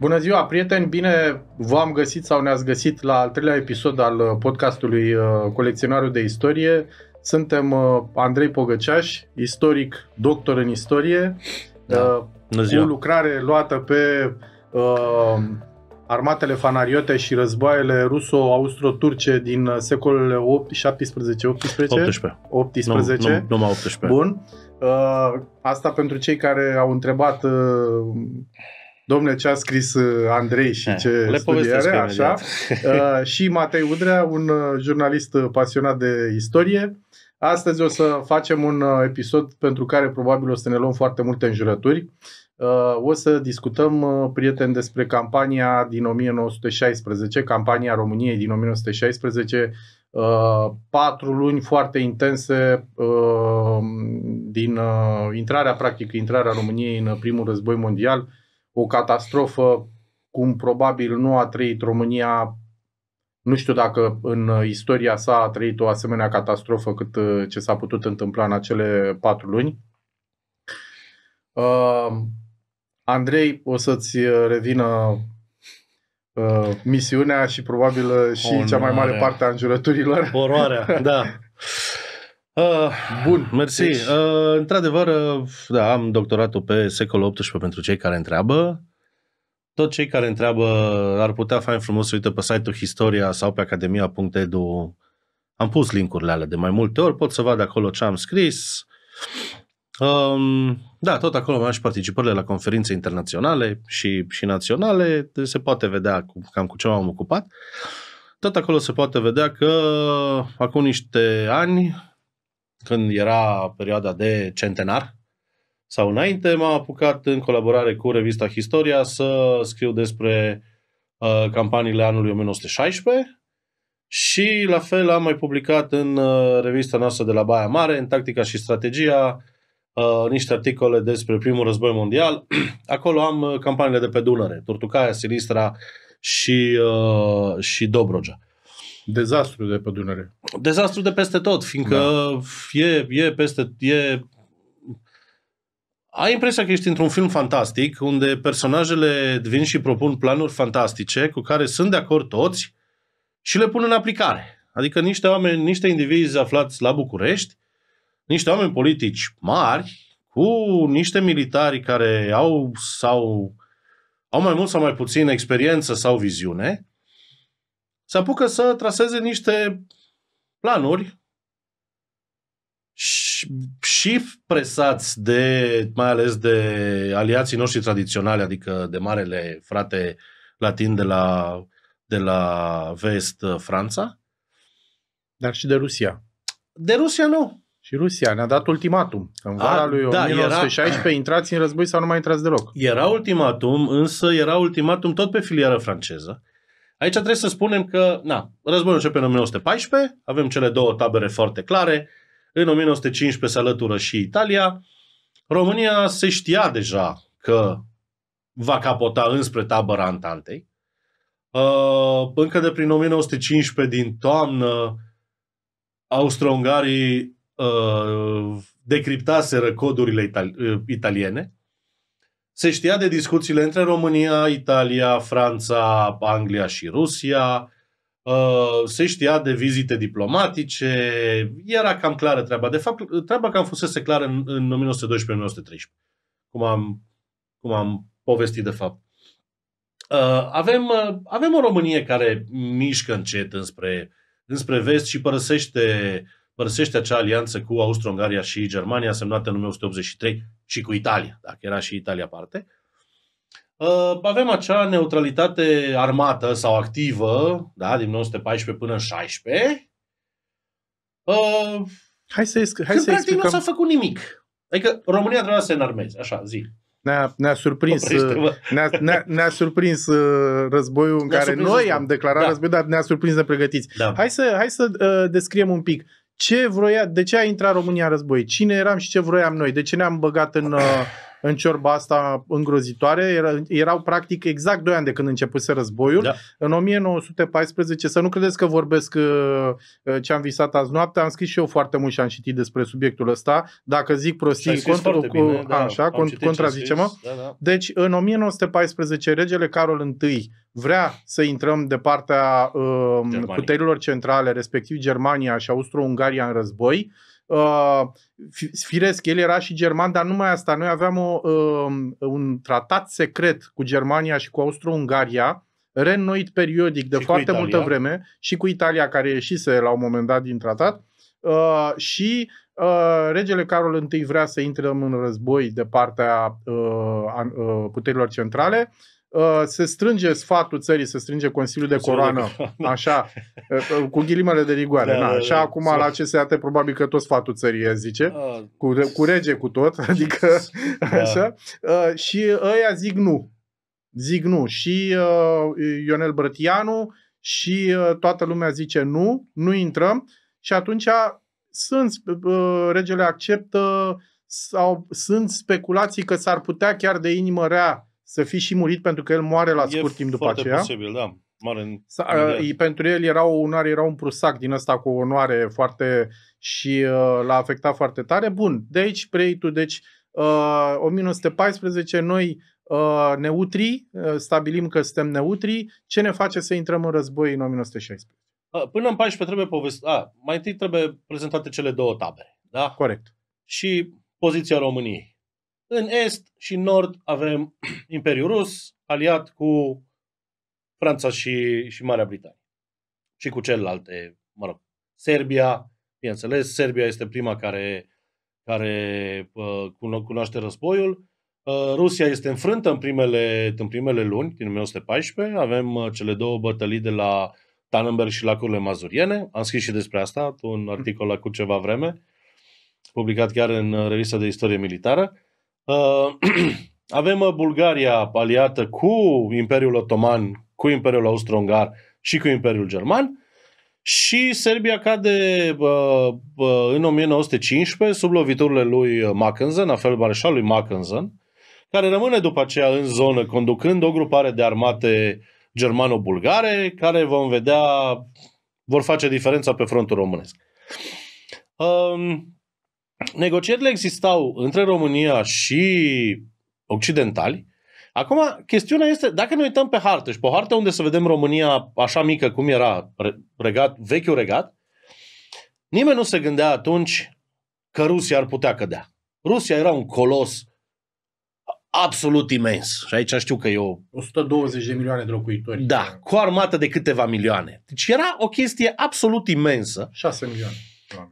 Bună ziua, prieteni! Bine v-am găsit sau ne-ați găsit la al treilea episod al uh, podcastului uh, Colecționarul de Istorie. Suntem uh, Andrei Pogăceaș, istoric, doctor în istorie, da. cu lucrare luată pe uh, armatele fanariote și războaiele ruso-austro-turce din secolele 8, 17, 18? 18. 18. Nu, nu, numai 18. Bun. Uh, asta pentru cei care au întrebat uh, domnule, ce a scris uh, Andrei și eh, ce Le studiere, are, așa. Uh, și Matei Udrea, un uh, jurnalist pasionat de istorie. Astăzi o să facem un episod pentru care probabil o să ne luăm foarte multe înjurături. o să discutăm, prieteni, despre campania din 1916, campania României din 1916, patru luni foarte intense din intrarea, practic, intrarea României în primul război mondial, o catastrofă cum probabil nu a trăit România, nu știu dacă în istoria sa a trăit o asemenea catastrofă cât uh, ce s-a putut întâmpla în acele patru luni. Uh, Andrei, o să-ți uh, revină uh, misiunea și probabil uh, și Onoarea. cea mai mare parte a înjurăturilor. Oroarea, da. Uh, Bun, mersi. Deci... Uh, într-adevăr, uh, da, am doctoratul pe secolul XVIII pentru cei care întreabă. Tot cei care întreabă ar putea fain frumos să uită pe site-ul Historia sau pe academia.edu. Am pus linkurile alea de mai multe ori, pot să vad acolo ce am scris. Um, da, tot acolo am și participările la conferințe internaționale și, și naționale, se poate vedea cu, cam cu ce m-am ocupat. Tot acolo se poate vedea că acum niște ani când era perioada de centenar sau înainte, m-am apucat în colaborare cu revista Historia să scriu despre uh, campaniile anului 1916 și la fel am mai publicat în uh, revista noastră de la Baia Mare, în Tactica și Strategia, uh, niște articole despre primul război mondial. Acolo am uh, campaniile de pe Dunăre, Turtucaia, Silistra și, uh, și Dobrogea. Dezastru de pădurare. Dezastru de peste tot, fiindcă da. e, e peste... E... Ai impresia că ești într-un film fantastic, unde personajele vin și propun planuri fantastice, cu care sunt de acord toți, și le pun în aplicare. Adică niște oameni, niște indivizi aflați la București, niște oameni politici mari, cu niște militari care au sau au mai mult sau mai puțin experiență sau viziune, se apucă să traseze niște planuri și, presați de, mai ales de aliații noștri tradiționali, adică de marele frate latin de la, de la vest uh, Franța. Dar și de Rusia. De Rusia nu. Și Rusia ne-a dat ultimatum. În vara A, lui 1916 da, era... intrați în război sau nu mai intrați deloc. Era ultimatum, însă era ultimatum tot pe filiera franceză. Aici trebuie să spunem că, na, războiul începe în 1914, avem cele două tabere foarte clare, în 1915 se alătură și Italia, România se știa deja că va capota înspre tabăra Antantei. Uh, încă de prin 1915, din toamnă, austro-ungarii uh, decriptaseră codurile itali- uh, italiene se știa de discuțiile între România, Italia, Franța, Anglia și Rusia, uh, se știa de vizite diplomatice, era cam clară treaba. De fapt, treaba cam fusese clară în, în 1912-1913, cum am, cum am povestit de fapt. Uh, avem, uh, avem o Românie care mișcă încet înspre, înspre vest și părăsește părăsește acea alianță cu Austro-Ungaria și Germania, semnată în 1983 și cu Italia, dacă era și Italia parte. Uh, avem acea neutralitate armată sau activă, da, din 1914 până în 16. Uh, hai să, esc- hai să practic explicăm. nu s-a făcut nimic. Adică România trebuia să se înarmeze, așa, zi. Ne-a, ne-a surprins, uh, ne-a, ne-a, ne surprins războiul în ne-a care noi război. am declarat da. război, dar ne-a surprins nepregătiți. Da. Hai să, hai să uh, descriem un pic ce vroia, de ce a intrat România în război, cine eram și ce vroiam noi, de ce ne-am băgat în, uh, în ciorba asta îngrozitoare. Era, erau practic exact 2 ani de când începuse războiul. Da. În 1914, să nu credeți că vorbesc uh, uh, ce am visat azi noapte, am scris și eu foarte mult și am citit despre subiectul ăsta. Dacă zic prostii, contra, cu, bine, da, așa, cont, contrazice-mă. Da, da. Deci, în 1914, regele Carol I vrea să intrăm de partea uh, puterilor centrale, respectiv Germania și Austro-Ungaria în război. Uh, firesc, el era și german, dar numai asta. Noi aveam o, uh, un tratat secret cu Germania și cu Austro-Ungaria, reînnoit periodic de și foarte multă vreme și cu Italia, care ieșise la un moment dat din tratat. Uh, și uh, regele Carol I vrea să intrăm în război de partea uh, uh, puterilor centrale. Uh, Uh, se strânge sfatul țării, se strânge Consiliul de Coroană, așa, uh, uh, cu ghilimele de rigoare. Da, na, da, da. acum la CSAT probabil că tot sfatul țării zice, ah. cu, cu rege cu tot, adică da. așa. Și ăia zic nu. Zic nu. Și Ionel Brătianu și toată lumea zice nu, nu intrăm. Și atunci sunt, regele acceptă sau sunt speculații că s-ar putea chiar de inimă rea să fi și murit pentru că el moare la scurt e timp după aceea. posibil, da. Mare S-a, uh, pentru el era o onoare, era un prusac din ăsta cu onoare foarte și uh, l-a afectat foarte tare. Bun, de aici preiei tu, deci uh, 1914 noi uh, neutri, uh, stabilim că suntem neutri, ce ne face să intrăm în război în 1916? Uh, până în 14 trebuie povest... A, mai întâi trebuie prezentate cele două tabere. Da? Corect. Și poziția României. În est și nord avem Imperiul Rus, aliat cu Franța și, și Marea Britanie. Și cu celelalte, mă rog, Serbia, bineînțeles, Serbia este prima care, care uh, cunoaște războiul. Uh, Rusia este înfrântă în primele, în primele luni, din 1914. Avem uh, cele două bătălii de la Tannenberg și lacurile mazuriene. Am scris și despre asta, un articol cu ceva vreme, publicat chiar în uh, revista de istorie militară. Uh, avem uh, Bulgaria aliată cu Imperiul Otoman, cu Imperiul Austro-Ungar și cu Imperiul German și Serbia cade uh, în 1915 sub loviturile lui Mackensen, a fel mareșalului Mackensen, care rămâne după aceea în zonă conducând o grupare de armate germano-bulgare care vom vedea vor face diferența pe frontul românesc. Um, negocierile existau între România și occidentali. Acum, chestiunea este, dacă ne uităm pe hartă și pe hartă unde să vedem România așa mică cum era regat, vechiul regat, nimeni nu se gândea atunci că Rusia ar putea cădea. Rusia era un colos absolut imens. Și aici știu că eu... 120 de milioane de locuitori. Da, cu o armată de câteva milioane. Deci era o chestie absolut imensă. 6 milioane.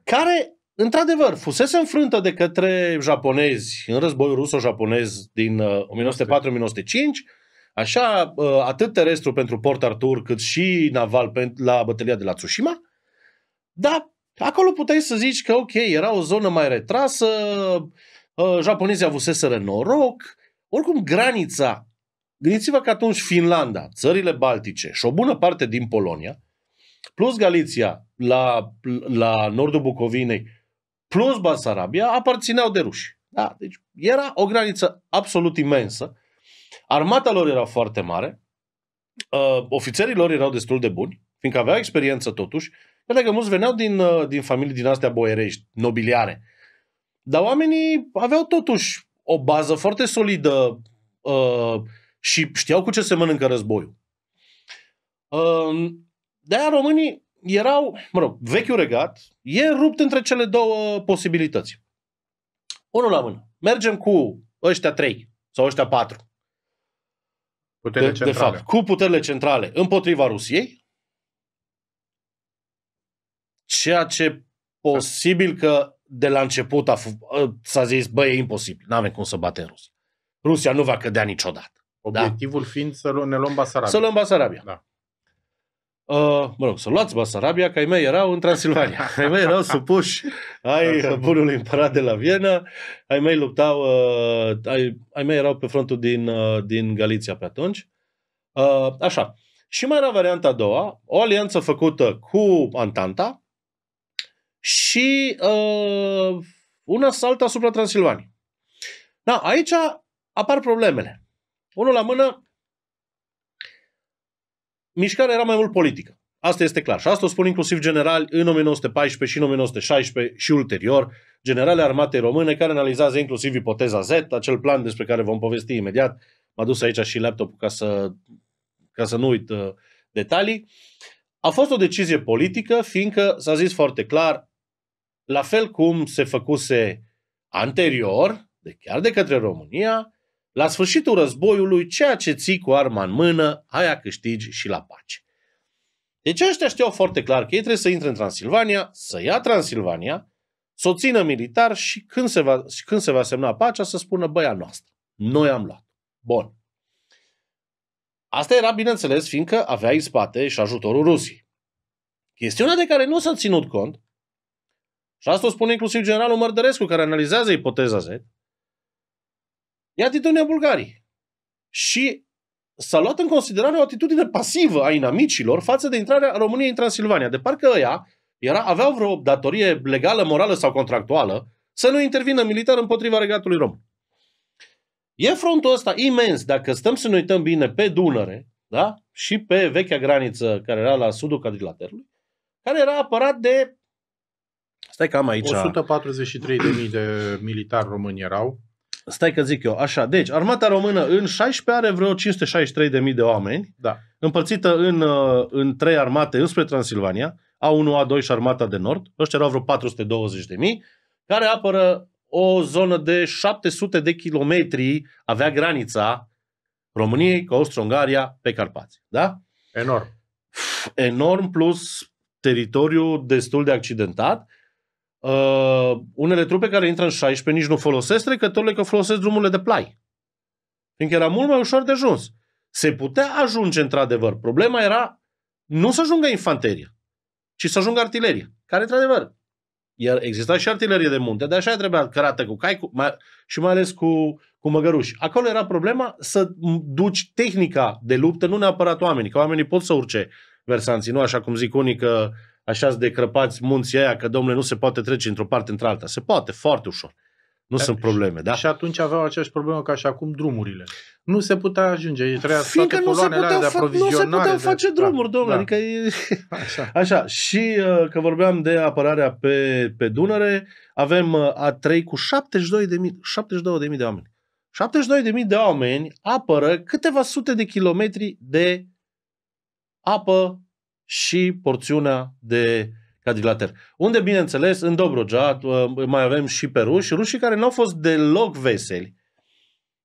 Care într-adevăr, fusese înfrântă de către japonezi în războiul ruso-japonez din uh, 1904-1905, așa uh, atât terestru pentru Port Arthur, cât și naval la bătălia de la Tsushima, dar acolo puteai să zici că, ok, era o zonă mai retrasă, uh, japonezii avuseseră noroc, oricum granița, gândiți-vă că atunci Finlanda, țările Baltice și o bună parte din Polonia, plus Galiția la, la nordul Bucovinei, plus Basarabia aparțineau de ruși. Da? Deci era o graniță absolut imensă. Armata lor era foarte mare. Uh, ofițerii lor erau destul de buni, fiindcă aveau experiență totuși. Iată că mulți veneau din, uh, din familii din astea boierești, nobiliare. Dar oamenii aveau totuși o bază foarte solidă uh, și știau cu ce se mănâncă războiul. Uh, de-aia românii erau, mă rog, vechiul regat e rupt între cele două posibilități. Unul la mână. Mergem cu ăștia trei sau ăștia patru. Puterile de, centrale. De fapt, cu puterile centrale împotriva Rusiei, ceea ce posibil că de la început a f- s-a zis, băi, e imposibil, nu avem cum să batem Rusia. Rusia nu va cădea niciodată. Da? Obiectivul da? fiind să ne luăm Basarabia. Să luăm Basarabia. Da. Uh, mă rog, să luați Basarabia, că ai mei erau în Transilvania. Ai mei erau supuși ai bunul împărat de la Viena, ai mei luptau, uh, ai, ai mei erau pe frontul din, uh, din Galiția pe atunci. Uh, așa. Și mai era varianta a doua, o alianță făcută cu Antanta și uh, un asalt asupra Transilvaniei. Da, aici apar problemele. Unul la mână, mișcarea era mai mult politică. Asta este clar. Și asta o spun inclusiv generali în 1914 și în 1916 și ulterior, generale armatei române care analizează inclusiv ipoteza Z, acel plan despre care vom povesti imediat. M-a dus aici și laptopul ca să, ca să nu uit uh, detalii. A fost o decizie politică, fiindcă s-a zis foarte clar, la fel cum se făcuse anterior, de chiar de către România, la sfârșitul războiului, ceea ce ții cu arma în mână, aia câștigi și la pace. Deci ăștia știau foarte clar că ei trebuie să intre în Transilvania, să ia Transilvania, să o țină militar și când se va, și când se va semna pacea să spună băia noastră. Noi am luat. Bun. Asta era, bineînțeles, fiindcă avea în spate și ajutorul Rusiei. Chestiunea de care nu s-a ținut cont, și asta o spune inclusiv generalul Mărdărescu, care analizează ipoteza Z, e atitudinea bulgarii. Și s-a luat în considerare o atitudine pasivă a inamicilor față de intrarea României în Transilvania. De parcă ăia era, aveau vreo datorie legală, morală sau contractuală să nu intervină militar împotriva regatului rom. E frontul ăsta imens, dacă stăm să ne uităm bine pe Dunăre, da? și pe vechea graniță care era la sudul Cadrilaterului, care era apărat de Stai că am aici... 143.000 de militari români erau Stai că zic eu, așa, deci armata română în 16 are vreo 563.000 de oameni, da. împărțită în, uh, în trei armate înspre Transilvania, A1, A2 și armata de nord, ăștia erau vreo 420.000, care apără o zonă de 700 de kilometri, avea granița României cu Austro-Ungaria pe Carpați. Da? Enorm. Enorm plus teritoriu destul de accidentat Uh, unele trupe care intră în 16 nici nu folosesc trecătorile că folosesc drumurile de plai. Fiindcă era mult mai ușor de ajuns. Se putea ajunge într-adevăr. Problema era nu să ajungă infanteria, ci să ajungă artileria, care într-adevăr iar exista și artilerie de munte, de așa trebuia cărată cu cai cu, mai, și mai ales cu, cu măgăruși. Acolo era problema să duci tehnica de luptă, nu neapărat oamenii, că oamenii pot să urce versanții, nu așa cum zic unii că așa de crăpați munții aia că, domnule, nu se poate trece într-o parte într-alta. Se poate, foarte ușor. Nu Dar, sunt probleme, da? Și atunci aveau aceeași problemă ca și acum drumurile. Nu se putea ajunge, trebuia Fiindcă nu se, putea de fa- nu se putea face de... Da, drumuri, domnule. Da. Adică e... Așa. Așa. Și uh, că vorbeam de apărarea pe, pe Dunăre, avem uh, A3 cu 72.000 de, mii, 72 de, mii de oameni. 72.000 de oameni apără câteva sute de kilometri de apă și porțiunea de cadilater. Unde, bineînțeles, în Dobrogea uh, mai avem și pe ruși, rușii care nu au fost deloc veseli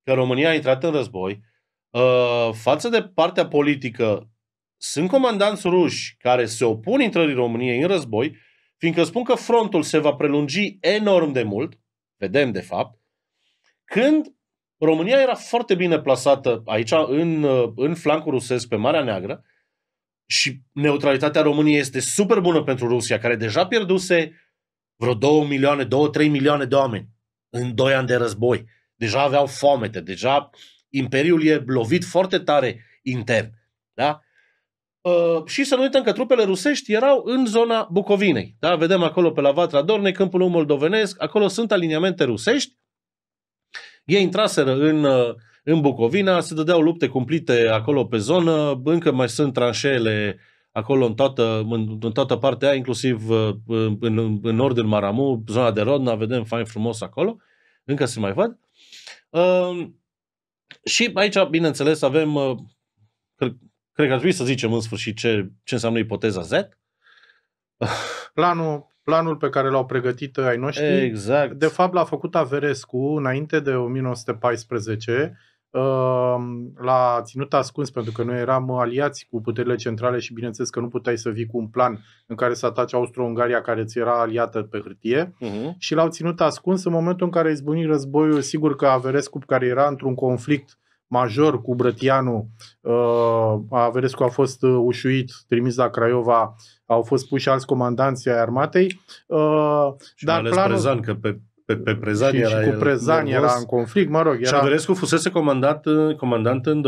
că România a intrat în război. Uh, față de partea politică, sunt comandanți ruși care se opun intrării României în război, fiindcă spun că frontul se va prelungi enorm de mult, vedem de fapt, când România era foarte bine plasată aici, în, uh, în flancul rusesc, pe Marea Neagră, și neutralitatea României este super bună pentru Rusia, care deja pierduse vreo 2 milioane, 2-3 milioane de oameni în 2 ani de război. Deja aveau foamete, deja imperiul e lovit foarte tare intern. Da? Uh, și să nu uităm că trupele rusești erau în zona Bucovinei. Da? Vedem acolo pe la Vatra Dorne, câmpul moldovenesc, acolo sunt aliniamente rusești. Ei intraseră în uh, în Bucovina, se dădeau lupte cumplite acolo pe zonă, încă mai sunt tranșele acolo în toată, în, în toată partea aia, inclusiv uh, în, în, în nordul Maramu, zona de Rodna, vedem fain frumos acolo, încă se mai văd. Uh, și aici, bineînțeles, avem, uh, cred, cred că ar trebui să zicem în sfârșit ce, ce înseamnă ipoteza Z. Planul, planul pe care l-au pregătit ai noștri, exact. de fapt l-a făcut Averescu înainte de 1914, Ehm, l-a ținut ascuns pentru că noi eram aliați cu puterile centrale și bineînțeles că nu puteai să vii cu un plan în care să ataci Austro-Ungaria care ți era aliată pe hârtie uh-huh. și l-au ținut ascuns în momentul în care izbunit războiul, sigur că Averescu care era într-un conflict major cu Brătianu, ehm, Averescu a fost uh, ușuit, trimis la Craiova, au fost puși alți comandanți ai armatei. Ehm, și dar ales planul... Brezan, că pe pe, pe Prezan și, era și cu Prezan el, era în conflict, mă rog. Era... Averescu fusese comandat, comandant în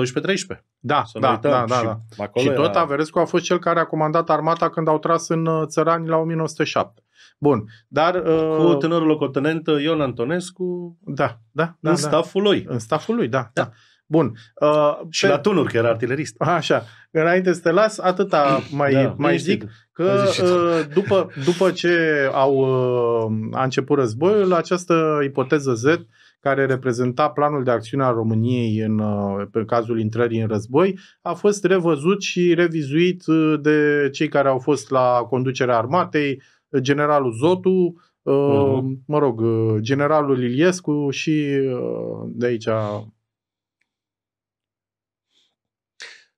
12-13. Da, să da, da, da, da, și, da. și tot era... Averescu a fost cel care a comandat armata când au tras în uh, țărani la 1907. Bun, dar... Uh, cu tânărul locotenent Ion Antonescu da, da, da, în da, staful lui. În staful lui, da. da. da. Bun. Uh, și pe... la tunuri, că era artilerist. Așa. Înainte să te las, atâta da, mai, da, mai zic că uh, după, după ce au, uh, a început războiul, această ipoteză Z care reprezenta planul de acțiune al României în, în uh, cazul intrării în război, a fost revăzut și revizuit uh, de cei care au fost la conducerea armatei, generalul Zotu, uh-huh. mă rog, uh, generalul Iliescu și de aici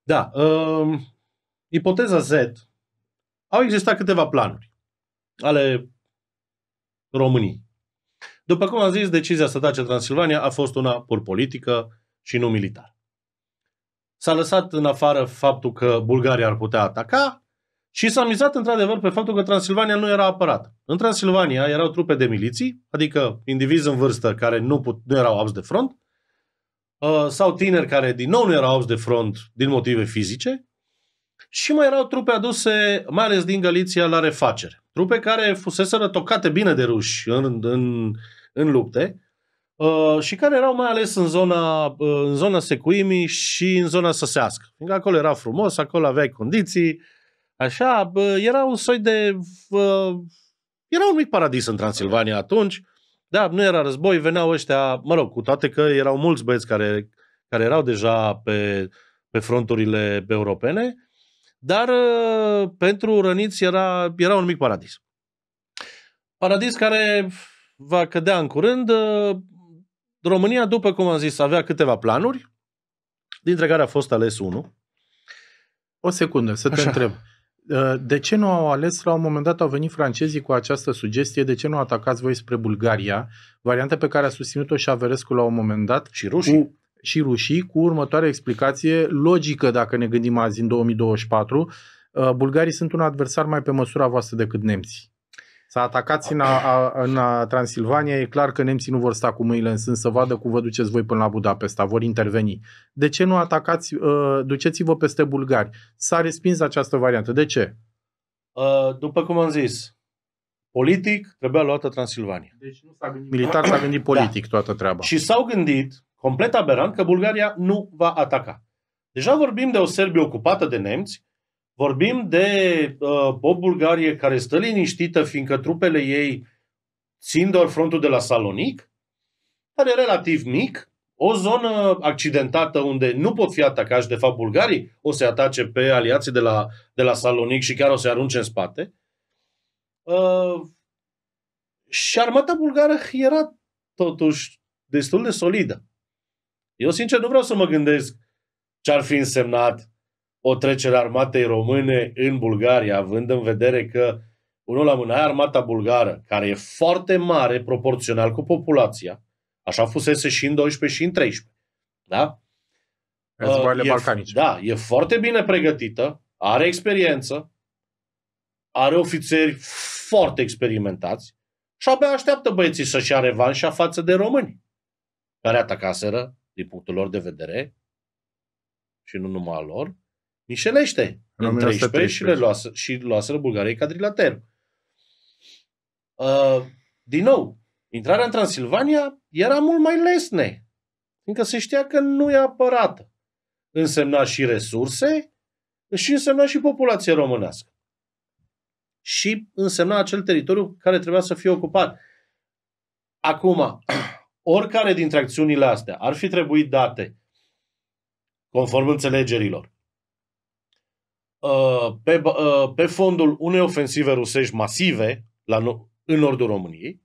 Da, uh, ipoteza Z, au existat câteva planuri ale României. După cum am zis, decizia să tace Transilvania a fost una pur politică și nu militară. S-a lăsat în afară faptul că Bulgaria ar putea ataca și s-a mizat într-adevăr pe faptul că Transilvania nu era apărată. În Transilvania erau trupe de miliții, adică indivizi în vârstă care nu, put- nu erau abs de front, Uh, sau tineri care din nou nu erau auzi de front din motive fizice și mai erau trupe aduse, mai ales din Galiția, la refacere. Trupe care fusese tocate bine de ruși în, în, în lupte uh, și care erau mai ales în zona, uh, în zona secuimii și în zona săsească. Fiindcă acolo era frumos, acolo aveai condiții, așa, era un soi de... Era un mic paradis în Transilvania atunci, da, nu era război, veneau ăștia, mă rog, cu toate că erau mulți băieți care, care erau deja pe, pe fronturile europene, dar uh, pentru răniți era, era un mic paradis. Paradis care va cădea în curând. Uh, România, după cum am zis, avea câteva planuri, dintre care a fost ales unul. O secundă, să Așa. te întreb. Ă, de ce nu au ales, la un moment dat au venit francezii cu această sugestie, de ce nu atacați voi spre Bulgaria, varianta pe care a susținut-o și Averescu la un moment dat. Și rușii. Cu, și rușii, cu următoarea explicație logică, dacă ne gândim azi în 2024, ă, bulgarii sunt un adversar mai pe măsura voastră decât nemții. S-a atacat în, a, a, în a Transilvania, e clar că nemții nu vor sta cu mâinile în sân să vadă cum vă duceți voi până la Budapesta, vor interveni. De ce nu atacați, uh, duceți-vă peste bulgari? S-a respins această variantă. De ce? Uh, după cum am zis, politic trebuia luată Transilvania. Deci nu s-a gândit militar, s-a gândit da. politic da. toată treaba. Și s-au gândit, complet aberant, că Bulgaria nu va ataca. Deja vorbim de o Serbie ocupată de nemți, Vorbim de uh, o Bulgarie care stă liniștită fiindcă trupele ei țin doar frontul de la Salonic, care e relativ mic, o zonă accidentată unde nu pot fi atacați, de fapt bulgarii o să atace pe aliații de la, de la Salonic și chiar o să arunce în spate. Uh, și armata bulgară era totuși destul de solidă. Eu sincer nu vreau să mă gândesc ce ar fi însemnat o trecere a armatei române în Bulgaria, având în vedere că, unul la mână, armata bulgară, care e foarte mare proporțional cu populația, așa fusese și în 12 și în 13. Da? Războaiele uh, balcanice. Da, e foarte bine pregătită, are experiență, are ofițeri foarte experimentați și abia așteaptă băieții să-și ia revanșa față de români, care atacaseră, din punctul lor de vedere, și nu numai al lor, Mișelește în 13 păi și le păi. luase, și luaseră Bulgariei cadrilater. Uh, din nou, intrarea în Transilvania era mult mai lesne, fiindcă se știa că nu e apărată. Însemna și resurse și însemna și populație românească. Și însemna acel teritoriu care trebuia să fie ocupat. Acum, oricare dintre acțiunile astea ar fi trebuit date conform înțelegerilor Uh, pe, uh, pe fondul unei ofensive rusești masive la, în nordul României,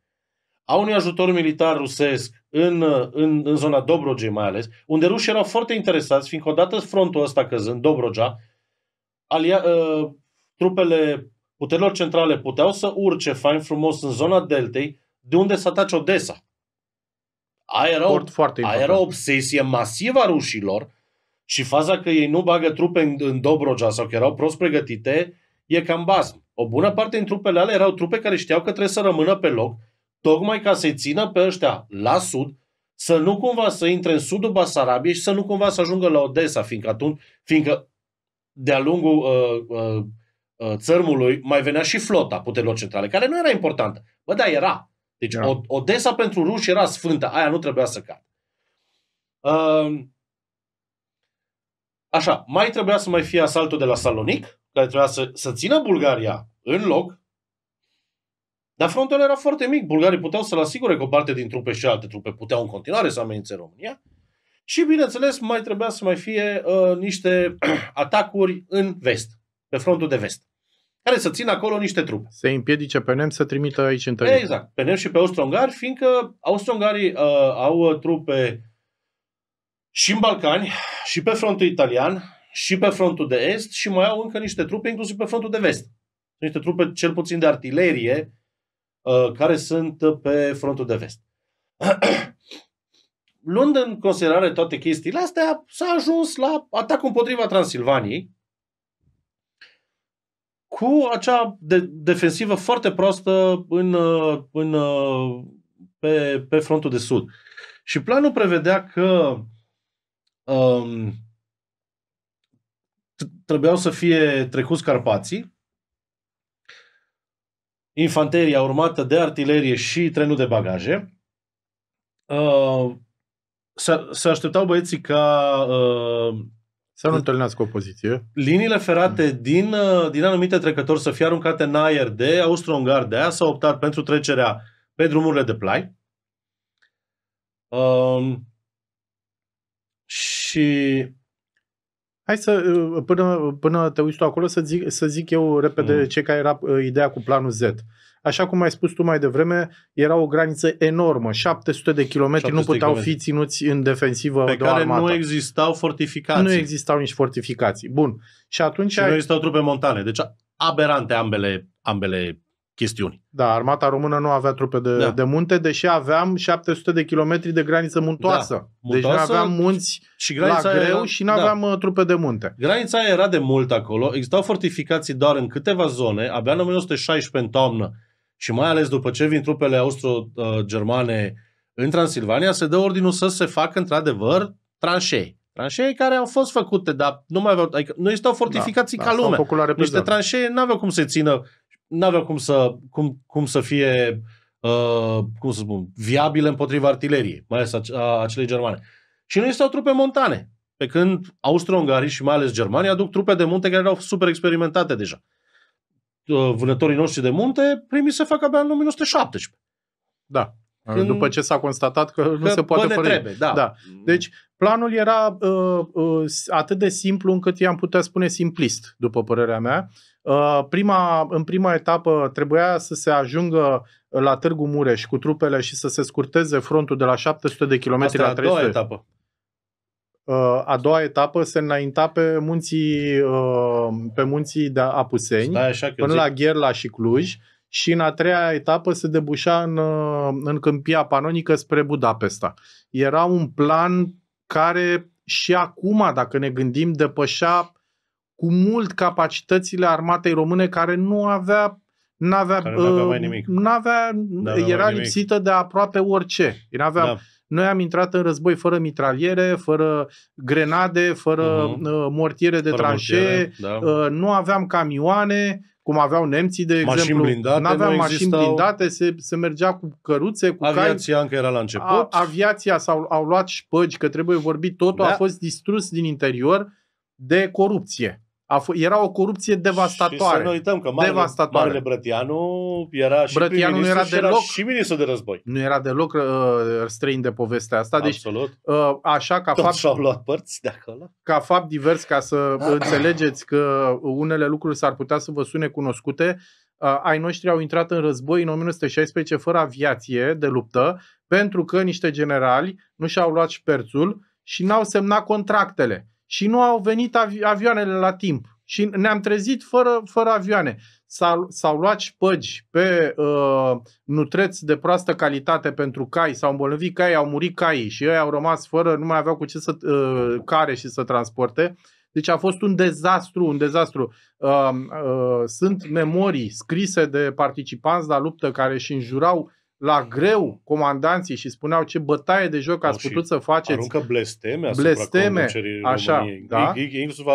a unui ajutor militar rusesc în, uh, în, în zona Dobrogei mai ales, unde rușii erau foarte interesați, fiindcă odată frontul ăsta căzând, Dobrogea, alia, uh, trupele puterilor centrale puteau să urce fain frumos în zona Deltei, de unde să atace Odessa. Aia era, o, aia era o obsesie masivă a rușilor și faza că ei nu bagă trupe în, în Dobrogea sau că erau prost pregătite, e cam basm. O bună parte din trupele alea erau trupe care știau că trebuie să rămână pe loc, tocmai ca să-i țină pe ăștia la sud, să nu cumva să intre în sudul Basarabiei și să nu cumva să ajungă la Odessa, fiindcă atunci, fiindcă de-a lungul uh, uh, uh, țărmului mai venea și flota puterilor centrale, care nu era importantă. Bă, da, era. Deci da. Odessa pentru ruși era sfântă, aia nu trebuia să cadă. Uh, Așa, mai trebuia să mai fie asaltul de la Salonic, care trebuia să, să țină Bulgaria în loc, dar frontul era foarte mic. Bulgarii puteau să-l asigure că o parte din trupe și alte trupe puteau în continuare să amenințe România. Și, bineînțeles, mai trebuia să mai fie uh, niște atacuri în vest, pe frontul de vest, care să țină acolo niște trupe. Se împiedice pe nem să trimită aici în Exact, pe nem și pe austro-ungari, fiindcă austro-ungarii uh, au uh, trupe și în Balcani, și pe frontul italian, și pe frontul de est și mai au încă niște trupe, inclusiv pe frontul de vest. Sunt niște trupe, cel puțin de artilerie, uh, care sunt pe frontul de vest. Luând în considerare toate chestiile astea, s-a ajuns la atacul împotriva Transilvaniei cu acea de- defensivă foarte proastă în, uh, în, uh, pe, pe frontul de sud. Și planul prevedea că um, trebuiau să fie trecuți Carpații, infanteria urmată de artilerie și trenul de bagaje. Uh, se, se așteptau băieții ca uh, să nu întâlnească opoziție. Liniile ferate din, uh, din anumite trecători să fie aruncate în aer de austro-ungar, de aia s au optat pentru trecerea pe drumurile de plai. Um, și și hai să, uh, până, până te uiți tu acolo, să zic, să zic eu repede mm. ce care era uh, ideea cu planul Z. Așa cum ai spus tu mai devreme, era o graniță enormă, 700 de kilometri nu puteau km. fi ținuți în defensivă Pe de care armată. nu existau fortificații. Nu existau nici fortificații. Bun. Și atunci... Și ai... nu existau trupe montane. Deci aberante ambele, ambele chestiuni. Da, armata română nu avea trupe de, da. de munte, deși aveam 700 de kilometri de graniță muntoasă. Da, deci nu aveam munți și granița la greu era, și nu aveam da. Uh, trupe de munte. Granița era de mult acolo, existau fortificații doar în câteva zone, abia în 1916 în toamnă și mai ales după ce vin trupele austro-germane în Transilvania, se dă ordinul să se facă într-adevăr tranșei. Tranșee care au fost făcute, dar nu mai aveau, adică nu existau da, fortificații da, ca da, lumea. Niște tranșee nu aveau cum să țină n-aveau cum să, cum, cum să fie, uh, cum să spun, viabile împotriva artileriei, mai ales a, a, a germane. Și nu existau trupe montane, pe când austro-ungarii și mai ales Germania aduc trupe de munte care erau super experimentate deja. Uh, vânătorii noștri de munte primi se fac abia în 1917. Da. Când, după ce s-a constatat că, că nu se poate fără trebuie, da. da. Deci, planul era uh, uh, atât de simplu încât i-am putea spune simplist, după părerea mea. Uh, prima, în prima etapă trebuia să se ajungă la Târgu Mureș cu trupele și să se scurteze frontul de la 700 de km Asta la 300. a doua etapă. Uh, a doua etapă se înainta pe munții, uh, pe munții de Apuseni, da, așa că până zic. la Gherla și Cluj și în a treia etapă se debușa în, în câmpia panonică spre Budapesta. Era un plan care și acum, dacă ne gândim, depășea cu mult capacitățile armatei române care nu avea n-avea, care uh, n-avea N-avea, n-avea era mai lipsită de aproape orice. N-avea, da. Noi am intrat în război fără mitraliere, fără grenade, fără uh-huh. mortiere de tranșee, da. Uh, nu aveam camioane, cum aveau nemții, de mașini exemplu. Blindate, N-aveam nu mașini existau... blindate, se, se mergea cu căruțe, cu Aviația cai. încă era la început. A, aviația s-au au luat șpăgi, că trebuie vorbit, totul da. a fost distrus din interior de corupție. A f- era o corupție devastatoare. Și să nu uităm că Marele, devastatoare. Marele Brătianu era și Brătianu nu era și deloc, era și ministru de război. Nu era deloc uh, străin de povestea asta. Deci, Absolut. Deci, uh, așa ca Tot fapt, și-au luat părți de acolo. Ca fapt divers, ca să ah. înțelegeți că unele lucruri s-ar putea să vă sune cunoscute, uh, ai noștri au intrat în război în 1916 fără aviație de luptă, pentru că niște generali nu și-au luat șperțul și n-au semnat contractele și nu au venit avi- avioanele la timp. Și ne-am trezit fără, fără avioane. S-au, luat păgi pe uh, nutreți de proastă calitate pentru cai, s-au îmbolnăvit cai, au murit cai și ei au rămas fără, nu mai aveau cu ce să uh, care și să transporte. Deci a fost un dezastru, un dezastru. Uh, uh, sunt memorii scrise de participanți la luptă care și înjurau la greu comandanții și spuneau ce bătaie de joc ați putut să faceți. Aruncă blesteme asupra blesteme, așa, da? inclusiv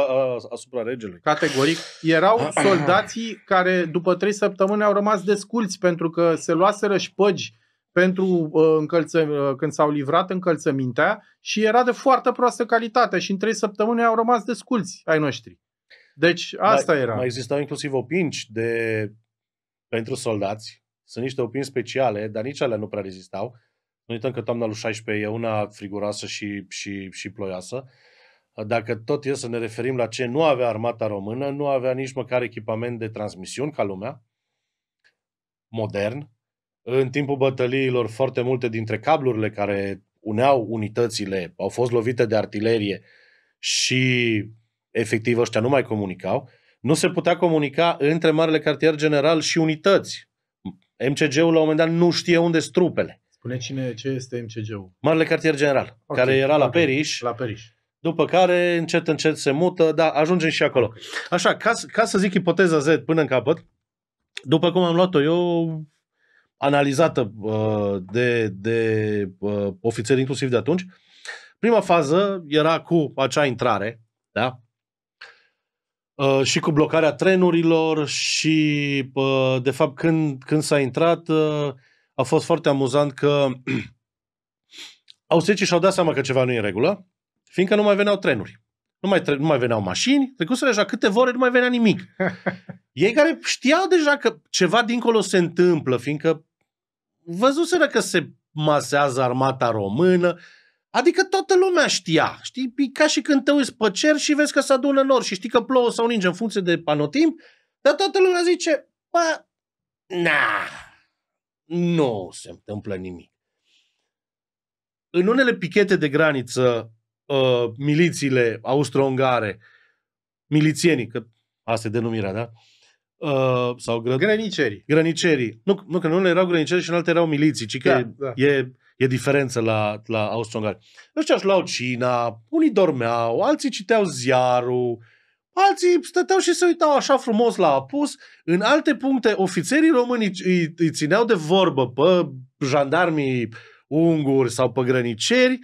asupra regelui. Categoric. Erau soldații care după trei săptămâni au rămas desculți pentru că se luaseră șpăgi pentru uh, încălță, uh, când s-au livrat încălțămintea și era de foarte proastă calitate și în trei săptămâni au rămas desculți ai noștri. Deci asta mai, era. Mai existau inclusiv opinci de pentru soldați sunt niște opini speciale, dar nici alea nu prea rezistau. Nu uităm că toamna lui 16 e una friguroasă și, și, și ploioasă. Dacă tot e să ne referim la ce nu avea armata română, nu avea nici măcar echipament de transmisiuni ca lumea, modern. În timpul bătăliilor, foarte multe dintre cablurile care uneau unitățile au fost lovite de artilerie și efectiv ăștia nu mai comunicau. Nu se putea comunica între Marele Cartier General și unități. MCG-ul la un moment dat nu știe unde sunt trupele. Spune cine ce este MCG-ul. Marele cartier general, okay. care era la okay. Periș. La Periș. După care, încet, încet se mută, da, ajungem și acolo. Okay. Așa, ca, ca să zic ipoteza Z până în capăt, după cum am luat-o eu, analizată uh, de, de uh, ofițeri inclusiv de atunci, prima fază era cu acea intrare, da? Uh, și cu blocarea trenurilor și, uh, de fapt, când, când s-a intrat, uh, a fost foarte amuzant că austriecii și-au dat seama că ceva nu e în regulă, fiindcă nu mai veneau trenuri. Nu mai, tre- nu mai veneau mașini, trecuseră deja câte ore, nu mai venea nimic. Ei care știau deja că ceva dincolo se întâmplă, fiindcă văzuseră că se masează armata română, Adică toată lumea știa, știi? E ca și când te uiți pe cer și vezi că se adună nori și știi că plouă sau ninge în funcție de panotimp, dar toată lumea zice, bă, na, nu se întâmplă nimic. În unele pichete de graniță, uh, milițiile austro-ungare, milițienii, că asta e denumirea, da? Uh, sau gră... Grănicerii. Grănicerii. Nu, nu, că nu erau grănicerii și în alte erau miliții, ci că da, e, da. e e diferență la, la austro-ungari. Ăștia își luau cina, unii dormeau, alții citeau ziarul, alții stăteau și se uitau așa frumos la apus. În alte puncte, ofițerii români îi, îi țineau de vorbă pe jandarmii unguri sau pe grăniceri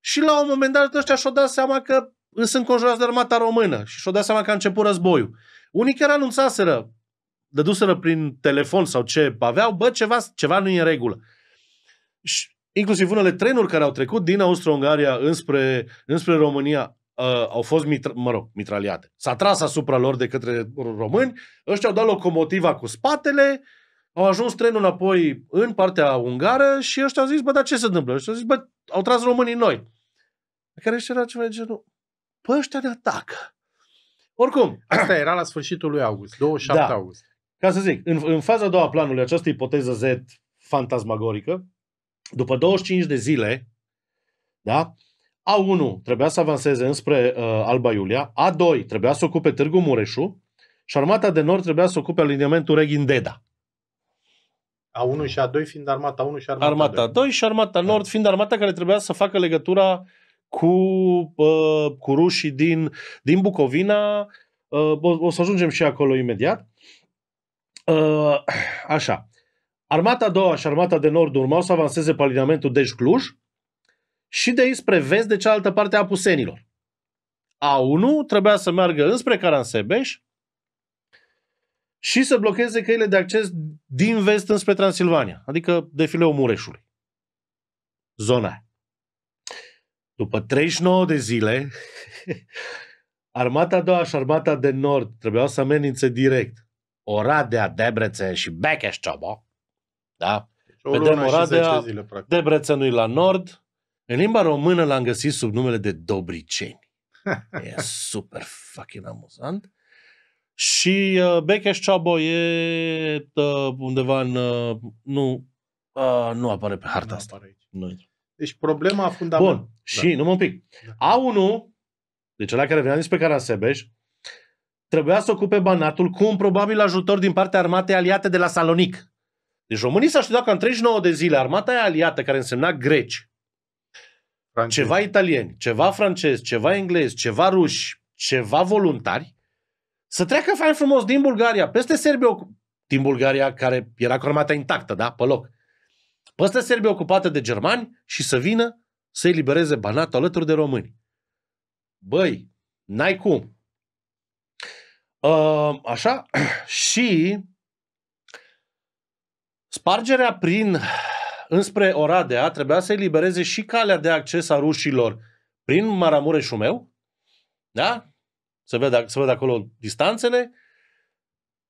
și la un moment dat ăștia și-au dat seama că sunt înconjurați de armata română și și-au dat seama că a început războiul. Unii chiar anunțaseră, dăduseră prin telefon sau ce aveau, bă, ceva, ceva nu e în regulă. Și inclusiv unele trenuri care au trecut din Austro-Ungaria înspre, înspre România uh, au fost, mitra- mă rog, mitraliate. S-a tras asupra lor de către români, ăștia au dat locomotiva cu spatele, au ajuns trenul înapoi în partea ungară și ăștia au zis, bă, dar ce se întâmplă? Și au zis, bă, au tras românii noi. Pe care ăștia era ceva de genul, bă, ăștia ne atacă. Oricum. Asta era la sfârșitul lui august, 27 da. august. Ca să zic, în, în faza a doua planului, această ipoteză Z fantasmagorică, după 25 de zile, da? A1 trebuia să avanseze înspre uh, Alba Iulia, A2 trebuia să ocupe Târgu Mureșu și armata de nord trebuia să ocupe aliniamentul Deda. A1 și A2 fiind armata 1 și armata, armata 2. 2 și armata da. nord fiind armata care trebuia să facă legătura cu, uh, cu rușii din, din Bucovina. Uh, o, o să ajungem și acolo imediat. Uh, așa. Armata a doua și armata de nord urmau să avanseze pe alineamentul Dej-Cluj deci și de aici spre vest de cealaltă parte a Pusenilor. A1 trebuia să meargă înspre Caransebeș și să blocheze căile de acces din vest înspre Transilvania, adică defileul Mureșului. Zona aia. După 39 de zile, armata a doua și armata de nord trebuiau să amenințe direct Oradea, Debrețe și becheș Ciobo, da? Deci, o Vedem Oradea, Debrețenul la nord. În limba română l-am găsit sub numele de Dobriceni. e super fucking amuzant. Și uh, Becheș Ceabo e uh, undeva în... Uh, nu, uh, nu apare pe harta nu asta. Apare aici. Nu. Deci problema fundamentală. Bun, da. și nu mă pic. Da. A1, deci ăla care venea dinspre Carasebeș, trebuia să ocupe Banatul cu un probabil ajutor din partea armatei aliate de la Salonic. Deci românii s-a așteptat ca în 39 de zile armata aia aliată, care însemna greci, francezi. ceva italieni, ceva francezi, ceva englezi, ceva ruși, ceva voluntari, să treacă fain frumos din Bulgaria, peste Serbia, din Bulgaria, care era cu armata intactă, da, pe loc, peste Serbia ocupată de germani și să vină să elibereze Banatul alături de români. Băi, n-ai cum. Uh, așa? și Spargerea prin înspre Oradea trebuia să elibereze și calea de acces a rușilor prin meu. da? Se vede, se vede acolo distanțele,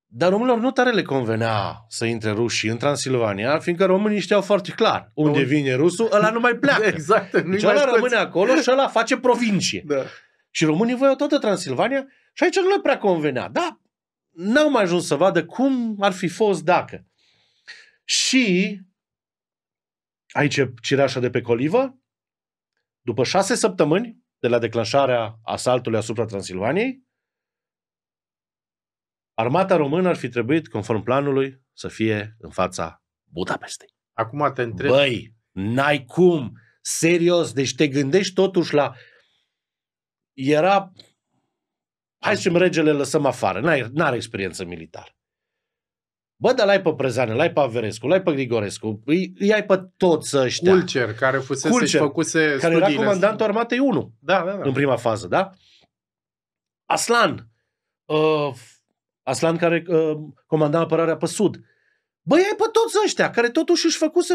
dar românilor nu tare le convenea să intre rușii în Transilvania, fiindcă românii știau foarte clar unde vine rusul, ăla nu mai pleacă. exact. Nu deci ăla rămâne acolo și ăla face provincie. Da. Și românii voiau toată Transilvania și aici nu le prea convenea. Da, n-au mai ajuns să vadă cum ar fi fost dacă. Și aici e cireașa de pe colivă. După șase săptămâni de la declanșarea asaltului asupra Transilvaniei, armata română ar fi trebuit, conform planului, să fie în fața Budapestei. Acum te întreb. Băi, n-ai cum! Serios, deci te gândești totuși la... Era... Hai să regele lăsăm afară, n n-are experiență militară. Bă, dar l-ai pe Prezane, l-ai pe Averescu, l-ai pe Grigorescu, îi, îi ai pe toți ăștia. Culcer, care fusese Culcer, și făcuse care era comandantul armatei 1 da, da, da. în prima fază, da? Aslan, uh, Aslan care uh, comanda apărarea pe Sud. Bă, ai pe toți ăștia, care totuși își făcuse...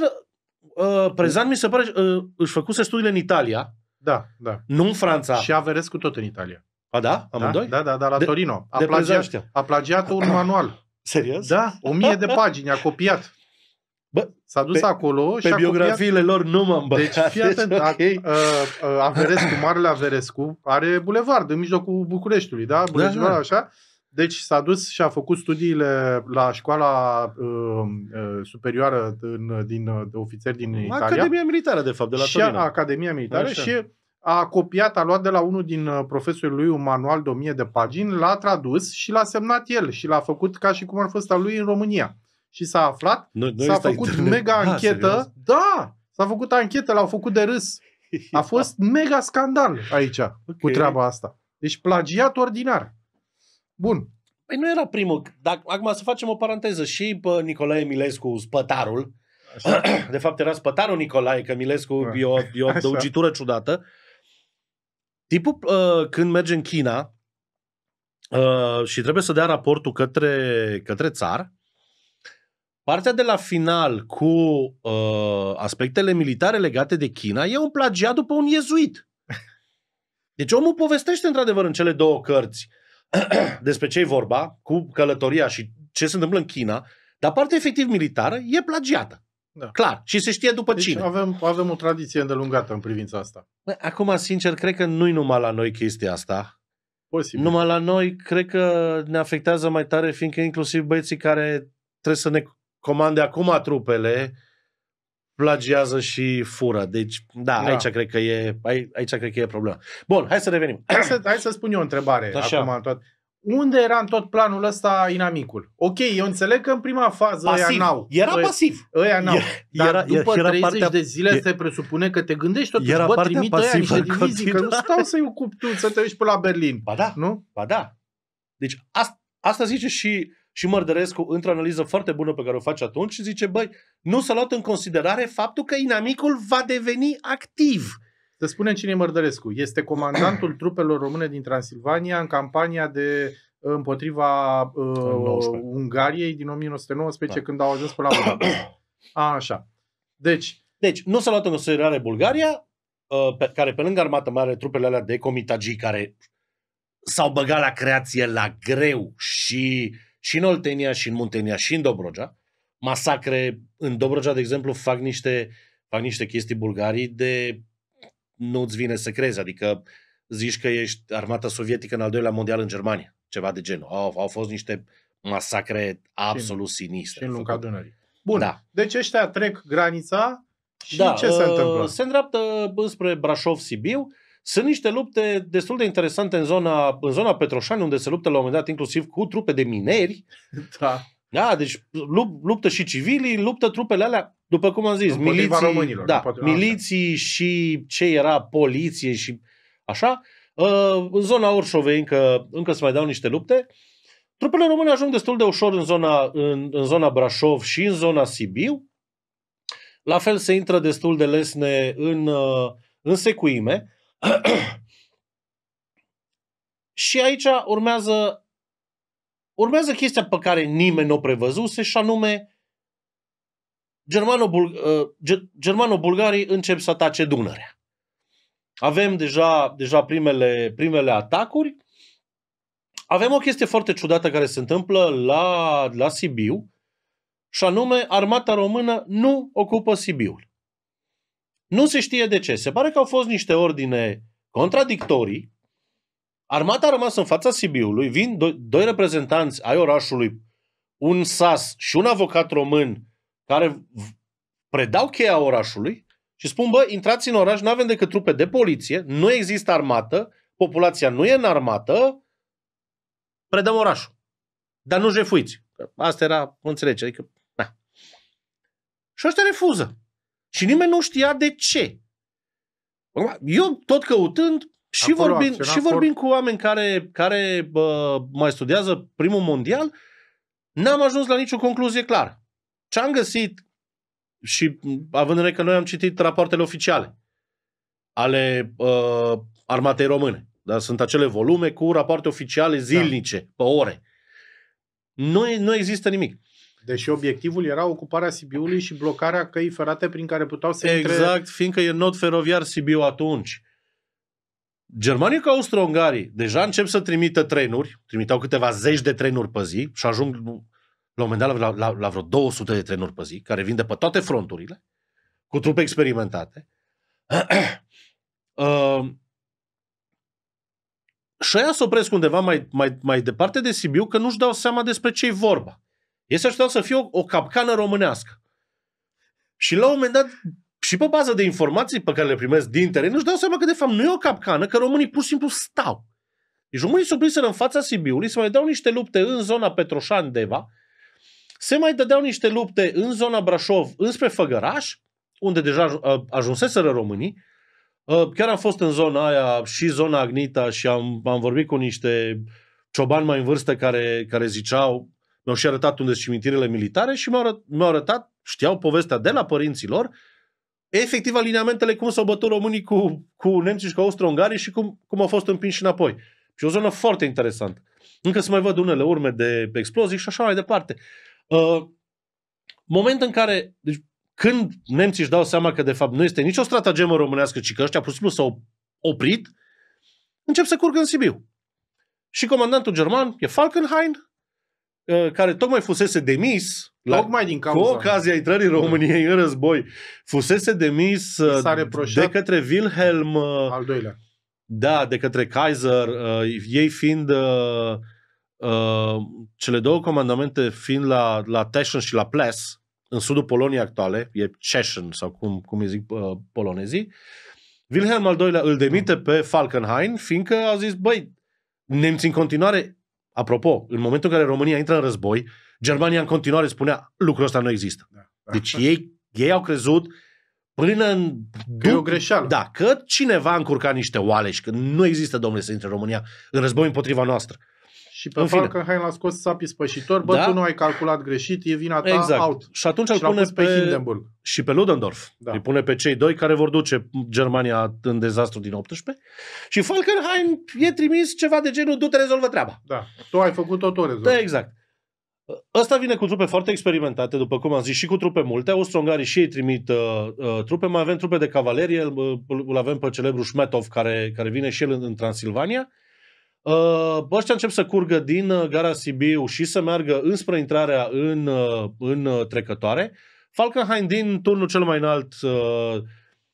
uh, Prezan mi se pare, uh, își făcuse studiile în Italia, da, da. nu în Franța. Și Averescu tot în Italia. A, da? da Amândoi? Da, da, da, la de, Torino. A, plagiat, a plagiat un manual Serios? Da, o mie de pagini a copiat. Bă, S-a dus pe, acolo și Pe biografiile copiat... lor nu m-am băgat. Deci fii deci, atent, okay. a, a, Averescu, Marele Averescu, are bulevard în mijlocul Bucureștiului, da? da, da. așa. Deci s-a dus și a făcut studiile la școala uh, uh superioară din, din, uh, de ofițeri din Academia Italia. Academia Militară, de fapt, de la și Torino. Academia Militară Așa. și a copiat, a luat de la unul din uh, profesorii lui un manual de 1000 de pagini, l-a tradus și l-a semnat el și l-a făcut ca și cum ar fost al lui în România. Și s-a aflat, nu, s-a făcut internet. mega ah, anchetă, serios? da, s-a făcut anchetă, l-au făcut de râs. A fost mega scandal aici okay. cu treaba asta. Deci plagiat ordinar. Bun. Păi nu era primul. Dacă, acum să facem o paranteză. Și pe Nicolae Milescu, spătarul, Așa. de fapt era spătarul Nicolae, că Milescu da. e o, e o dăugitură ciudată, Tipul uh, când merge în China uh, și trebuie să dea raportul către, către țar, partea de la final cu uh, aspectele militare legate de China e un plagiat după un iezuit. Deci omul povestește într-adevăr în cele două cărți despre ce vorba, cu călătoria și ce se întâmplă în China, dar partea efectiv militară e plagiată. Da. Clar. Și se știe după deci cine. Avem, avem o tradiție îndelungată în privința asta. Bă, acum, sincer, cred că nu-i numai la noi chestia asta. Posibil. Numai la noi, cred că ne afectează mai tare, fiindcă inclusiv băieții care trebuie să ne comande acum trupele, plagiază și fură. Deci, da, da. aici cred că e aici cred că e problema. Bun, hai să revenim. Hai să, hai să spun eu o întrebare Așa. acum unde era în tot planul ăsta inamicul? Ok, eu înțeleg că în prima fază pasiv. ăia n-au. Era ăia, pasiv. Ăia n-au. Era, dar după era 30 partea, de zile e, se presupune că te gândești totuși, era bă, trimit ăia niște divizii, continua. că nu stau să-i ocup tu, să te uiți până la Berlin. Ba da, nu? ba da. Deci asta, asta zice și, și Mărdărescu într-o analiză foarte bună pe care o face atunci și zice, băi, nu s-a luat în considerare faptul că inamicul va deveni activ să spunem cine e Mărdărescu. Este comandantul trupelor române din Transilvania în campania de uh, împotriva uh, Ungariei din 1919 da. când au ajuns până la A, Așa. Deci, deci, nu s-a luat în considerare Bulgaria, uh, pe, care pe lângă armată mare trupele alea de comitagii care s-au băgat la creație la greu și, și în Oltenia, și în Muntenia, și în Dobrogea. Masacre în Dobrogea, de exemplu, fac niște, fac niște chestii bulgarii de nu-ți vine să crezi, adică zici că ești armata sovietică în al doilea mondial în Germania, ceva de genul. Au, au fost niște masacre absolut și, sinistre. Și în lunga Dunării. Bun, da. deci ăștia trec granița și da, ce se uh, întâmplă? Se îndreaptă spre Brașov-Sibiu. Sunt niște lupte destul de interesante în zona, în zona Petroșani, unde se luptă la un moment dat inclusiv cu trupe de mineri. Da. Da, deci luptă și civilii, luptă trupele alea. După cum am zis, Împotriva miliții, da, miliții și ce era poliție și așa, uh, în zona Orșovei încă, încă se mai dau niște lupte. Trupele române ajung destul de ușor în zona, în, în zona Brașov și în zona Sibiu. La fel se intră destul de lesne în, uh, în secuime. și aici urmează, urmează chestia pe care nimeni nu o prevăzuse și anume Ă, germano-bulgarii încep să atace Dunărea. Avem deja, deja primele, primele atacuri. Avem o chestie foarte ciudată care se întâmplă la, la Sibiu, și anume armata română nu ocupă Sibiul. Nu se știe de ce. Se pare că au fost niște ordine contradictorii. Armata a rămas în fața Sibiului, vin do- doi reprezentanți ai orașului, un sas și un avocat român care predau cheia orașului și spun, bă, intrați în oraș, nu avem decât trupe de poliție, nu există armată, populația nu e în armată, predăm orașul. Dar nu jefuiți. Asta era, înțelege, adică, na. Și ăștia refuză. Și nimeni nu știa de ce. Eu tot căutând și vorbind, și vorbind cu oameni care, care bă, mai studiază primul mondial, n-am ajuns la nicio concluzie clară. Ce am găsit și având în vedere că noi am citit rapoartele oficiale ale uh, armatei române, dar sunt acele volume cu rapoarte oficiale da. zilnice, da. pe ore. Nu, nu există nimic. Deși obiectivul era ocuparea Sibiului și blocarea căii ferate prin care puteau să exact, intre... Exact, fiindcă e nod feroviar Sibiu atunci. Germanii ca austro-ungarii deja încep să trimită trenuri, trimiteau câteva zeci de trenuri pe zi și ajung la un moment dat la, la, la vreo 200 de trenuri pe zi, care vin de pe toate fronturile, cu trupe experimentate. uh, și aia se opresc undeva mai, mai, mai departe de Sibiu, că nu-și dau seama despre ce-i vorba. Ei se așteptau să fie o, o capcană românească. Și la un moment dat, și pe bază de informații pe care le primesc din teren, nu-și dau seama că de fapt nu e o capcană, că românii pur și simplu stau. Deci românii se opriseră în fața Sibiului, se mai dau niște lupte în zona Petroșan-Deva, se mai dădeau niște lupte în zona Brașov, înspre Făgăraș, unde deja ajunseseră românii. Chiar am fost în zona aia și zona Agnita și am, am vorbit cu niște ciobani mai în vârstă care, care ziceau, mi-au și arătat unde sunt cimitirile militare și mi-au, arăt, mi-au arătat, știau povestea de la lor, efectiv alineamentele cum s-au bătut românii cu, cu nemții și cu austro-ungarii și cum, cum au fost împinși înapoi. Și o zonă foarte interesantă. Încă se mai văd unele urme de explozii și așa mai departe. Uh, moment în care, deci, când nemții își dau seama că de fapt nu este nicio stratagemă românească, ci că ăștia pur și simplu s-au oprit, încep să curgă în Sibiu. Și comandantul german e Falkenhayn, uh, care tocmai fusese demis la, tocmai din cauza. cu ocazia intrării da. României în război, fusese demis uh, de către Wilhelm al doilea. Da, de către Kaiser, ei fiind Ehm, cele două comandamente fiind la, la Teschen și la Ples, în sudul Poloniei actuale, e Ceșen sau cum, cum îi zic uh, polonezii, Wilhelm al II-lea îl demite pe Falkenhayn, fiindcă a zis, băi, nemții în continuare, apropo, în momentul în care România intră în război, Germania în continuare spunea, lucrul ăsta nu există. Da, da. Deci ei, ei au crezut până în... Că e o greșeală. Da, că cineva a încurcat niște oale și că nu există, domnule, să intre România în război împotriva noastră și pe Falkenhayn l-a scos sapi spășitor, bă, da? tu nu ai calculat greșit, e vina ta, exact. out. Și atunci îl pune pe, pe Hindenburg. Și pe Ludendorff. Da. Îi pune pe cei doi care vor duce Germania în dezastru din 18. Și Falkenhayn e trimis ceva de genul, du-te, rezolvă treaba. Da. Tu ai făcut tot, o rezolvă. Da, exact. Ăsta vine cu trupe foarte experimentate, după cum am zis, și cu trupe multe. Austro-ungarii și ei trimit uh, uh, trupe. Mai avem trupe de cavalerie, îl, îl avem pe celebru Șmetov, care, care vine și el în, în Transilvania. Uh, Uh, ăștia încep să curgă din uh, gara Sibiu și să meargă înspre intrarea în, uh, în trecătoare. Falkenhayn din turnul cel mai înalt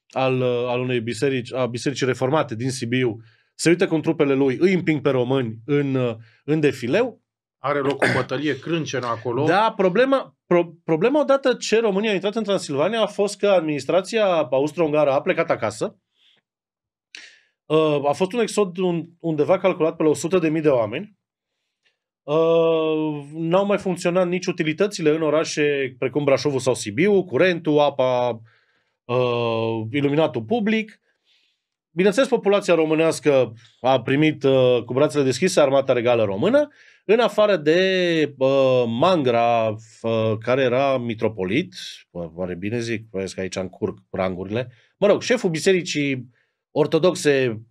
al, al unei biserici, a bisericii reformate din Sibiu, se uită cu trupele lui, îi împing pe români în, în defileu. Are loc o bătălie crâncenă acolo. Da, problema, pro, problema odată ce România a intrat în Transilvania a fost că administrația austro-ungară a plecat acasă Uh, a fost un exod undeva calculat pe la 100.000 de oameni. Uh, n-au mai funcționat nici utilitățile în orașe precum Brașovul sau Sibiu, curentul, apa, uh, iluminatul public. Bineînțeles, populația românească a primit uh, cu brațele deschise armata regală română, în afară de uh, Mangra, uh, care era mitropolit, oare bine zic, că aici încurc rangurile, mă rog, șeful bisericii ortodoxe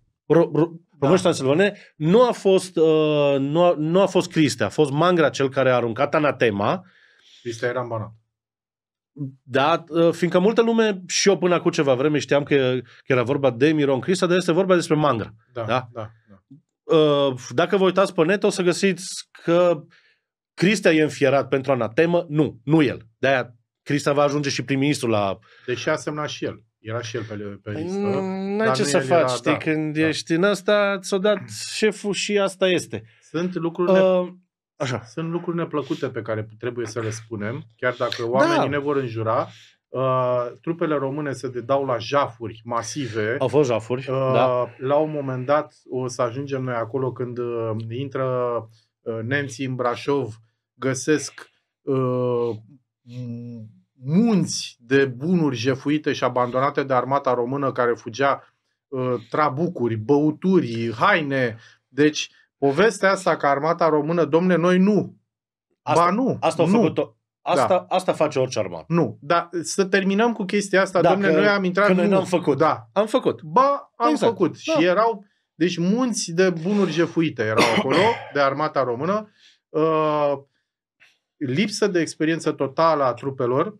Românești da. transilvane, nu a fost, uh, nu, a, nu a fost Cristea, a fost Mangra cel care a aruncat anatema. Cristea era în banat. Da, uh, fiindcă multă lume și eu până acum ceva vreme știam că, că era vorba de Miron Crista, dar este vorba despre Mangra. Da, da? da, da. Uh, dacă vă uitați pe net, o să găsiți că Cristea e înfierat pentru anatemă. Nu, nu el. De-aia Cristea va ajunge și prim-ministru la... Deși a semnat și el. Era și el pe, pe păi listă. N-ai ce să faci, știi, da, când da. ești în asta, ți-o dat șeful și asta este. Sunt lucruri, uh, așa. Sunt lucruri neplăcute pe care trebuie să le spunem, chiar dacă oamenii da. ne vor înjura. Uh, trupele române se dedau la jafuri masive. Au fost jafuri, uh, da. La un moment dat o să ajungem noi acolo când uh, intră uh, nemții în Brașov, găsesc uh, munți de bunuri jefuite și abandonate de armata română care fugea, ă, trabucuri, băuturi, haine. Deci, povestea asta că armata română, domne, noi nu. Asta, ba nu. Asta nu. făcut nu. Asta, da. asta face orice armată. Nu, dar să terminăm cu chestia asta, da, domne, noi am intrat... Că noi nu am făcut. Da. Am făcut. Ba, am exact. făcut. Da. Și erau, deci, munți de bunuri jefuite erau acolo, de armata română. Uh, lipsă de experiență totală a trupelor,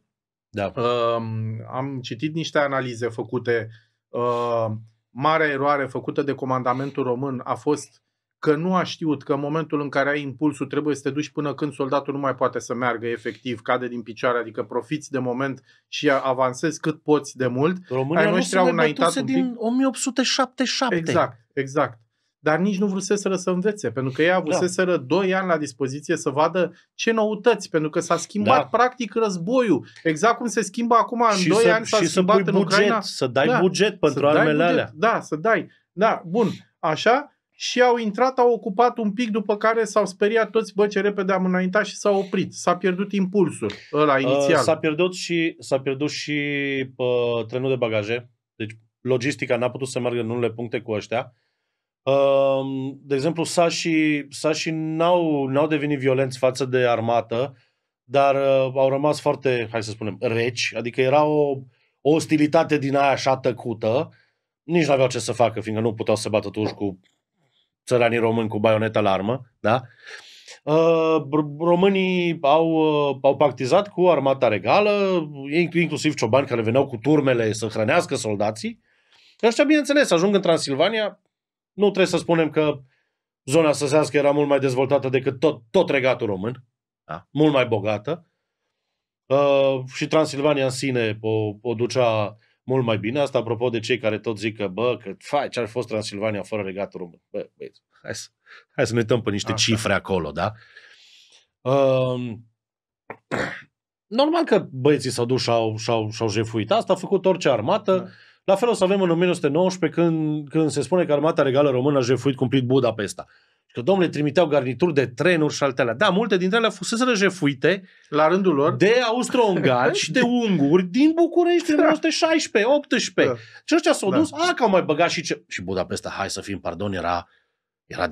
da. Uh, am citit niște analize făcute. Uh, marea eroare făcută de comandamentul român a fost că nu a știut că în momentul în care ai impulsul trebuie să te duci până când soldatul nu mai poate să meargă efectiv, cade din picioare, adică profiți de moment și avansezi cât poți de mult. România ai noștri nu au înaintat un pic. din 1877. Exact, exact dar nici nu vruseseră să învețe, pentru că ei da. avuseseră da. 2 ani la dispoziție să vadă ce noutăți, pentru că s-a schimbat da. practic războiul, exact cum se schimbă acum în și 2 să, ani s-a și schimbat să pui în buget, Ucraina. Să dai da, buget pentru armele alea. Da, să dai. Da, bun, așa și au intrat, au ocupat un pic, după care s-au speriat toți, bă, ce repede am înaintat și s-au oprit. S-a pierdut impulsul ăla uh, inițial. S-a pierdut și, s-a pierdut și uh, trenul de bagaje, deci logistica n-a putut să meargă în unele puncte cu ăștia de exemplu, sașii, sașii n-au, n-au devenit violenți față de armată, dar uh, au rămas foarte, hai să spunem, reci, adică era o, o ostilitate din aia așa tăcută, nici nu aveau ce să facă, fiindcă nu puteau să bată tuși cu țăranii români cu baioneta la armă, da? Uh, românii au, uh, au pactizat cu armata regală, inclusiv ciobani care veneau cu turmele să hrănească soldații. așa, bineînțeles, ajung în Transilvania, nu trebuie să spunem că zona săsească era mult mai dezvoltată decât tot, tot regatul român, da. mult mai bogată. Uh, și Transilvania în sine o, o ducea mult mai bine. Asta apropo de cei care tot zic că, bă, că fai, ce-ar fi fost Transilvania fără regatul român. Bă, bă, hai, să, hai să ne uităm pe niște Asta. cifre acolo, da? Uh, normal că băieții s-au dus și au, și-au, și-au jefuit. Asta a făcut orice armată. Da la fel o să avem în 1919 când, când se spune că armata regală română a jefuit cumplit Budapesta. Că, domnule, trimiteau garnituri de trenuri și altele. Da, multe dintre ele fuseseră jefuite la rândul lor de austro-ungari și de unguri din București în 1916, da. 18. Da. Și ăștia s-au o da. dus, da. a, că au mai băgat și ce... Și Budapesta, hai să fim, pardon, era era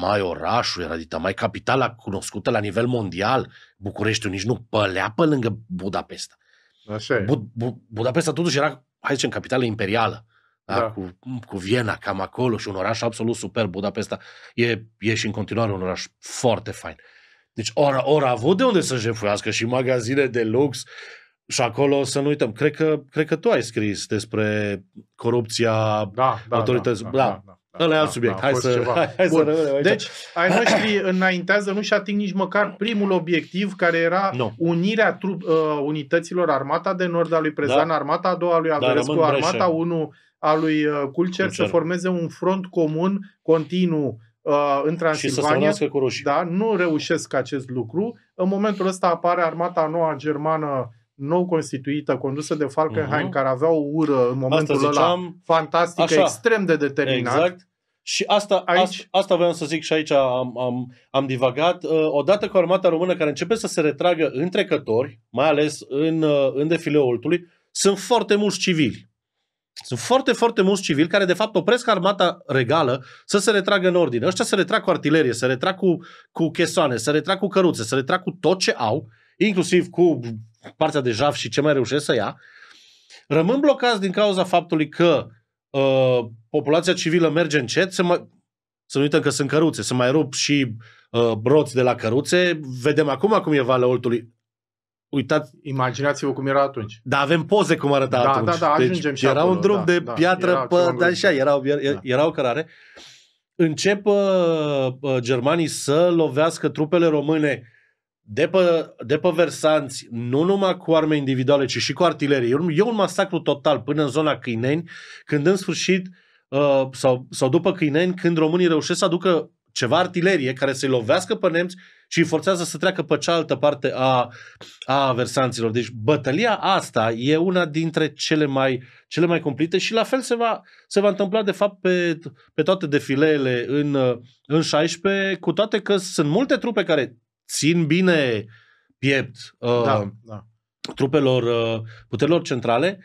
mai orașul, era mai capitala cunoscută la nivel mondial. Bucureștiul nici nu pălea pe lângă Budapesta. Așa e. Bud- Bu- Budapesta totuși era hai zicem, capitală imperială, da? Da. Cu, cu Viena, cam acolo, și un oraș absolut superb, Budapesta, e, e și în continuare un oraș foarte fain. Deci ora ora a avut de unde să jefuiască și magazine de lux și acolo să nu uităm. Cred că, cred că tu ai scris despre corupția da, da, da autorității. Da, da, da, da. Ăla da, e da, alt subiect. Da, hai să, ceva. hai, să Deci, ai noștri înaintează, nu-și ating nici măcar primul obiectiv, care era no. unirea trup, uh, unităților armata de nord a lui Prezan, da. armata a doua a lui Averescu, uh, da, armata 1 a lui Culcer, Culcer, să formeze un front comun continuu uh, în Transilvania. Și să se cu roșii. Da, nu reușesc acest lucru. În momentul ăsta apare armata noua germană nou constituită, condusă de Falkenhayn, uh-huh. care avea o ură în momentul asta ziceam, ăla fantastică, așa, extrem de determinat. Exact. Și asta, aici... asta, asta vreau să zic și aici am, am, am divagat. Uh, odată cu armata română care începe să se retragă în trecători, mai ales în, uh, în defileul Oltului, sunt foarte mulți civili. Sunt foarte, foarte mulți civili care, de fapt, opresc armata regală să se retragă în ordine. Ăștia se retrag cu artilerie, se retrag cu, cu chesoane, se retrag cu căruțe, se retrag cu tot ce au, inclusiv cu partea de jaf și ce mai reușesc să ia, rămân blocați din cauza faptului că uh, populația civilă merge încet, se mai, să nu uităm că sunt căruțe, se mai rup și uh, broți de la căruțe, vedem acum cum e Valea Oltului, uitați... Imaginați-vă cum era atunci. Da, avem poze cum arăta da, da atunci. Da, da, ajungem deci, și Era acolo, un drum da, de da, piatră, era pă, da, așa, da. era, era, da. o cărare. Încep uh, uh, germanii să lovească trupele române de pe, de pe versanți, nu numai cu arme individuale, ci și cu artilerie. E un, e un masacru total până în zona Câineni, când în sfârșit, uh, sau, sau după Câineni, când românii reușesc să aducă ceva artilerie care să-i lovească pe nemți și îi forțează să treacă pe cealaltă parte a, a versanților. Deci bătălia asta e una dintre cele mai, cele mai complete și la fel se va, se va întâmpla de fapt pe, pe toate defileele în, uh, în 16, cu toate că sunt multe trupe care țin bine piept uh, da, da. trupelor, uh, puterilor centrale,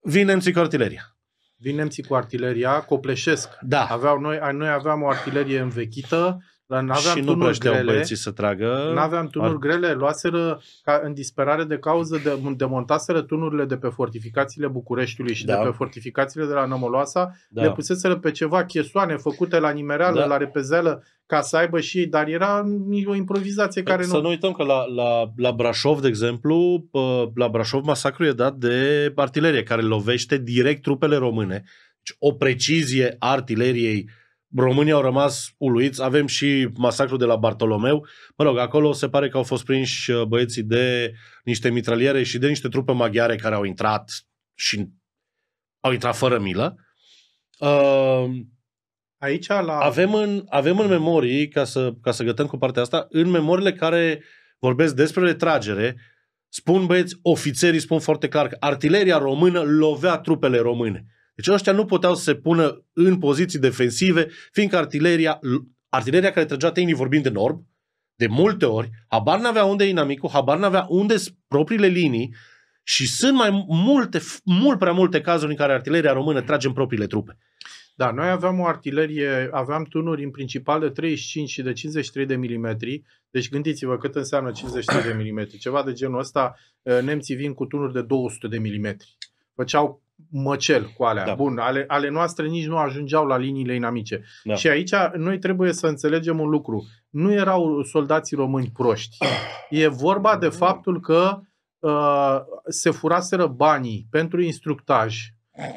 vin nemții cu artileria. Vin nemții cu artileria, copleșesc. Da. Aveau noi, noi aveam o artilerie învechită, dar n-aveam și nu grele, să tragă. Nu aveam tunuri ar... grele, luaseră ca, în disperare de cauză, de, demontaseră tunurile de pe fortificațiile Bucureștiului și da. de pe fortificațiile de la Nămoloasa, da. le puseseră pe ceva chesoane făcute la nimereală, da. la repezeală, ca să aibă și ei, dar era o improvizație păi care să nu... Să nu uităm că la, la, la Brașov, de exemplu, la Brașov masacru e dat de artilerie, care lovește direct trupele române. Deci o precizie artileriei Românii au rămas uluiți, avem și masacrul de la Bartolomeu. Mă rog, acolo se pare că au fost prinși uh, băieții de niște mitraliere și de niște trupe maghiare care au intrat și au intrat fără milă. Uh, Aici la... Avem în, avem în memorii, ca să, ca să gătăm cu partea asta, în memoriile care vorbesc despre retragere, spun băieți, ofițerii spun foarte clar că artileria română lovea trupele române. Deci ăștia nu puteau să se pună în poziții defensive, fiindcă artileria, artileria care trăgea tehnic vorbind de norb, de multe ori, habar n-avea unde e inamicul, habar n-avea unde propriile linii și sunt mai multe, mult prea multe cazuri în care artileria română trage în propriile trupe. Da, noi aveam o artilerie, aveam tunuri în principal de 35 și de 53 de milimetri, deci gândiți-vă cât înseamnă 53 de milimetri, ceva de genul ăsta, eh, nemții vin cu tunuri de 200 de milimetri. Făceau măcel cu alea. Da. Bun, ale, ale noastre nici nu ajungeau la liniile inamice. Da. Și aici noi trebuie să înțelegem un lucru. Nu erau soldații români proști. E vorba de faptul că uh, se furaseră banii pentru instructaj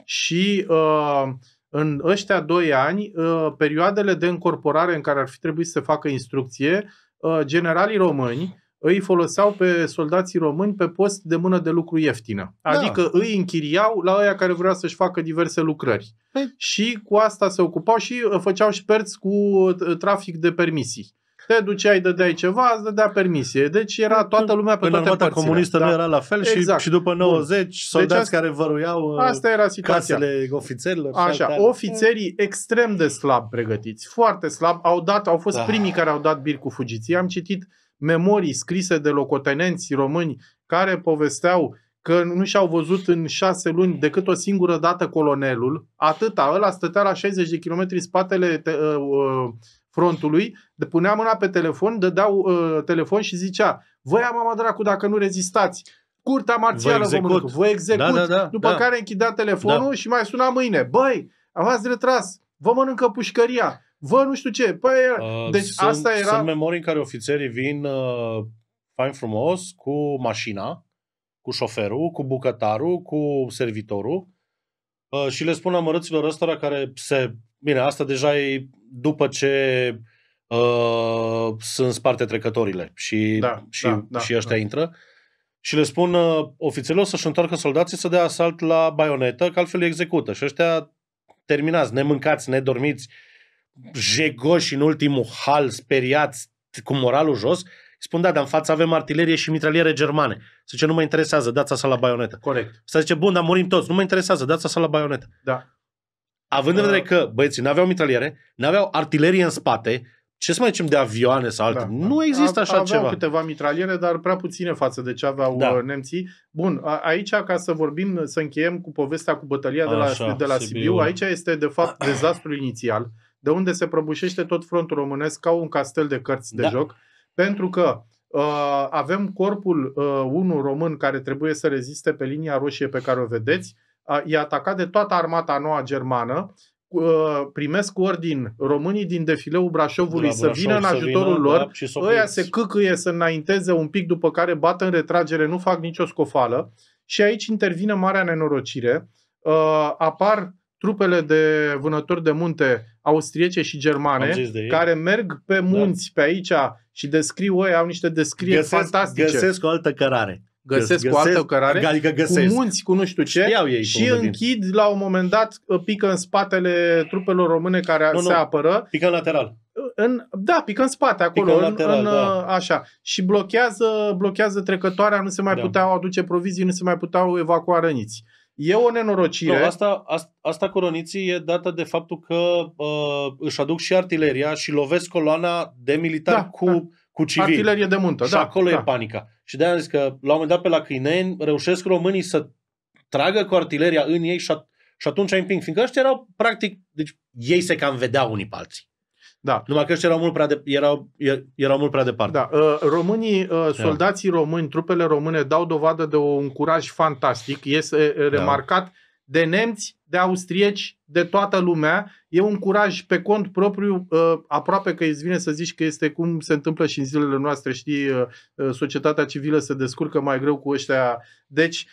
și uh, în ăștia doi ani, uh, perioadele de încorporare în care ar fi trebuit să se facă instrucție, uh, generalii români îi foloseau pe soldații români pe post de mână de lucru ieftină. Da. Adică da. îi închiriau la aia care vrea să-și facă diverse lucrări. Păi... Și cu asta se ocupau și uh, făceau șperți cu uh, trafic de permisii. Te duceai, dădeai ceva, îți dădea permisie. Deci era păi- toată lumea pe în păi toate părțile. comunistă da? nu era la fel și, exact. și după 90 Bun. Deci soldați deci asta, care văruiau uh, asta era situația. casele ofițerilor. Așa, ofițerii extrem de slab pregătiți, foarte slab, au dat, au fost da. primii care au dat bir cu fugiții. Am citit memorii scrise de locotenenți români care povesteau că nu și-au văzut în șase luni decât o singură dată colonelul, atâta, ăla stătea la 60 de kilometri în spatele te, uh, frontului, punea mâna pe telefon, dădeau uh, telefon și zicea, vă ia mama dracu dacă nu rezistați, curtea marțială vă execut, vă da, execut. Da, da, da, după da. care închidea telefonul da. și mai suna mâine, băi, v-ați retras, vă mănâncă pușcăria vă nu știu ce. Păi, uh, deci sunt, asta era... Sunt memorii în care ofițerii vin uh, fain frumos cu mașina, cu șoferul, cu bucătarul, cu servitorul uh, și le spun amărâților ăstora care se... Bine, asta deja e după ce uh, sunt sparte trecătorile și, da, și, da, da, și ăștia da. intră. Și le spun uh, ofițerilor să-și întoarcă soldații să dea asalt la baionetă, că altfel îi execută. Și ăștia terminați, nemâncați, nedormiți, uh, jegoși în ultimul hal, speriați, cu moralul jos, spun, da, dar în față avem artilerie și mitraliere germane. Zice, nu mă interesează, dați asta la baionetă. Corect. Să zice, bun, dar murim toți, nu mă interesează, dați asta la baionetă. Da. Având în ă. vedere că băieții n-aveau mitraliere, n-aveau artilerie în spate, ce să mai zicem de avioane sau alte? Da, nu da. există așa aveau ceva. Aveau câteva mitraliere, dar prea puține față de ce aveau da. Uh, nemții. Bun, a, aici ca să vorbim, să încheiem cu povestea cu bătălia de la, așa, de la Sibiu, Sibiu, aici este de fapt dezastrul inițial de unde se prăbușește tot frontul românesc ca un castel de cărți da. de joc, pentru că uh, avem corpul uh, unul român care trebuie să reziste pe linia roșie pe care o vedeți, uh, e atacat de toată armata noua germană, uh, primesc ordin românii din defileul Brașovului Brașov, să vină în ajutorul vină, da, lor, da, ăia se câcâie să înainteze un pic, după care bat în retragere, nu fac nicio scofală și aici intervine marea nenorocire, uh, apar trupele de vânători de munte austriece și germane care merg pe da. munți da. pe aici și descriu ei, au niște descrieri găsesc, fantastice. Găsesc o altă cărare. Găsesc, găsesc o altă cărare, adică găsesc. cu munți, cu nu știu ce, Știau ei și închid la un moment dat, uh, pică în spatele trupelor române care nu, se nu, apără. Pică în lateral. Uh, în, da, pică în spate acolo, pică în, lateral, în, da. Uh, așa. Și blochează, blochează trecătoarea, nu se mai da. puteau aduce provizii, nu se mai puteau evacua răniți. E o nenorocire. No, asta, asta, asta e dată de faptul că uh, își aduc și artileria și lovesc coloana de militar da, cu, da. cu civili. Artilerie de muntă, și da. acolo da. e panica. Și de-aia am zis că la un moment dat pe la Câineni reușesc românii să tragă cu artileria în ei și, at- și atunci îi împing. Fiindcă ăștia erau practic, deci ei se cam vedeau unii pe alții. Da. Numai că erau mult prea, de, erau, erau mult prea departe. Da. Uh, românii, uh, soldații da. români, trupele române dau dovadă de un curaj fantastic. Este uh, da. remarcat da. de nemți, de austrieci, de toată lumea. E un curaj pe cont propriu, aproape că îți vine să zici că este cum se întâmplă și în zilele noastre, știi, societatea civilă se descurcă mai greu cu ăștia. Deci,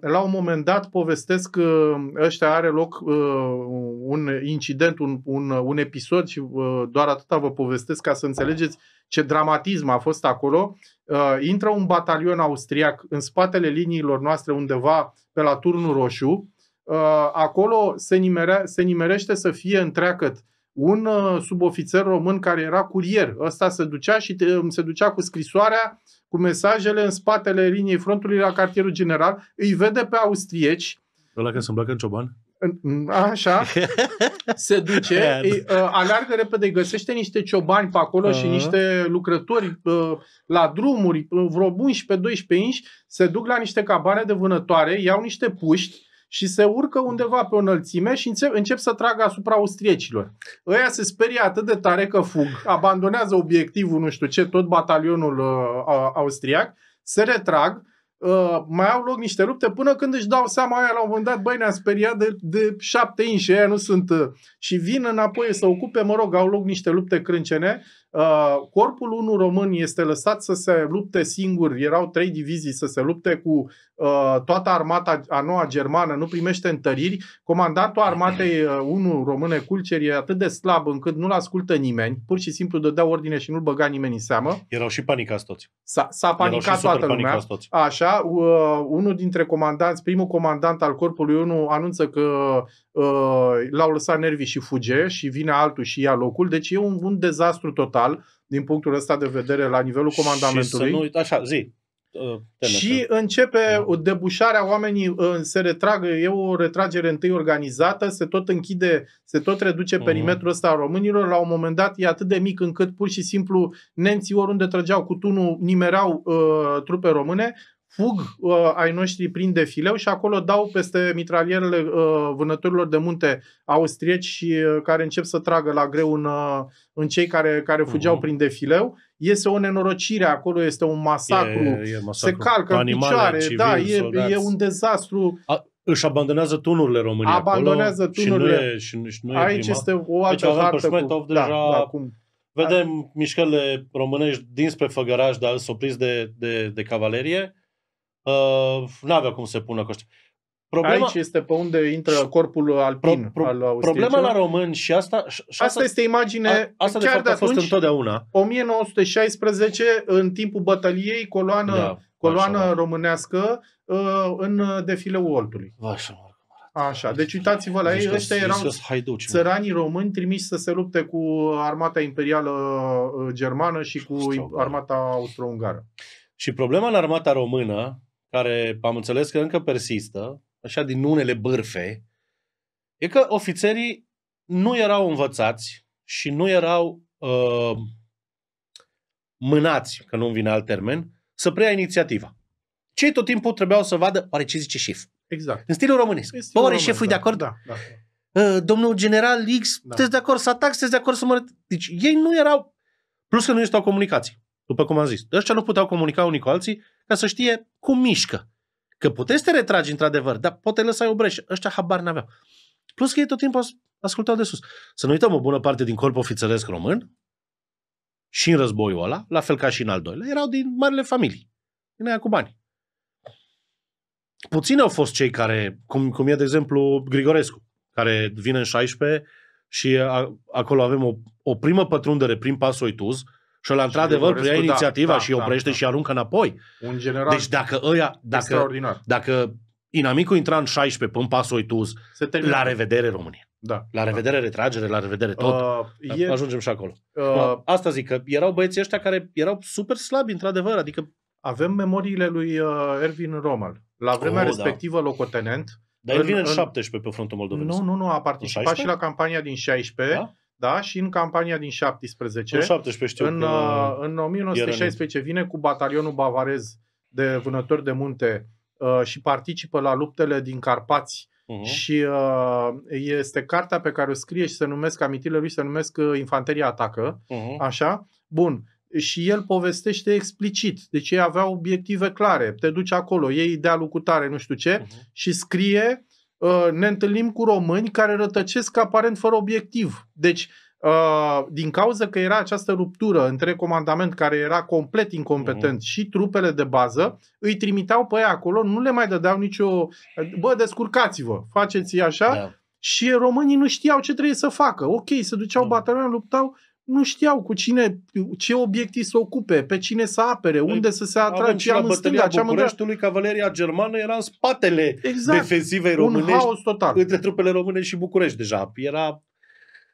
la un moment dat povestesc că ăștia are loc un incident, un, un, un episod și uh, doar atâta vă povestesc ca să înțelegeți ce dramatism a fost acolo. Uh, intră un batalion austriac în spatele liniilor noastre undeva pe la turnul roșu. Uh, acolo se, nimerea, se nimerește să fie întreagăt un subofițer român care era curier. Ăsta se ducea și se ducea cu scrisoarea, cu mesajele în spatele liniei frontului la cartierul general. Îi vede pe austrieci. Ăla că se îmbracă în cioban? așa, se duce, îi, da. uh, aleargă repede, găsește niște ciobani pe acolo uh-huh. și niște lucrători uh, la drumuri, uh, vreo 11-12 inși, se duc la niște cabane de vânătoare, iau niște puști, și se urcă undeva pe o înălțime și încep, încep să tragă asupra austriecilor. Ăia se sperie atât de tare că fug, abandonează obiectivul, nu știu ce, tot batalionul uh, austriac, se retrag, uh, mai au loc niște lupte până când își dau seama aia la un moment dat, băi, ne-am speriat de, de șapte inși, aia nu sunt. Uh, și vin înapoi să ocupe, mă rog, au loc niște lupte crâncene Uh, corpul 1 român este lăsat să se lupte singur, erau trei divizii să se lupte cu uh, toată armata a noua germană, nu primește întăriri, comandantul armatei 1 uh, române Culcer e atât de slab încât nu-l ascultă nimeni, pur și simplu dădea ordine și nu-l băga nimeni în seamă. Erau și panicați toți. S-a, s-a panicat toată lumea. Toți. Așa, unul dintre comandanți, primul comandant al corpului 1 anunță că l-au lăsat nervii și fuge și vine altul și ia locul, deci e un, un dezastru total general, din punctul ăsta de vedere la nivelul comandamentului. Și să nu uit, așa, zi. Teme, ă, și începe da. debușarea oamenii, ă, se retragă, e o retragere întâi organizată, se tot închide, se tot reduce uh perimetrul ăsta a românilor, la un moment dat e atât de mic încât pur și simplu nemții oriunde trăgeau cu tunul nimereau uh, ă, trupe române, fug uh, ai noștri prin defileu și acolo dau peste mitralierele uh, vânătorilor de munte austrieci și uh, care încep să tragă la greu în, uh, în cei care, care mhm. fugeau uh-huh. prin defileu. Este o nenorocire acolo, este un masacru, e, e masacru. se calcă în picioare, civil, da, e, e un dezastru. A- își abandonează tunurile România Abandonează acolo tunurile. Și nu e, și nu, e Aici prima. este o deci altă deci hartă. Cu... Da, deja da, da, cum... Vedem mișcările românești dinspre Făgăraș, dar sunt de, de, de cavalerie uh, n-avea cum să pună coștii. Problema, Aici este pe unde intră corpul alpin pro, pro, al Problema la români și asta... Și asta, asta este imagine... A, asta chiar de fapt de atunci, a fost întotdeauna. 1916, în timpul bătăliei, coloană, da, coloană așa, românească uh, în defileul Oltului. Așa, Așa, deci uitați-vă la deci ei, ăștia erau haiduci, țăranii români trimiși să se lupte cu armata imperială uh, germană și cu armata austro-ungară. Și problema în armata română care am înțeles că încă persistă, așa din unele bârfe, e că ofițerii nu erau învățați și nu erau uh, mânați, că nu-mi vine alt termen, să preia inițiativa. Cei tot timpul trebuiau să vadă, oare ce zice șef? Exact. În stilul românesc. În stilul Bă, oare șeful da, e de da, acord? Da, da. Uh, domnul general X, da. sunteți de acord să atac, sunteți de acord să mă... Deci ei nu erau... Plus că nu o comunicații după cum am zis. Ăștia nu puteau comunica unii cu alții ca să știe cum mișcă. Că puteți să te retragi într-adevăr, dar poate lăsai o breșă. Ăștia habar n-aveau. Plus că ei tot timpul ascultau de sus. Să nu uităm, o bună parte din corpul ofițeresc român, și în războiul ăla, la fel ca și în al doilea, erau din marile familii, din aia cu bani. Puține au fost cei care, cum, cum e de exemplu Grigorescu, care vine în 16 și a, acolo avem o, o primă pătrundere prin pasul Oituz, și ăla, într-adevăr, preia da, inițiativa da, și da, oprește da, și aruncă înapoi. Un general deci dacă ăia, dacă, dacă inamicul intra în 16 până pasul Oituz, la revedere România. Da. La revedere da. retragere, la revedere tot. Uh, e... Ajungem și acolo. Uh, Asta zic că erau băieții ăștia care erau super slabi, într-adevăr. Adică... Avem memoriile lui uh, Ervin Romal. La vremea oh, da. respectivă da. locotenent. Dar el vine în, în 17 pe frontul moldovenesc. Nu, nu, nu, a participat și la campania din 16. Da? da? și în campania din 17, în, 17 știu în, că uh, în 1916 vine cu batalionul bavarez de vânători de munte uh, și participă la luptele din Carpați uh-huh. și uh, este cartea pe care o scrie și se numesc, amintirile lui se numesc uh, Infanteria Atacă, uh-huh. așa? Bun, și el povestește explicit. Deci ei aveau obiective clare. Te duci acolo, ei idealul cu tare, nu știu ce, uh-huh. și scrie Uh, ne întâlnim cu români care rătăcesc aparent fără obiectiv. Deci, uh, din cauza că era această ruptură între comandament care era complet incompetent mhm. și trupele de bază, îi trimiteau pe ei acolo, nu le mai dădeau nicio... Bă, descurcați-vă, faceți așa. Da. Și românii nu știau ce trebuie să facă. Ok, se duceau uh da. batalionul, luptau nu știau cu cine, ce obiectii să ocupe, pe cine să apere, păi unde să se atragă, ce am în stânga, ce am în dreapta. Cavaleria Germană era în spatele exact. defensivei românești. Un haos total. Între trupele române și București deja. Era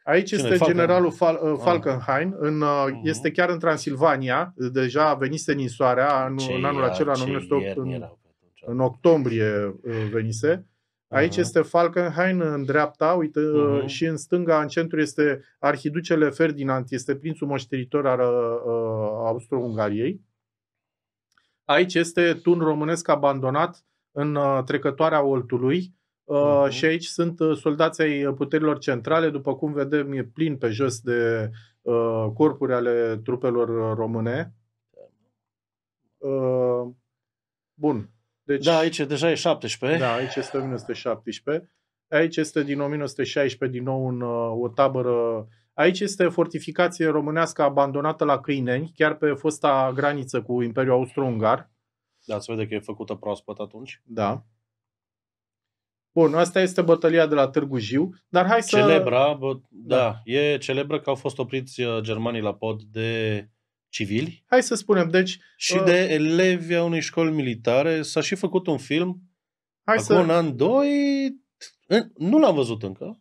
Aici este Falcon? generalul Fal- uh, ah. Falkenhayn, în, uh-huh. este chiar în Transilvania, deja venise ninsoarea în, ce în anul acela, în, 1908, în, în octombrie uh, venise. Aici uh-huh. este Falkenhayn în dreapta, uite, uh-huh. și în stânga, în centru, este arhiducele Ferdinand, este prințul moșteritor al uh, Austro-Ungariei. Aici este tun românesc abandonat în uh, trecătoarea Oltului uh-huh. și aici sunt uh, soldații ai uh, puterilor centrale, după cum vedem e plin pe jos de uh, corpuri ale trupelor uh, române. Uh, bun. Deci, da, aici deja e 17. Da, aici este 1917. Aici este din 1916 din nou în, uh, o tabără. Aici este fortificație românească abandonată la Câineni, chiar pe fosta graniță cu Imperiul Austro-Ungar. Da, se vede că e făcută proaspăt atunci. Da. Bun, asta este bătălia de la Târgu Jiu, dar hai să... Celebra, bă, da, da, e celebră că au fost opriți uh, germanii la pod de civili. Hai să spunem, deci... Și uh, de elevi a unei școli militare. S-a și făcut un film. Hai acum să... un an, doi... Nu l-am văzut încă.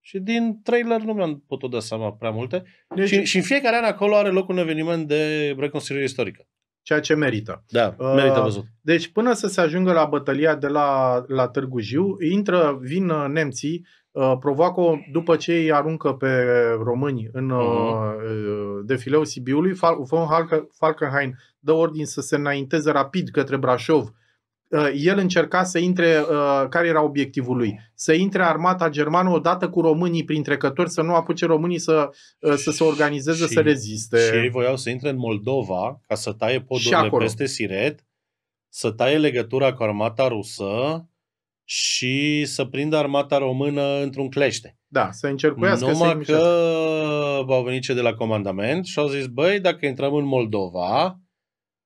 Și din trailer nu mi-am putut da seama prea multe. Deci... Și, și în fiecare an acolo are loc un eveniment de reconstruire istorică. Ceea ce merită. Da, uh, merită văzut. deci până să se ajungă la bătălia de la, la Târgu Jiu, intră, vin uh, nemții Uh, Provaco, după ce îi aruncă pe români în uh-huh. defileul Sibiului, von Falkenhayn dă ordin să se înainteze rapid către Brașov. Uh, el încerca să intre, care era obiectivul lui? Să intre armata germană odată cu românii prin trecători, să nu apuce românii să, să se organizeze, și, să reziste. Și ei voiau să intre în Moldova ca să taie podurile peste Siret, să taie legătura cu armata rusă și să prindă armata română într-un clește. Da, să încercuiască Numai să că au venit cei de la comandament și au zis, băi, dacă intrăm în Moldova,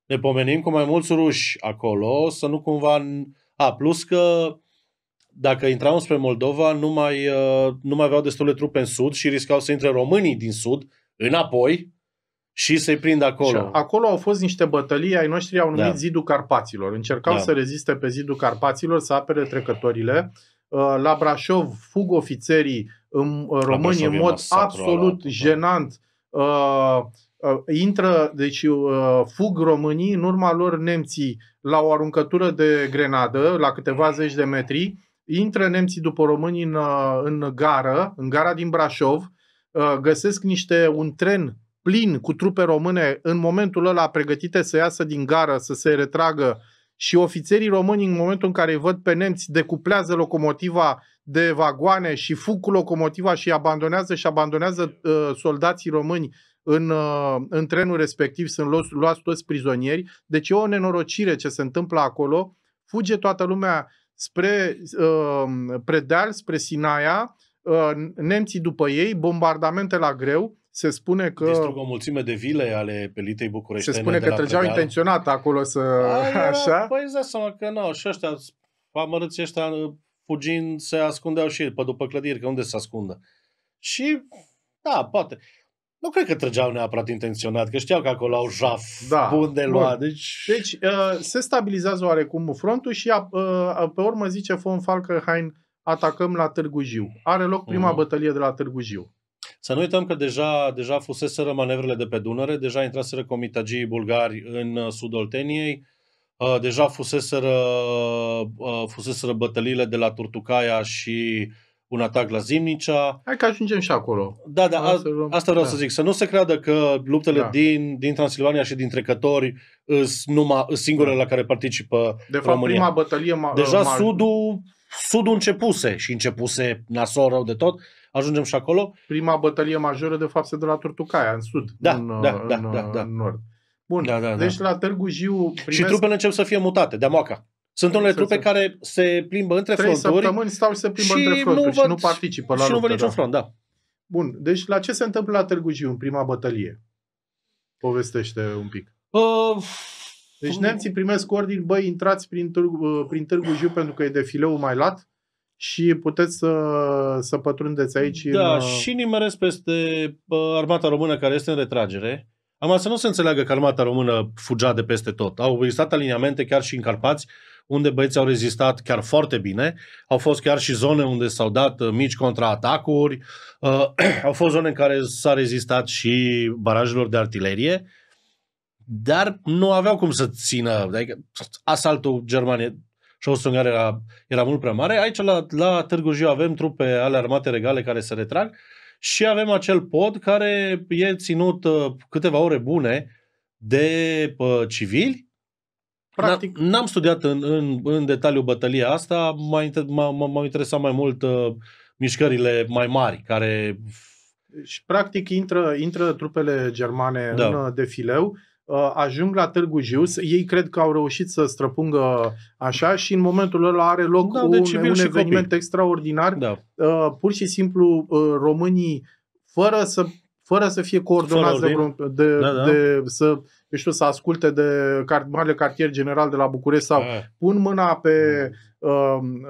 ne pomenim cu mai mulți ruși acolo, să nu cumva... A, plus că dacă intrau spre Moldova, nu mai, uh, nu mai aveau destule trupe în sud și riscau să intre românii din sud înapoi și să-i prind acolo. Și acolo au fost niște bătălii, ai noștri au numit da. Zidul Carpaților. Încercau da. să reziste pe Zidul Carpaților, să apere trecătorile. Uh, la Brașov fug ofițerii în uh, români în mod absolut ala. Da. jenant. Uh, uh, intră, deci uh, fug românii, în urma lor nemții la o aruncătură de grenadă, la câteva zeci de metri, intră nemții după românii în, uh, în gară, în gara din Brașov, găsesc niște, un tren plin cu trupe române în momentul ăla pregătite să iasă din gară, să se retragă și ofițerii români în momentul în care îi văd pe nemți decuplează locomotiva de vagoane și fug cu locomotiva și abandonează și abandonează uh, soldații români în, uh, în trenul respectiv, sunt luați, luați toți prizonieri. Deci e o nenorocire ce se întâmplă acolo. Fuge toată lumea spre uh, ă, Predeal, spre Sinaia, uh, nemții după ei, bombardamente la greu se spune că... Distrug o mulțime de vile ale elitei bucurești. Se spune că trăgeau intenționat acolo să... A, așa? Păi îți dai seama că nu, și ăștia, amărâți ăștia uh, fugind, se ascundeau și pe după clădiri, că unde se ascundă. Și, da, poate. Nu cred că trăgeau neapărat intenționat, că știau că acolo au jaf da, bun de luat. Bun. Deci, deci uh, se stabilizează oarecum frontul și uh, uh pe urmă zice von Falkenhayn atacăm la Târgu Jiu. Are loc prima uh-huh. bătălie de la Târgu Jiu. Să nu uităm că deja, deja fuseseră manevrele de pe Dunăre, deja intraseră comitagii bulgari în uh, sudul Olteniei, uh, deja fuseseră, uh, fuseseră bătăliile de la Turtucaia și un atac la Zimnicea. Hai că ajungem și acolo. Da, da, a, asta vreau da. să zic. Să nu se creadă că luptele da. din, din Transilvania și din Trecători sunt singurele da. la care participă De fapt, România. prima bătălie... Ma- deja ma- Sudul, Sudul începuse și începuse nasol rău de tot ajungem și acolo. Prima bătălie majoră, de fapt, se dă la Turtucaia, în sud, da, în, da, în, da, da, da. în nord. Bun, da, da, da. deci da. la Târgu Jiu primesc... Și trupele încep să fie mutate, de moaca. Sunt unele trupe se... care se plimbă între Trei fronturi. săptămâni stau și se plimbă și între fronturi nu văd, și nu participă la și nu văd niciun da. front, da. Bun, deci la ce se întâmplă la Târgu Jiu în prima bătălie? Povestește un pic. Uh, deci nemții primesc ordini, băi, intrați prin Târgu, prin Târgu Jiu pentru că e defileul mai lat și puteți să, să pătrundeți aici. Da, în... Uh, și nimeresc peste uh, armata română care este în retragere. Am să nu se înțeleagă că armata română fugea de peste tot. Au existat aliniamente chiar și în Carpați, unde băieții au rezistat chiar foarte bine. Au fost chiar și zone unde s-au dat uh, mici contraatacuri. Uh, au fost zone în care s-a rezistat și barajelor de artilerie. Dar nu aveau cum să țină adică, asaltul Germaniei show era, era mult prea mare. Aici la, la Târgu Jiu avem trupe ale armate regale care se retrag și avem acel pod care e ținut uh, câteva ore bune de uh, civili Practic. N-am studiat în, în, în detaliu bătălia asta, m-au interesat mai mult uh, mișcările mai mari, care... Și practic intră, intră trupele germane da. în uh, defileu, Uh, ajung la Târgu Jiu, ei cred că au reușit să străpungă așa și în momentul ăla are loc da, un, un eveniment copii. extraordinar. Da. Uh, pur și simplu uh, românii, fără să, fără să fie coordonați fără de, de, da, da. de să eu știu, să asculte de car- cartier general de la București sau da. pun mâna pe mm.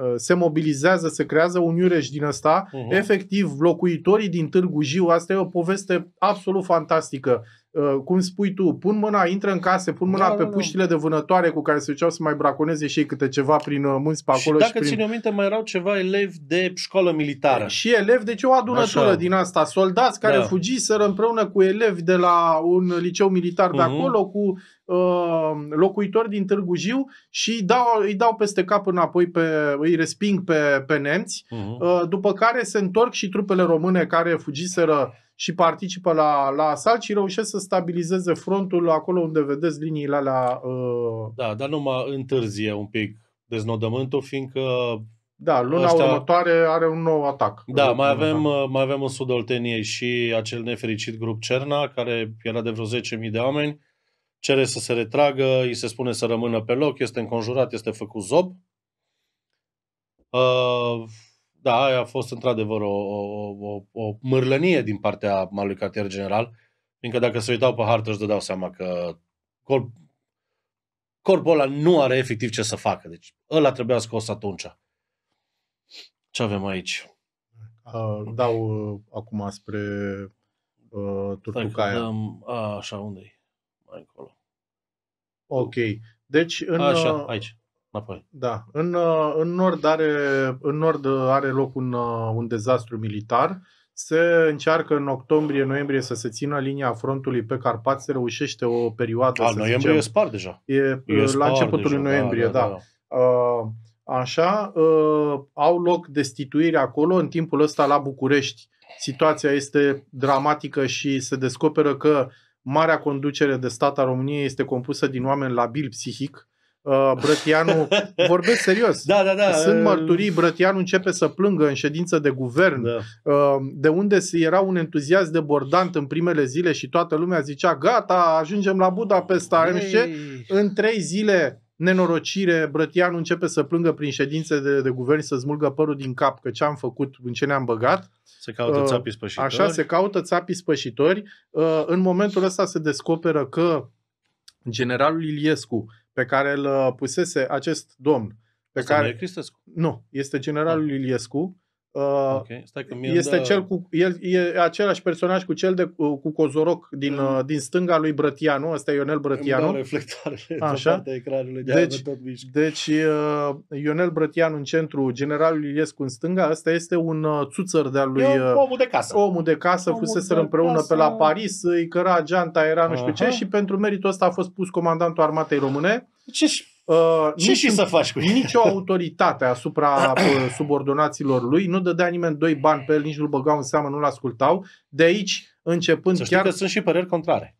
uh, se mobilizează, se creează un iureș din ăsta, uh-huh. efectiv locuitorii din Târgu Jiu, asta e o poveste absolut fantastică. Uh, cum spui tu, pun mâna, intră în case, pun mâna da, pe da, da. puștile da. de vânătoare cu care se duceau să mai braconeze și ei câte ceva prin uh, munți pe acolo. Și dacă și prin... ține minte, mai erau ceva elevi de școală militară. Și elevi, deci o adunătură Așa. din asta, soldați care da. fugiseră împreună cu elevi de la un liceu militar de uh-huh. acolo, cu uh, locuitori din Târgu Jiu și îi dau, îi dau peste cap înapoi, pe, îi resping pe, pe nemți, uh-huh. uh, după care se întorc și trupele române care fugiseră și participă la, la asalt și reușesc să stabilizeze frontul acolo unde vedeți liniile alea. Uh... Da, dar nu mă întârzie un pic deznodământul, fiindcă da, luna ăștia... următoare are un nou atac. Da, mai avem, mai avem în sudul Olteniei și acel nefericit grup Cerna, care era de vreo 10.000 de oameni, cere să se retragă, îi se spune să rămână pe loc, este înconjurat, este făcut zob. Uh, da, aia a fost într-adevăr o, o, o, o mârlănie din partea lui cartier general, fiindcă dacă se uitau pe hartă își dădeau seama că corp, corpul ăla nu are efectiv ce să facă. Deci ăla trebuia scos atunci. Ce avem aici? Uh, dau uh, acum spre uh, Turtucaia. dăm, a, așa, unde e? Mai încolo. Ok. Deci, în, așa, uh, aici înapoi. Da. În, uh, în, nord are, în nord are loc un, uh, un dezastru militar. Se încearcă în octombrie-noiembrie să se țină linia frontului pe Carpați, se reușește o perioadă. A, să noiembrie zicem, e spart deja. E, e spart la începutul deja, da, noiembrie, da. da, da. da. Uh, așa, uh, au loc destituiri acolo, în timpul ăsta la București. Situația este dramatică și se descoperă că marea conducere de stat a României este compusă din oameni labil psihic, Uh, Brătianu, vorbesc serios, da, da, da. sunt uh, mărturii, Brătianu începe să plângă în ședință de guvern, da. Uh, de unde era un entuziasm debordant în primele zile și toată lumea zicea, gata, ajungem la Buda pe știu în trei zile nenorocire, Brătianu începe să plângă prin ședințe de, de guvern să smulgă părul din cap că ce am făcut, în ce ne-am băgat. Se caută țapii spășitori. Așa, se caută țapii spășitori. În momentul ăsta se descoperă că generalul Iliescu pe care îl uh, pusese acest domn. Pe Asta care... nu e Cristescu? Nu, este generalul da. Iliescu, Uh, okay. Stai că este dă... cel cu, el, e același personaj cu cel de, cu Cozoroc din, mm. Uh, din stânga lui Brătianu, ăsta e Ionel Brătianu. Așa? De deci, tot deci, uh, Ionel Brătianu în centru, generalul Iliescu în stânga, ăsta este un țuțăr de-al lui... E omul de casă. Omul de casă, omul fusese de împreună casă. pe la Paris, îi căra geanta, era nu știu Aha. ce și pentru meritul ăsta a fost pus comandantul armatei române. Ce Uh, Ce nici, și să faci cu o autoritate asupra uh, subordonaților lui, nu dădea nimeni doi bani pe el, nici nu-l băgau în seamă, nu-l ascultau. De aici, începând să chiar... că sunt și păreri contrare.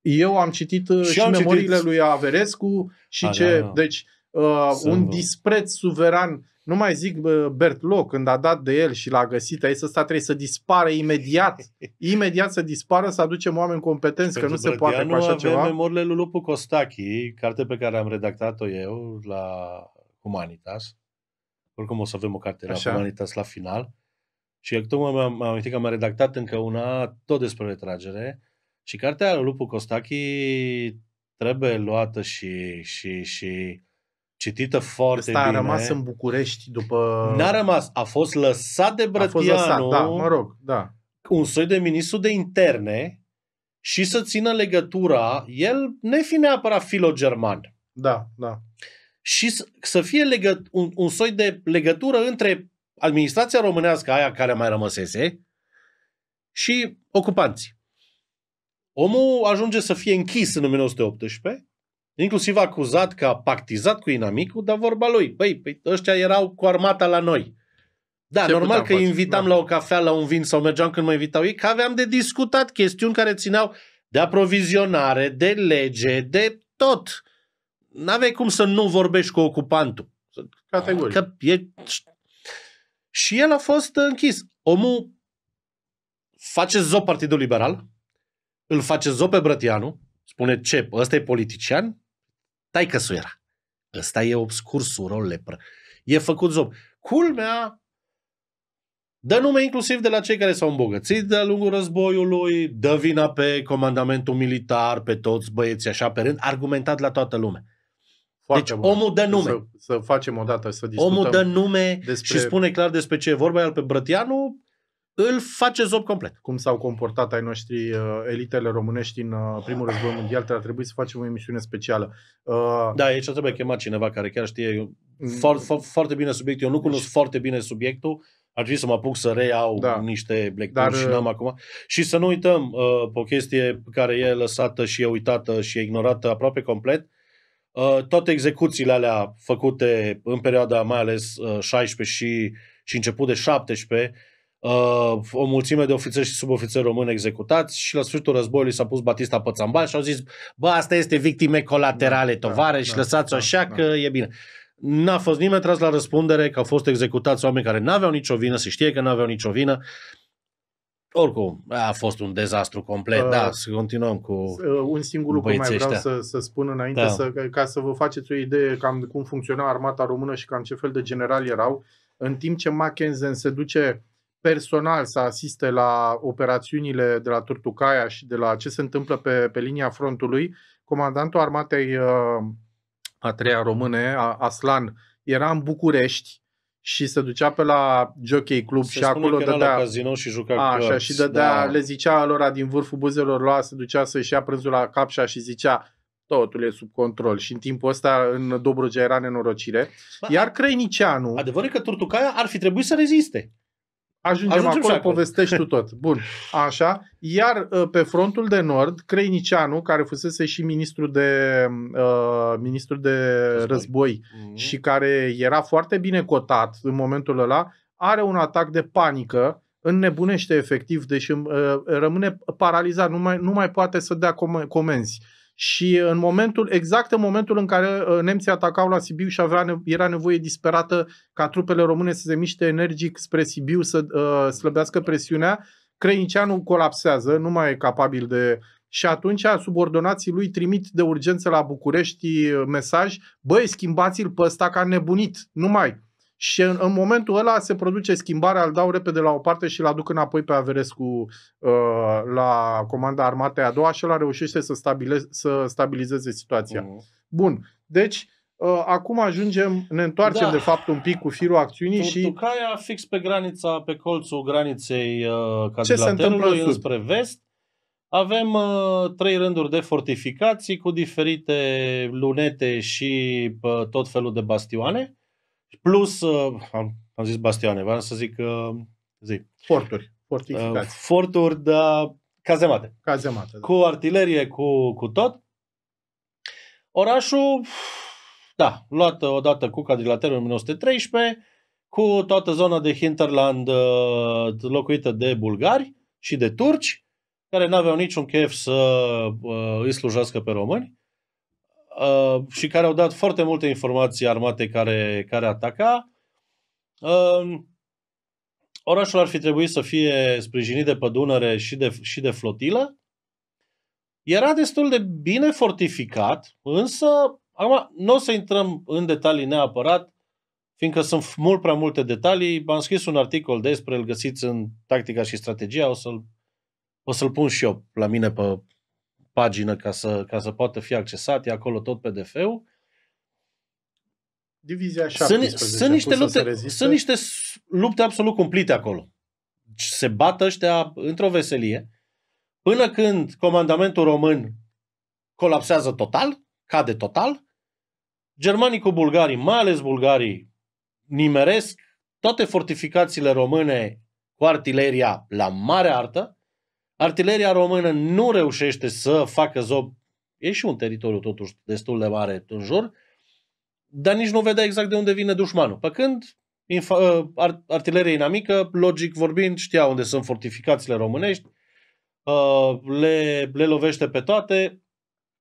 Eu am citit uh, și, și am memoriile citit... lui Averescu și A, ce... Da, da. Deci, uh, un dispreț suveran. Nu mai zic uh, Bertlo, când a dat de el și l-a găsit, aici ăsta trebuie să dispară imediat. imediat să dispară, să aducem oameni competenți, și că nu se poate cu așa ceva. Memorile lui Lupu Costachi, carte pe care am redactat-o eu la Humanitas. Oricum o să avem o carte la așa. Humanitas la final. Și eu tocmai m am amintit că am redactat încă una tot despre retragere și cartea lui Lupu Costachi trebuie luată și, și, și citită foarte Asta bine. a rămas în București după... N-a rămas, a fost lăsat de Brătianu. A fost lăsat, da, mă rog, da. Un soi de ministru de interne și să țină legătura, el ne fi neapărat filogerman. Da, da. Și să, să fie legă, un, un soi de legătură între administrația românească, aia care mai rămăsese, și ocupanții. Omul ajunge să fie închis în 1918 Inclusiv acuzat că a pactizat cu inamicul, dar vorba lui. Băi, păi, ăștia erau cu armata la noi. Da, Ce normal că face? invitam da. la o cafea, la un vin sau mergeam când mă invitau ei, că aveam de discutat chestiuni care țineau de aprovizionare, de lege, de tot. N-aveai cum să nu vorbești cu ocupantul. Categoric. Că e... Și el a fost închis. Omul face zo Partidul Liberal, îl face zo pe Brătianu, spune ce, ăsta e politician? tai su era. Ăsta e obscursul, o lepră. E făcut zob. Culmea, dă nume inclusiv de la cei care s-au îmbogățit de-a lungul războiului, dă vina pe comandamentul militar, pe toți băieții așa pe rând, argumentat la toată lumea. Foarte deci bun. omul dă nume. Să, să facem o dată, să discutăm. Omul dă nume despre... și spune clar despre ce e vorba, iar pe Brătianu îl face zob complet. Cum s-au comportat ai noștri uh, elitele românești în uh, primul război mondial, ar trebui să facem o emisiune specială. Uh, da, aici trebuie chemat cineva care chiar știe mm. foarte, fo- foarte bine subiectul. Eu nu cunosc deci... foarte bine subiectul, ar trebui să mă apuc să reiau da. niște lecturi Dar, și uh, n-am acum. Și să nu uităm uh, o chestie care e lăsată și e uitată și e ignorată aproape complet. Uh, toate execuțiile alea făcute în perioada mai ales uh, 16 și, și început de 17 Uh, o mulțime de ofițeri și subofițeri români executați și la sfârșitul războiului s-a pus Batista pe țambal și au zis, bă, asta este victime colaterale, da, tovare, da, și da, lăsați-o da, așa da, că da. e bine. N-a fost nimeni tras la răspundere că au fost executați oameni care n-aveau nicio vină, se știe că n-aveau nicio vină. Oricum, a fost un dezastru complet, uh, da, să continuăm cu uh, Un singur lucru mai vreau să, să spun înainte, da. să, ca să vă faceți o idee cam cum funcționa armata română și cam ce fel de generali erau. În timp ce Mackensen se duce personal să asiste la operațiunile de la Turtucaia și de la ce se întâmplă pe, pe linia frontului, comandantul armatei uh, a treia române, Aslan, era în București și se ducea pe la Jockey Club se și acolo dădea... la casino și juca a, așa, și dădea, da. le zicea lor din vârful buzelor lua, se ducea să-și ia prânzul la capșa și zicea totul e sub control și în timpul ăsta în Dobrogea era nenorocire. Iar Crăinicianu... Adevărul că Turtucaia ar fi trebuit să reziste. Ajungem, Ajungem acolo, acolo, povestești tu tot. Bun, așa. Iar uh, pe frontul de nord, Crăinicianu, care fusese și ministru de, uh, ministru de război, război mm-hmm. și care era foarte bine cotat în momentul ăla, are un atac de panică, înnebunește efectiv, deci uh, rămâne paralizat, nu mai, nu mai poate să dea comenzi. Uh, și în momentul, exact în momentul în care uh, nemții atacau la Sibiu și avea, era nevoie disperată ca trupele române să se miște energic spre Sibiu, să uh, slăbească presiunea, Crăinceanu colapsează, nu mai e capabil de... Și atunci subordonații lui trimit de urgență la București uh, mesaj, băi, schimbați-l pe ăsta ca nebunit, nu mai. Și în, în momentul ăla se produce schimbarea, îl dau repede la o parte și îl aduc înapoi pe Averescu uh, la comanda armatei a doua și ăla reușește să, stabile, să stabilizeze situația. Uh-huh. Bun, deci uh, acum ajungem, ne întoarcem da. de fapt un pic cu firul acțiunii Turtucaia și... Turtucaia fix pe granița, pe colțul graniței uh, întâmplă înspre spre vest. Avem uh, trei rânduri de fortificații cu diferite lunete și uh, tot felul de bastioane Plus, uh, am zis bastioane, vreau să zic, uh, zi. Forturi, fortificații. Uh, forturi, de da, cazemate. Cazemate, da. Cu artilerie, cu, cu tot. Orașul, da, luat odată cu cadrilaterul în 1913, cu toată zona de hinterland locuită de bulgari și de turci, care n-aveau niciun chef să îi slujească pe români. Uh, și care au dat foarte multe informații armate care, care ataca. Uh, orașul ar fi trebuit să fie sprijinit de pădunăre și de, și de flotilă. Era destul de bine fortificat, însă acum nu o să intrăm în detalii neapărat, fiindcă sunt mult prea multe detalii. Am scris un articol despre, îl găsiți în Tactica și Strategia, o să-l, o să-l pun și eu la mine pe pagină ca să, ca să poată fi accesat, e acolo tot PDF-ul. Divizia 17 sunt, sunt, niște lupte, sunt niște lupte absolut cumplite acolo. Se bată ăștia într-o veselie până când comandamentul român colapsează total, cade total, germanii cu bulgarii, mai ales bulgarii, nimeresc toate fortificațiile române cu artileria la mare artă, Artileria română nu reușește să facă zob. E și un teritoriu totuși destul de mare în jur, dar nici nu vedea exact de unde vine dușmanul. Pe când ă, artileria inamică, logic vorbind, știa unde sunt fortificațiile românești, ă, le, le lovește pe toate,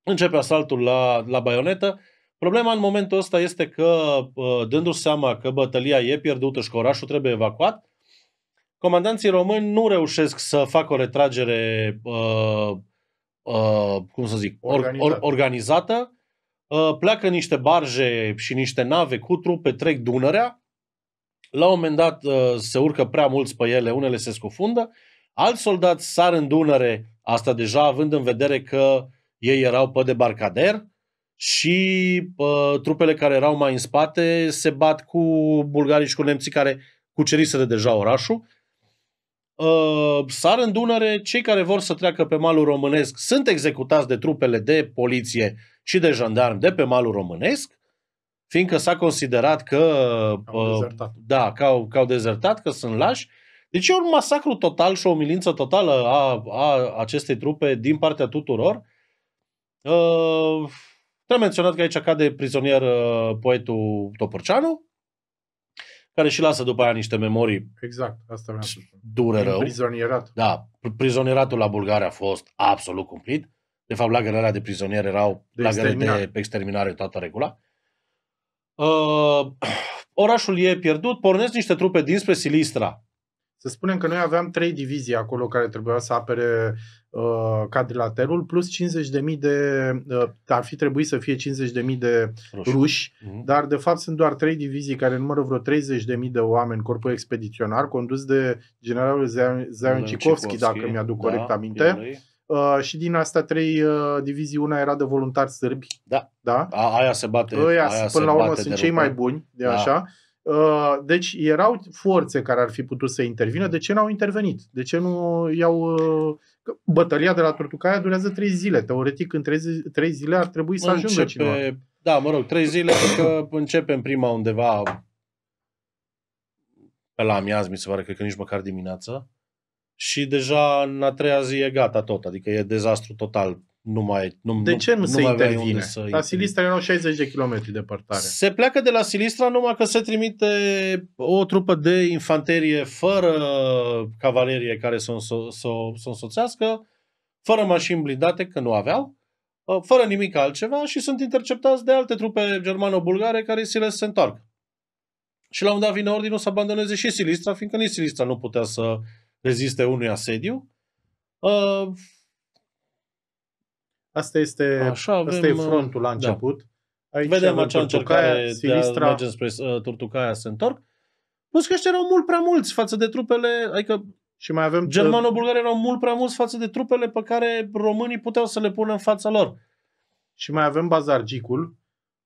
începe asaltul la, la baionetă. Problema în momentul ăsta este că, ă, dându-și seama că bătălia e pierdută și că orașul trebuie evacuat, comandanții români nu reușesc să facă o retragere, uh, uh, cum să zic, organizată. Or, organizată. Uh, pleacă niște barje și niște nave cu trupe, trec Dunărea. La un moment dat uh, se urcă prea mulți pe ele, unele se scufundă. Alți soldați sar în Dunăre, asta deja având în vedere că ei erau pe debarcader și uh, trupele care erau mai în spate se bat cu bulgarii și cu nemții care cuceriseră deja orașul uh, sar în Dunăre, cei care vor să treacă pe malul românesc sunt executați de trupele de poliție și de jandarmi de pe malul românesc, fiindcă s-a considerat că au uh, dezertat, da, că au, că au dezertat, că sunt lași. Deci e un masacru total și o umilință totală a, a acestei trupe din partea tuturor. Uh, Trebuie menționat că aici cade prizonier uh, poetul Topărceanu, care și lasă după aia niște memorii. Exact, asta vreau să Dure rău. Prizonierat. Da, prizonieratul la Bulgaria a fost absolut cumplit. De fapt, lagărele alea de prizonieri erau de lagăre exterminare. de exterminare, toată regula. Uh, orașul e pierdut, pornesc niște trupe dinspre Silistra. Să spunem că noi aveam trei divizii acolo care trebuia să apere Uh, cadrilaterul, plus 50.000 de, uh, ar fi trebuit să fie 50.000 de ruși, ruși uh-huh. dar de fapt sunt doar trei divizii care numără vreo 30.000 de oameni, corpul expediționar, condus de generalul Zion Cikovski, dacă mi-aduc da, corect aminte. Uh, și din asta trei uh, divizii, una era de voluntari sârbi. Da. da? A, aia se bate. Aia, aia până la urmă sunt cei mai buni, de da. așa. Uh, deci erau forțe care ar fi putut să intervină. De ce n-au intervenit? De ce nu i-au uh, bătălia de la Turtucaia durează trei zile. Teoretic, în trei zile, zile ar trebui să începe, ajungă cineva. Da, mă rog, trei zile că începem prima undeva pe la amiaz, mi se pare, cred că nici măcar dimineață. Și deja în a treia zi e gata tot, adică e dezastru total nu mai nu, De ce nu, nu se intervine? Să la Silistra erau 60 de kilometri departare. Se pleacă de la Silistra numai că se trimite o trupă de infanterie fără cavalerie care să o s-o, s-o, s-o însoțească, fără mașini blindate, că nu aveau, ă, fără nimic altceva și sunt interceptați de alte trupe germano-bulgare care si le se întoarcă. Și la un dat vine ordinul să abandoneze și Silistra, fiindcă nici Silistra nu putea să reziste unui asediu. Uh, Asta este, Așa avem, asta e uh, frontul la da. început. Da. Aici Vedem acea încercare Silistra. de a merge spre uh, Turtucaia se întorc. Plus că ăștia erau mult prea mulți față de trupele, adică și mai avem germano-bulgari erau mult prea mulți față de trupele pe care românii puteau să le pună în fața lor. Și mai avem Bazargicul,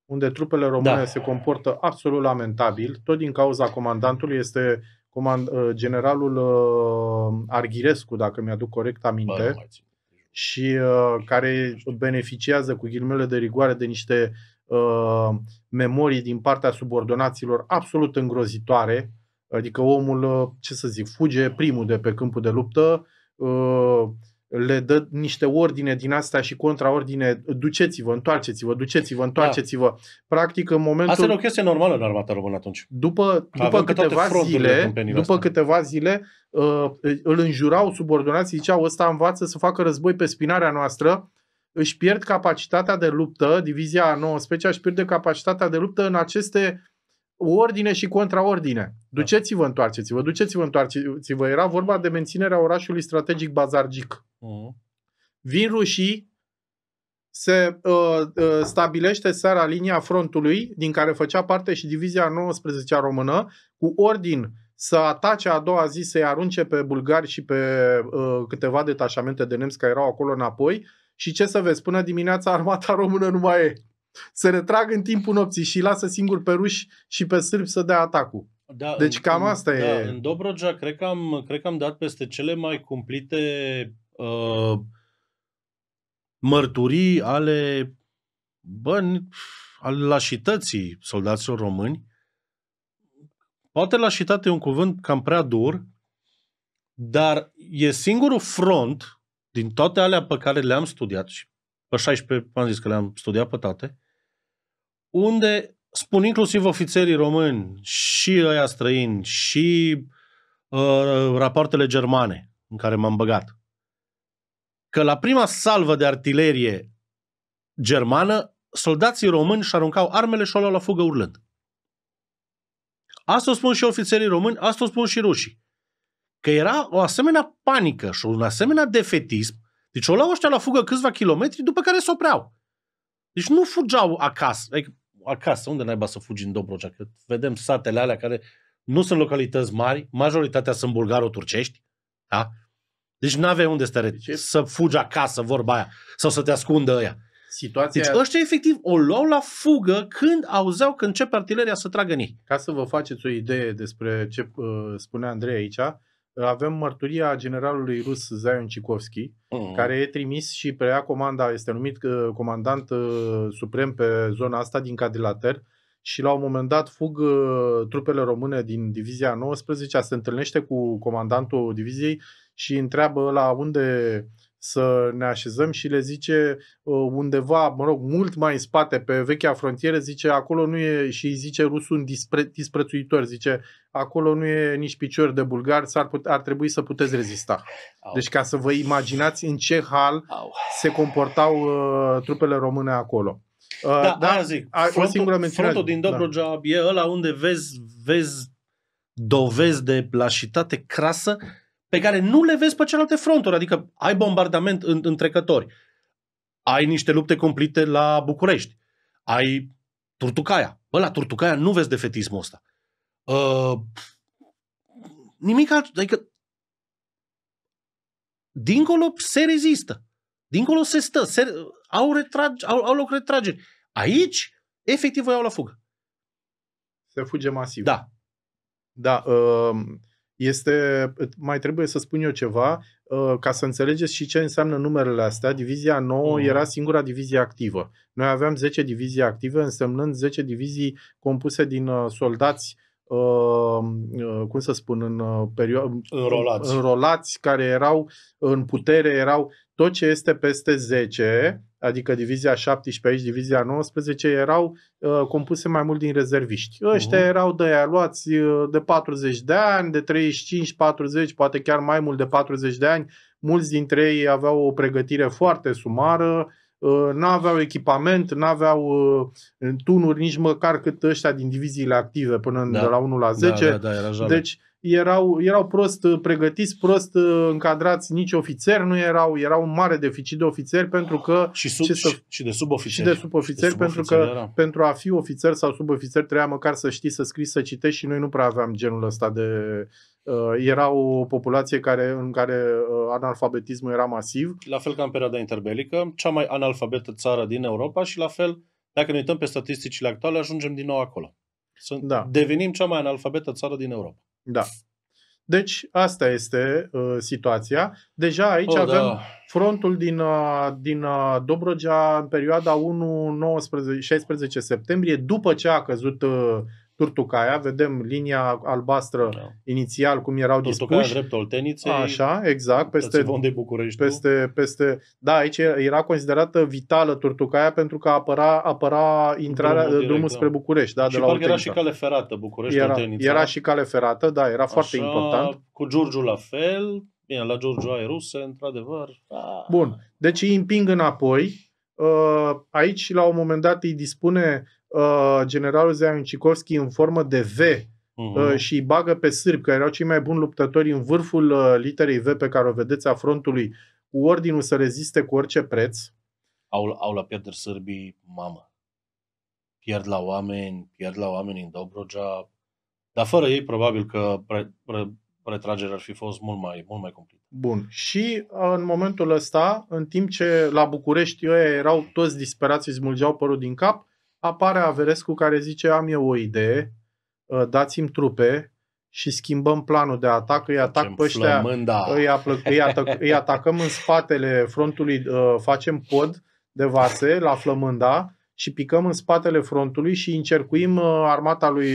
unde trupele române da. se comportă absolut lamentabil, tot din cauza comandantului este comand, uh, generalul uh, Arghirescu, dacă mi-aduc corect aminte. Bă, și uh, care beneficiază cu ghilimele de rigoare de niște uh, memorii din partea subordonaților absolut îngrozitoare, adică omul, uh, ce să zic, fuge primul de pe câmpul de luptă, uh, le dă niște ordine din astea și contraordine, duceți-vă, întoarceți-vă, duceți-vă, întoarceți-vă. Da. Practic, în momentul... Asta e o chestie normală în armata română atunci. După, după, câteva zile, după câteva zile, uh, îl înjurau subordonații, ziceau, ăsta învață să facă război pe spinarea noastră, își pierd capacitatea de luptă, divizia 19 își pierde capacitatea de luptă în aceste ordine și contraordine. Da. Duceți-vă, întoarceți-vă, duceți-vă, întoarceți-vă. Era vorba de menținerea orașului strategic bazargic. Mhm. Vin rușii, se uh, uh, stabilește seara linia frontului, din care făcea parte și divizia 19 română, cu ordin să atace a doua zi, să-i arunce pe bulgari și pe uh, câteva detașamente de nemți care erau acolo înapoi. Și ce să vezi, până dimineața armata română nu mai e. Se retrag în timpul nopții și lasă singur pe ruși și pe sârbi să dea atacul. Da, deci cam în, asta da, e. În Dobrogea cred că, am, cred că am dat peste cele mai cumplite Uh, mărturii ale, bă, ale lașității soldaților români. Poate lașitate e un cuvânt cam prea dur, dar e singurul front din toate alea pe care le-am studiat și pe 16 am zis că le-am studiat pe toate, unde spun inclusiv ofițerii români și ăia străini și uh, rapoartele germane în care m-am băgat că la prima salvă de artilerie germană, soldații români și aruncau armele și o luau la fugă urlând. Asta o spun și ofițerii români, asta o spun și rușii. Că era o asemenea panică și un asemenea defetism, deci o luau ăștia la fugă câțiva kilometri, după care se opreau. Deci nu fugeau acasă. Adică, acasă, unde naiba să fugi în Dobrogea? Că vedem satele alea care nu sunt localități mari, majoritatea sunt bulgaro-turcești, da? Deci nu aveai unde să te deci, să fugi acasă, vorba aia, sau să te ascundă ăia. Situația... Deci ăștia efectiv o luau la fugă când auzeau că începe artileria să tragă în ei. Ca să vă faceți o idee despre ce uh, spunea Andrei aici, uh, avem mărturia generalului rus Zion Cikovski, uh-huh. Mm. care e trimis și preia comanda, este numit uh, comandant uh, suprem pe zona asta din Cadilater și la un moment dat fug uh, trupele române din divizia 19, se întâlnește cu comandantul diviziei și întreabă la unde să ne așezăm și le zice ă, undeva, mă rog, mult mai în spate, pe vechea frontieră, zice, acolo nu e, și îi zice rusul un dispre, disprețuitor, zice, acolo nu e nici picior de bulgar, s-ar put, ar trebui să puteți rezista. Deci ca să vă imaginați în ce hal se comportau uh, trupele române acolo. Uh, da, da zic, a, frontul, o singură mențiune. Frontul din Dobrogea da. e ăla unde vezi, vezi dovezi de lașitate crasă pe care nu le vezi pe celelalte fronturi. Adică ai bombardament în, în trecători, ai niște lupte cumplite la București, ai Turtucaia. Bă, la Turtucaia nu vezi defetismul ăsta. Uh, nimic alt, adică dincolo se rezistă. Dincolo se stă, se, au, retrage, au, au loc retrageri. Aici, efectiv, o iau la fugă. Se fuge masiv. Da. Da. Uh, este, mai trebuie să spun eu ceva, uh, ca să înțelegeți și ce înseamnă numerele astea, divizia 9 mm. era singura divizie activă. Noi aveam 10 divizii active, însemnând 10 divizii compuse din uh, soldați uh, cum să spun, în perioadă înrolați. înrolați, care erau în putere, erau tot ce este peste 10, adică divizia 17 aici, divizia 19, erau uh, compuse mai mult din rezerviști. Ăștia uh-huh. erau de aia luați uh, de 40 de ani, de 35, 40, poate chiar mai mult de 40 de ani. Mulți dintre ei aveau o pregătire foarte sumară, uh, nu aveau echipament, nu aveau uh, tunuri nici măcar cât ăștia din diviziile active până da. de la 1 la 10. Da, da, da, era deci erau, erau prost uh, pregătiți, prost uh, încadrați, nici ofițeri nu erau, era un mare deficit de ofițeri pentru că... Și, sub, ce să, și, de subofițeri. Și de subofițeri, pentru că era. pentru a fi ofițer sau subofițer trebuia măcar să știi să scrii, să citești și noi nu prea aveam genul ăsta de... Uh, era o populație care, în care uh, analfabetismul era masiv. La fel ca în perioada interbelică, cea mai analfabetă țară din Europa și la fel, dacă ne uităm pe statisticile actuale, ajungem din nou acolo. Sunt, da. Devenim cea mai analfabetă țară din Europa. Da. Deci, asta este uh, situația. Deja aici oh, avem da. frontul din, uh, din uh, Dobrogea în perioada 1-16 septembrie, după ce a căzut uh, Turtucaia, vedem linia albastră da. inițial, cum erau Turtucaia dispuși. dreptul Olteniței. Așa, exact. Peste, de București, peste, peste, da, aici era considerată vitală Turtucaia pentru că apăra, apăra intrarea, drumul, direct, drumul da. spre București. Da, și de la era și cale ferată București era, Oltenița. Era și cale ferată, da, era Așa, foarte important. Cu Giurgiu la fel, bine, la Giurgiu ai ruse, într-adevăr. Bun, deci îi împing înapoi. Ă, aici, la un moment dat, îi dispune uh, generalul Zeaiun Cicovski în formă de V uh-huh. și îi bagă pe sârbi, care erau cei mai buni luptători în vârful uh, literei V pe care o vedeți a frontului, cu ordinul să reziste cu orice preț. Au, au la pierderi sârbii, mamă. Pierd la oameni, pierd la oameni în Dobrogea, dar fără ei probabil că pre, pre, retragerea ar fi fost mult mai, mult mai complicată. Bun. Și uh, în momentul ăsta, în timp ce la București eu erau toți disperați, îi smulgeau părul din cap, apare Averescu care zice am eu o idee, ă, dați-mi trupe și schimbăm planul de atac, îi atac pe ăștia, îi, îi, atac, îi atacăm în spatele frontului, ă, facem pod de vase la flămânda și picăm în spatele frontului și încercuim ă, armata lui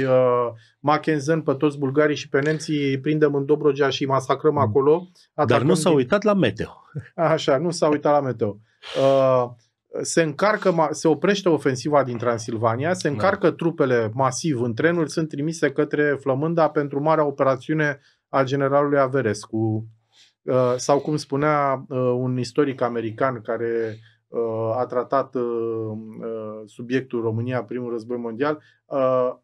Mackensen pe toți bulgarii și pe nemții, îi prindem în Dobrogea și îi masacrăm mm. acolo. Dar nu s-a uitat la meteo. Așa, nu s-a uitat la meteo. Uh, se încarcă, se oprește ofensiva din Transilvania, se da. încarcă da. trupele masiv în trenuri, sunt trimise către Flămânda pentru marea operațiune a generalului Averescu. Uh, sau cum spunea uh, un istoric american care uh, a tratat subiectul România, primul război mondial,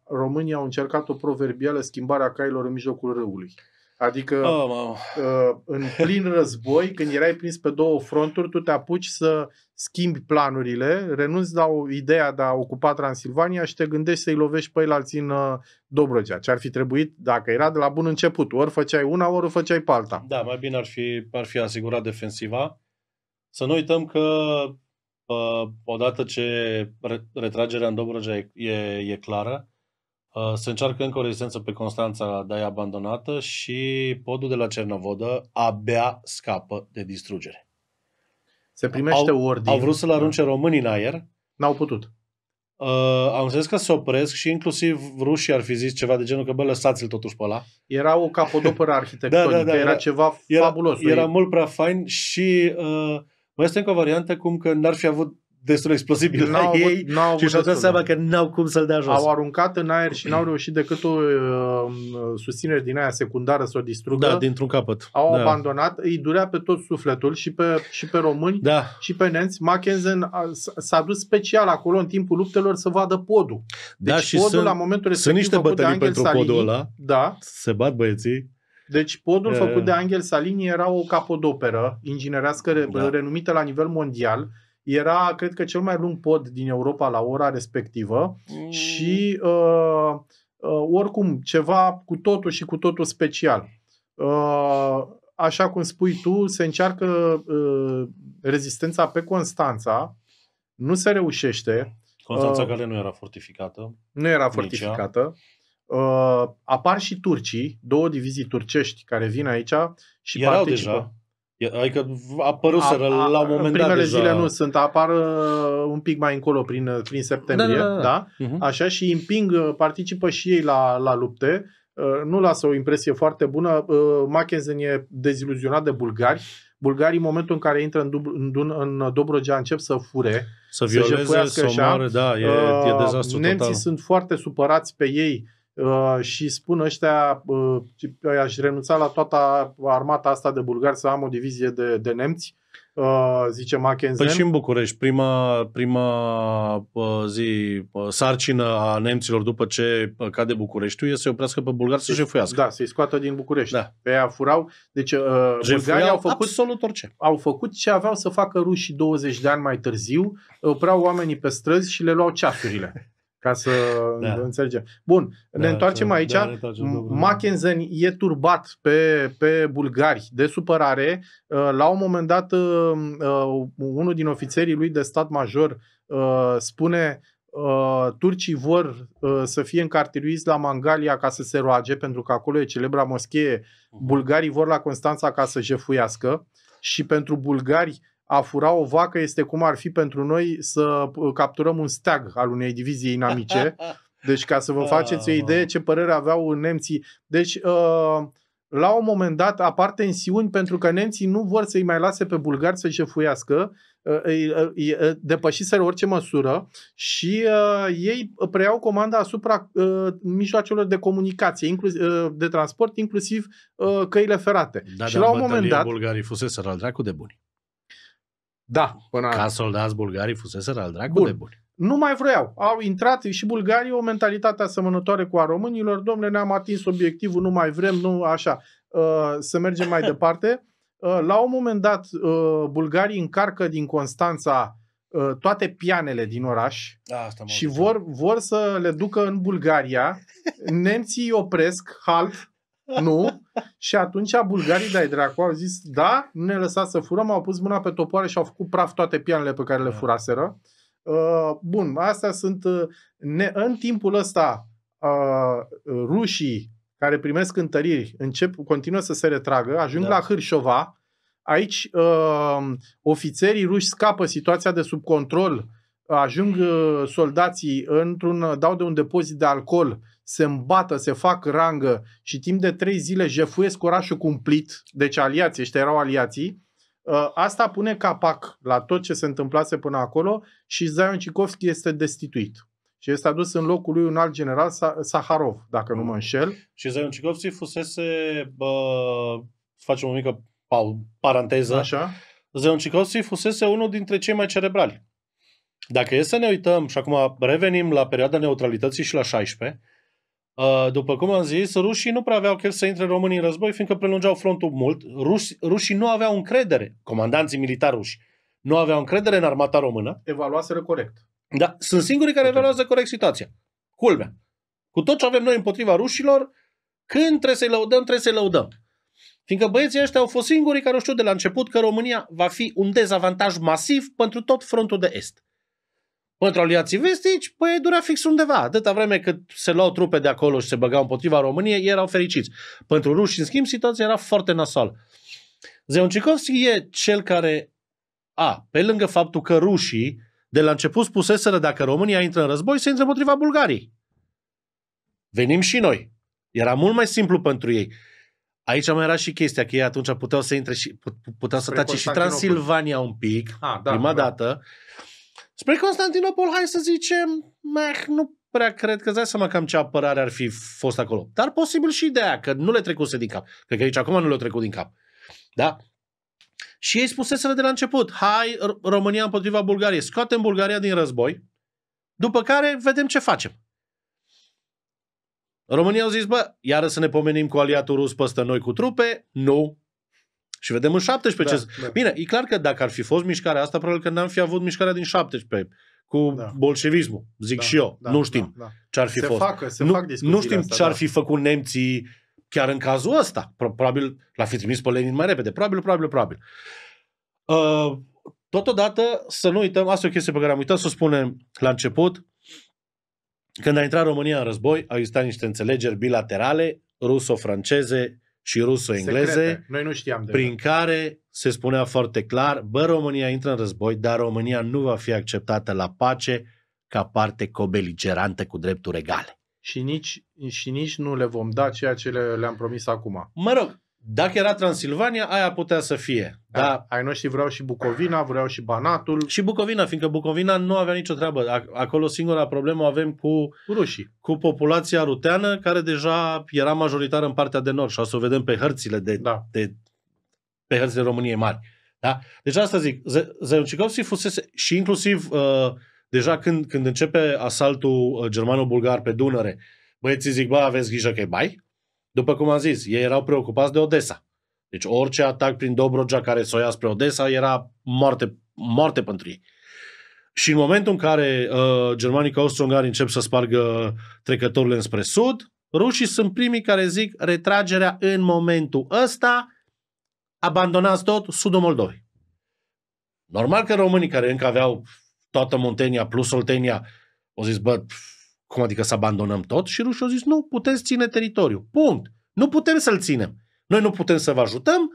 România au încercat o proverbială schimbare a cailor în mijlocul râului. Adică oh, wow. Uh, în plin război, când erai prins pe două fronturi, tu te apuci să schimbi planurile, renunți la o ideea de a ocupa Transilvania și te gândești să-i lovești pe alții în uh, Dobrogea. Ce ar fi trebuit dacă era de la bun început. Ori făceai una, ori făceai pe alta. Da, mai bine ar fi, ar fi asigurat defensiva. Să nu uităm că uh, odată ce retragerea în Dobrogea e, e clară, Uh, se încearcă încă o rezistență pe Constanța, dar e abandonată și podul de la Cernavodă abia scapă de distrugere. Se primește au, ordin. Au vrut să-l arunce da. românii în aer. N-au putut. Uh, am zis că se opresc și inclusiv rușii ar fi zis ceva de genul că bă, lăsați-l totuși pe ăla. Era o capodopără arhitectonică, da, da, da, era, era da. ceva era, fabulos. Era mult prea fain și uh, mai este încă o variantă cum că n-ar fi avut destul de explozibil la ei n-au și și-au dat seama că n-au cum să-l dea jos. Au aruncat în aer și n-au reușit decât o uh, susținere din aia secundară să o distrugă. Da, dintr-un capăt. Au da. abandonat, îi durea pe tot sufletul și pe, și pe români da. și pe nenți. Mackensen s-a dus special acolo în timpul luptelor să vadă podul. Da, deci da, și podul sunt, la momentul respectiv sunt niște bătălii pentru Salini, podul ăla. Da. Se bat băieții. Deci podul e... făcut de Angel Salini era o capodoperă inginerească da. renumită la nivel mondial era, cred că, cel mai lung pod din Europa la ora respectivă mm. și uh, uh, oricum ceva cu totul și cu totul special. Uh, așa cum spui tu, se încearcă uh, rezistența pe Constanța, nu se reușește. Constanța uh, care nu era fortificată. Nu era fortificată. Uh, apar și turcii, două divizii turcești care vin aici și Erau participă. Deja. Adică apăruseră a, a, la un moment primele dat Primele deja... zile nu sunt, apar un pic mai încolo prin, uh, prin septembrie, da? da, da. da? Uh-huh. Așa și împing, uh, participă și ei la, la lupte. Uh, nu lasă o impresie foarte bună. Mackensen e deziluzionat de bulgari. Bulgarii, în momentul în care intră în, Dub- în, Dun- în Dobrogea, încep să fure, să violeze, să, să omoare, da, e, e dezastru Nemții total. sunt foarte supărați pe ei Uh, și spun ăștia, uh, aș renunța la toată armata asta de bulgari să am o divizie de, de nemți, uh, zice Mackenzie. Păi și în București, prima, prima uh, zi, uh, sarcină a nemților după ce uh, cade Bucureștiul este să oprească pe bulgari să jefuiască. Da, să-i scoată din București. Da. Pe aia furau. Deci uh, bulgarii au făcut absolut orice. Au făcut ce aveau să facă rușii 20 de ani mai târziu, opreau oamenii pe străzi și le luau ceasurile. Ca să da. înțelegem. Bun, da, da, ne întoarcem da, aici. Da, Mackenzen e turbat pe, pe bulgari de supărare. Uh, la un moment dat, uh, uh, unul din ofițerii lui de stat major spune turcii vor să fie încartiruiți la Mangalia ca să se roage, pentru că acolo e celebra moschee. Mhm. Bulgarii vor la Constanța ca să jefuiască și pentru bulgari a fura o vacă este cum ar fi pentru noi să uh, capturăm un steag al unei divizii inamice. Deci ca să vă faceți o ah. idee ce părere aveau nemții. Deci uh, la un moment dat apar tensiuni pentru că nemții nu vor să-i mai lase pe bulgari să jefuiască, uh, depășiseră orice măsură și ei preiau comanda asupra mijloacelor de comunicație, inclusiv, de transport, inclusiv căile ferate. Da, și da, la un moment dat... bulgarii fuseseră al dracu de buni. Da, până Ca soldați bulgarii fuseseră al dracu Bun. de buni. Nu mai vreau. Au intrat și bulgarii o mentalitate asemănătoare cu a românilor. Domnule, ne-am atins obiectivul, nu mai vrem, nu așa. Uh, să mergem mai departe. Uh, la un moment dat, uh, bulgarii încarcă din Constanța toate pianele din oraș da, Asta și vor, vor să le ducă în Bulgaria. Nemții opresc, halt, nu. Și atunci bulgarii de-ai dracu au zis, da, nu ne lăsați să furăm, au pus mâna pe topoare și au făcut praf toate pianele pe care le da. furaseră. Uh, bun, astea sunt... Uh, ne, în timpul ăsta, uh, rușii care primesc întăriri încep, continuă să se retragă, ajung da. la Hârșova. Aici, uh, ofițerii ruși scapă situația de sub control uh, ajung uh, soldații într-un, uh, dau de un depozit de alcool, se îmbată, se fac rangă și timp de trei zile jefuiesc orașul cumplit, deci aliații, ăștia erau aliații, uh, asta pune capac la tot ce se întâmplase până acolo și Zion Cicovski este destituit. Și este adus în locul lui un alt general, Saharov, dacă nu mă înșel. Și Zion Cicovski fusese, bă, facem o mică paranteză, Așa. Zion Cikovski fusese unul dintre cei mai cerebrali dacă e să ne uităm, și acum revenim la perioada neutralității și la 16, uh, după cum am zis, rușii nu prea aveau chef să intre românii în război, fiindcă prelungeau frontul mult. Ruși, rușii nu aveau încredere, comandanții militari ruși, nu aveau încredere în armata română. Evaluaseră corect. Da, sunt singurii care evaluează corect situația. Culmea. Cu tot ce avem noi împotriva rușilor, când trebuie să-i lăudăm, trebuie să-i lăudăm. Fiindcă băieții ăștia au fost singurii care au știut de la început că România va fi un dezavantaj masiv pentru tot frontul de est. Pentru aliații vestici, păi dura fix undeva. Atâta vreme cât se luau trupe de acolo și se băgau împotriva României, erau fericiți. Pentru ruși, în schimb, situația era foarte nasal. Zeuncicovski e cel care, a, pe lângă faptul că rușii, de la început spuseseră dacă România intră în război, se intră împotriva Bulgariei. Venim și noi. Era mult mai simplu pentru ei. Aici mai era și chestia că ei atunci puteau să intre și puteau să tace și Transilvania un pic, a, ah, da, prima da. dată. Spre Constantinopol, hai să zicem, meh, nu prea cred că îți seama cam ce apărare ar fi fost acolo. Dar posibil și ideea, că nu le trecuse din cap. Cred că nici acum nu le-au trecut din cap. Da? Și ei spuseseră de la început, hai România împotriva Bulgariei, scoatem Bulgaria din război, după care vedem ce facem. România au zis, bă, iară să ne pomenim cu aliatul rus păstă noi cu trupe? Nu. Și vedem în 17 da, ce... da. Bine, e clar că dacă ar fi fost mișcarea asta, probabil că n-am fi avut mișcarea din 17 cu da. bolșevismul, zic da, și eu. Da, nu da, știm da, da. ce ar fi se fost. Facă, se nu, fac nu știm ce ar da. fi făcut nemții chiar în cazul ăsta. Probabil l-a fi trimis pe Lenin mai repede. Probabil, probabil, probabil. Uh, totodată, să nu uităm, asta e o chestie pe care am uitat să o spunem la început, când a intrat România în război, au existat niște înțelegeri bilaterale ruso-franceze și ruso-engleze, Noi nu știam de prin la. care se spunea foarte clar, bă, România intră în război, dar România nu va fi acceptată la pace ca parte cobeligerantă cu drepturi egale. Și nici, și nici nu le vom da ceea ce le, le-am promis acum. Mă rog, dacă era Transilvania, aia putea să fie. Da. Dar... Ai noștri vreau și Bucovina, vreau și Banatul. Și Bucovina, fiindcă Bucovina nu avea nicio treabă. Acolo singura problemă avem cu, cu rușii. Cu populația ruteană, care deja era majoritară în partea de nord. Și o să o vedem pe hărțile de, da. de pe hărțile României mari. Da? Deci asta zic, Zeuncicovski fusese și inclusiv uh, deja când, când începe asaltul uh, germano-bulgar pe Dunăre, băieții zic, bă, aveți grijă că e bai, după cum am zis, ei erau preocupați de Odessa. Deci orice atac prin Dobrogea care s o ia spre Odessa era moarte, moarte pentru ei. Și în momentul în care uh, germanii austro ungari încep să spargă trecătorile înspre sud, rușii sunt primii care zic retragerea în momentul ăsta, abandonați tot sudul Moldovei. Normal că românii care încă aveau toată Muntenia plus Oltenia au zis, bă, pf, cum adică să abandonăm tot? Și rușii au zis, nu, putem ține teritoriu. Punct. Nu putem să-l ținem. Noi nu putem să vă ajutăm,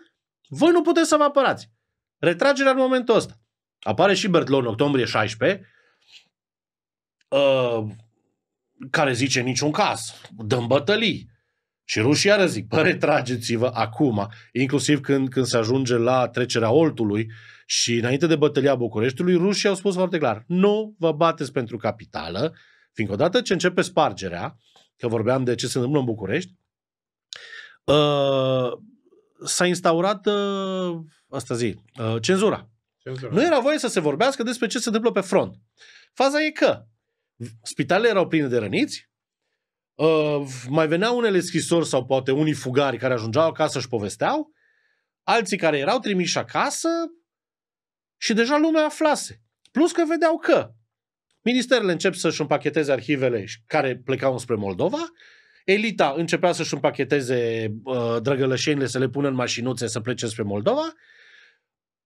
voi nu puteți să vă apărați. Retragerea în momentul ăsta. Apare și Bertlon în octombrie 16, uh, care zice niciun caz, dăm bătălii. Și rușii iară zic, bă, retrageți-vă acum, inclusiv când, când se ajunge la trecerea Oltului și înainte de bătălia Bucureștiului, rușii au spus foarte clar, nu vă bateți pentru capitală, Fiindcă odată ce începe spargerea, că vorbeam de ce se întâmplă în București, uh, s-a instaurat, uh, asta zi, uh, cenzura. cenzura. Nu era voie să se vorbească despre ce se întâmplă pe front. Faza e că spitalele erau pline de răniți, uh, mai veneau unele scrisori sau poate unii fugari care ajungeau acasă și povesteau, alții care erau trimiși acasă și deja lumea aflase. Plus că vedeau că Ministerele încep să-și împacheteze arhivele care plecau spre Moldova, elita începea să-și împacheteze uh, drăgălășenile, să le pună în mașinuțe, să plece spre Moldova,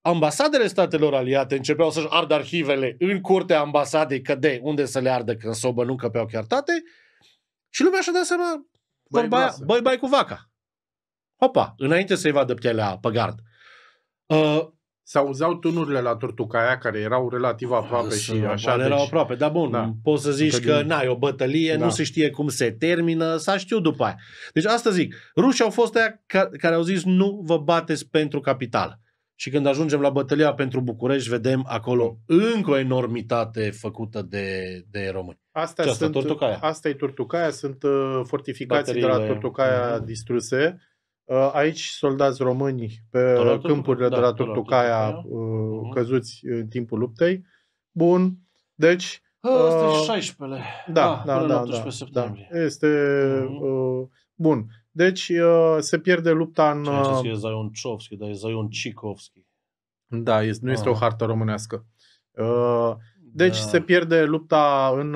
ambasadele statelor aliate începeau să-și ardă arhivele în curtea ambasadei, că de unde să le ardă, când s-o bănuncă pe o chiartate, și lumea și-a dat seama, băi, băi, băi cu vaca. Opa, înainte să-i vadă pielea pe gard. Uh, se auzeau tunurile la Turtucaia, care erau relativ aproape Să, și așa. Deci... Erau aproape, dar bun, da. poți să zici că, că din... n-ai o bătălie, da. nu se știe cum se termină, s-a știut după aia. Deci asta zic, rușii au fost aia care au zis nu vă bateți pentru capital. Și când ajungem la bătălia pentru București, vedem acolo încă o enormitate făcută de, de români. Asta e sunt, Turtucaia. Asta e Turtucaia, sunt uh, fortificații Bateriile, de la Turtucaia mm-hmm. distruse Ă, aici soldați români pe de câmpurile da, de la Turtucaia da. ă, uh-huh. căzuți în timpul luptei. Bun, deci... Asta ă, uh, e 16-le. Da, ah, da, da, da, da, septembrie. Este... Uh-huh. Uh, bun, deci uh, se pierde lupta în... Ceea ce da, e Zaion da, e dar e Zaion Cicovski. Da, este, nu este ah. o hartă românească. Uh, deci da. se pierde lupta în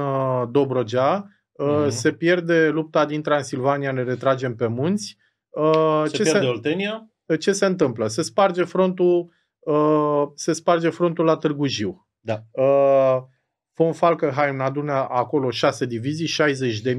Dobrogea, uh, uh-huh. se pierde lupta din Transilvania, ne retragem pe munți, Uh, se ce pierde se, Oltenia. Uh, ce se întâmplă? Se sparge frontul, uh, se sparge frontul la Târgu Jiu. Da. Uh, von Falkenhayn adună acolo șase divizii,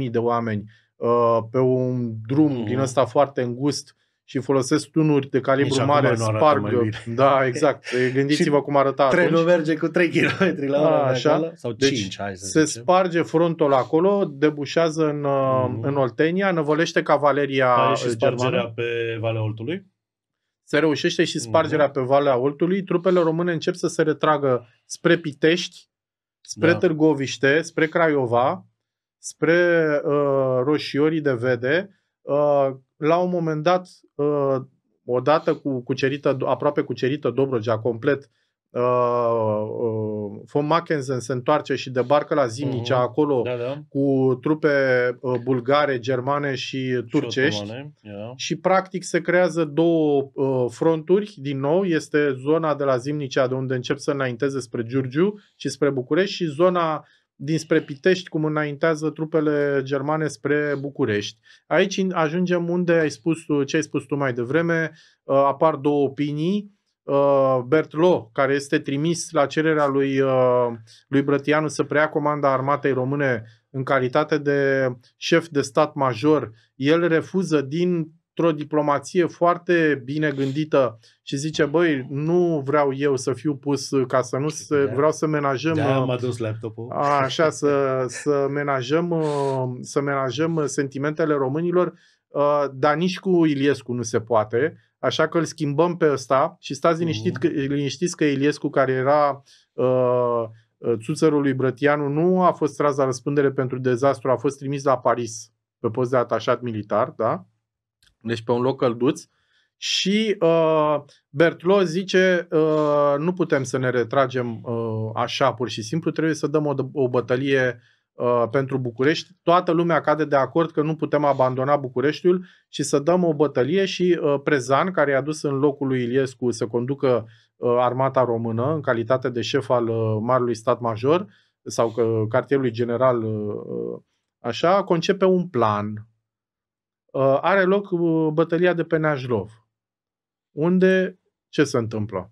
60.000 de oameni uh, pe un drum mm-hmm. din ăsta foarte îngust uh, și folosesc tunuri de calibru Nici mare, sparg Da, exact. Gândiți-vă cum arăta trenul atunci. merge cu 3 km la oră A, așa. Acolo, sau 5, deci, hai să se zicem. sparge frontul acolo, debușează în, mm-hmm. în Oltenia, năvălește cavaleria și spargerea germană. pe Valea Oltului? Se reușește și mhm. spargerea mm-hmm. pe Valea Oltului. Trupele române încep să se retragă spre Pitești, spre da. Târgoviște, spre Craiova, spre uh, Roșiorii de Vede, uh, la un moment dat, uh, odată cu cucerită, aproape cucerită Dobrogea complet, uh, uh, von Mackensen se întoarce și debarcă la Zimnicea uh-huh. acolo da, da. cu trupe bulgare, germane și turcești și, yeah. și practic se creează două fronturi din nou, este zona de la Zimnicea de unde încep să înainteze spre Giurgiu și spre București și zona dinspre Pitești, cum înaintează trupele germane spre București. Aici ajungem unde ai spus tu, ce ai spus tu mai devreme, uh, apar două opinii. Uh, Bertlo, care este trimis la cererea lui, uh, lui Brătianu să preia comanda armatei române în calitate de șef de stat major, el refuză din într-o diplomație foarte bine gândită și zice, băi, nu vreau eu să fiu pus ca să nu se, vreau să menajăm da, uh, am adus laptopul. A, așa să, să menajăm uh, să menajăm uh, sentimentele românilor, dar nici cu Iliescu nu se poate, așa că îl schimbăm pe ăsta și stați liniștit, mhm. că, liniștiți că Iliescu care era țuțărul lui Brătianu nu a fost tras la răspundere pentru dezastru, a fost trimis la Paris pe post de atașat militar, da? deci pe un loc călduț. Și uh, Bertlo zice, uh, nu putem să ne retragem uh, așa pur și simplu, trebuie să dăm o, o bătălie uh, pentru București. Toată lumea cade de acord că nu putem abandona Bucureștiul și să dăm o bătălie și uh, Prezan, care i-a dus în locul lui Iliescu să conducă uh, armata română în calitate de șef al uh, Marului Stat Major sau uh, cartierului general, uh, așa, concepe un plan Uh, are loc uh, bătălia de pe Najlov, unde ce se întâmplă?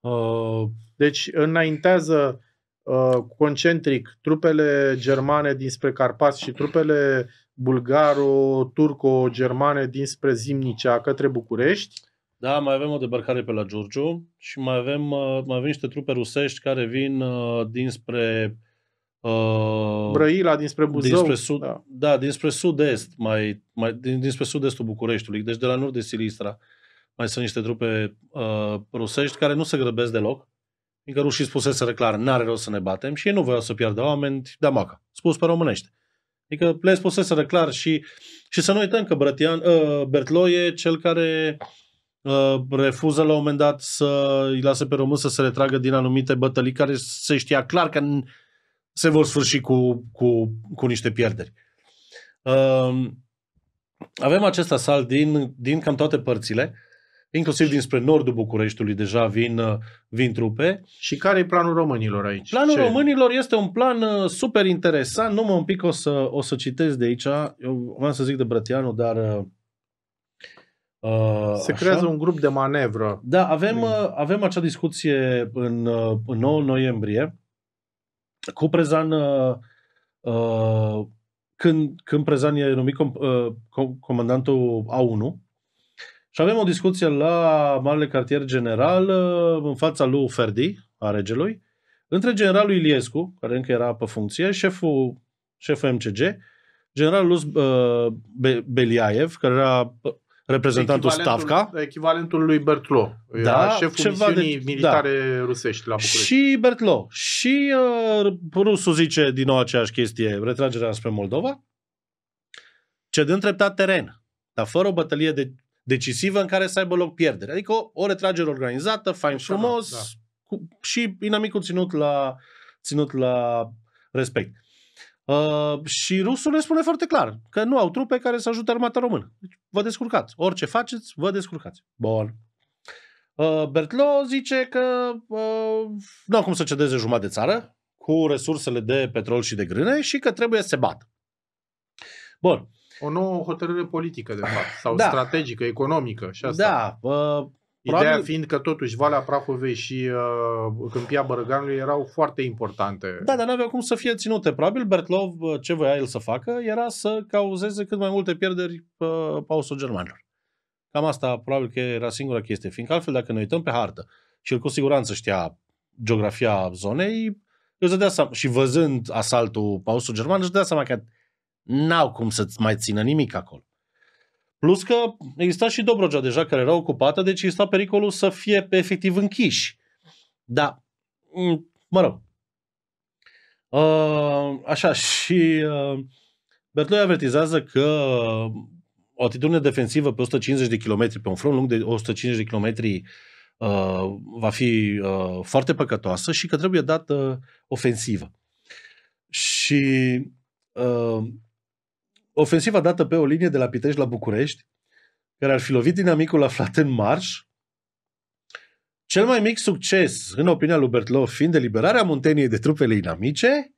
Uh, deci înaintează concentric trupele germane dinspre Carpați și trupele bulgaro-turco-germane dinspre Zimnicea către București. Da, mai avem o debarcare pe la Giurgiu și mai avem, mai avem niște trupe rusești care vin dinspre Uh, Brăila, dinspre Buzău. Dinspre sud, da. da, dinspre sud-est, mai, mai, din, dinspre sud-estul Bucureștiului, deci de la nord de Silistra. Mai sunt niște trupe uh, rusești care nu se grăbesc deloc, fiindcă rușii spuseseră clar, n-are rost să ne batem și ei nu voiau să pierdă oameni de da, maca, spus pe românește. Adică le spuseseră clar și, și să nu uităm că Brătian, uh, Bertloie e cel care uh, refuză la un moment dat să îi lase pe român să se retragă din anumite bătălii care se știa clar că se vor sfârși cu, cu, cu niște pierderi. Um, avem acest asalt din, din cam toate părțile, inclusiv dinspre nordul Bucureștiului deja vin, vin trupe. Și care e planul românilor aici? Planul Ce? românilor este un plan uh, super interesant, mă un pic o să, o să citesc de aici, eu vreau să zic de Brătianu, dar... Uh, uh Se așa? un grup de manevră. Da, avem, uh, avem acea discuție în, în 9 noiembrie cu Prezan, uh, uh, când, când Prezan e numit com, uh, comandantul A1, și avem o discuție la Marele Cartier General, uh, în fața lui Ferdi, a regelui, între generalul Iliescu, care încă era pe funcție, șeful, șeful MCG, generalul Luz uh, Be- Beliaev, care era uh, reprezentantul echivalentul, Stavka. Echivalentul lui Bertlo, da, șeful ceva misiunii de, da. militare da. rusești la București. Și Bertlo. Și uh, rusul zice din nou aceeași chestie, retragerea spre Moldova, cedând treptat teren, dar fără o bătălie de, decisivă în care să aibă loc pierdere. Adică o, o retragere organizată, fain Așa, frumos, da. cu, și inamicul ținut la, ținut la respect. Uh, și rusul ne spune foarte clar că nu au trupe care să ajute armata română. Deci vă descurcați. Orice faceți, vă descurcați. Bun. Uh, Bertlo zice că uh, nu au cum să cedeze jumătate de țară cu resursele de petrol și de grâne și că trebuie să se bată. Bun. O nouă hotărâre politică, de fapt, sau da. strategică, economică și asta. Da. Uh, Probabil... Ideea fiind că totuși Valea Prahovei și uh, Câmpia Bărăganului erau foarte importante. Da, dar n-aveau cum să fie ținute. Probabil Bertlov, uh, ce voia el să facă, era să cauzeze cât mai multe pierderi uh, pausul germanilor. Cam asta probabil că era singura chestie. Fiindcă altfel, dacă ne uităm pe hartă, și el cu siguranță știa geografia zonei, eu dădea seama, și văzând asaltul pausul german, își dădea seama că n-au cum să mai țină nimic acolo. Plus că exista și Dobrogea deja care era ocupată, deci exista pericolul să fie efectiv închiși. Da, mm, mă rog. Uh, așa, și uh, Bertoi avertizează că o atitudine defensivă pe 150 de km, pe un front lung de 150 de km, uh, va fi foarte păcătoasă și că trebuie dată ofensivă. Și ofensiva dată pe o linie de la Pitești la București, care ar fi lovit dinamicul aflat în marș, cel mai mic succes, în opinia lui Bertlow, fiind eliberarea Munteniei de trupele inamice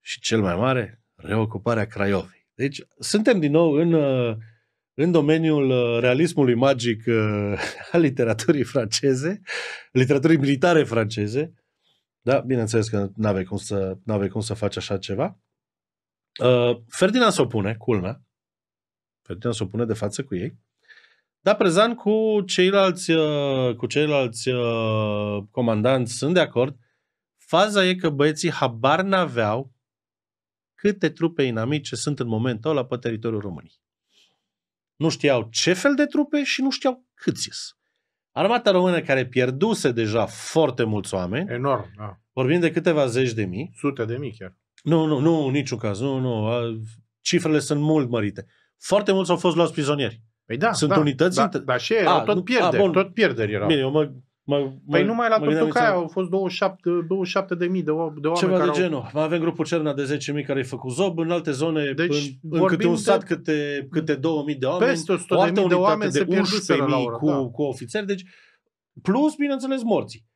și cel mai mare, reocuparea Craiovei. Deci, suntem din nou în, uh, în domeniul uh, realismului magic uh, al literaturii franceze, literaturii militare franceze. Da, bineînțeles că nu avei cum, să, cum să faci așa ceva. Uh, Ferdinand se s-o opune, culmea. Ferdinand se s-o opune de față cu ei. Dar Prezan cu ceilalți, uh, cu ceilalți uh, comandanți sunt de acord. Faza e că băieții habar n-aveau câte trupe inamice sunt în momentul ăla pe teritoriul României. Nu știau ce fel de trupe și nu știau câți sunt. Armata română care pierduse deja foarte mulți oameni. Enorm, da. Vorbim de câteva zeci de mii. Sute de mii chiar. Nu, nu, nu, în niciun caz. Nu, nu. Cifrele sunt mult mărite. Foarte mulți au fost luați prizonieri. Păi da, Sunt da, unități... Da, dar și erau a, tot pierderi, a, bun. tot pierderi erau. Bine, eu mă, mă, păi mă, numai la Tortucaia au fost 27, 27 de mii de, oameni Ceva care de genul. Mai avem grupul Cerna de 10.000 care îi făcut zob, în alte zone, deci, în, în câte un sat, câte, câte 2.000 de oameni. Peste 100.000 de, de oameni de 11.000 cu, da. cu ofițeri, deci plus, bineînțeles, morții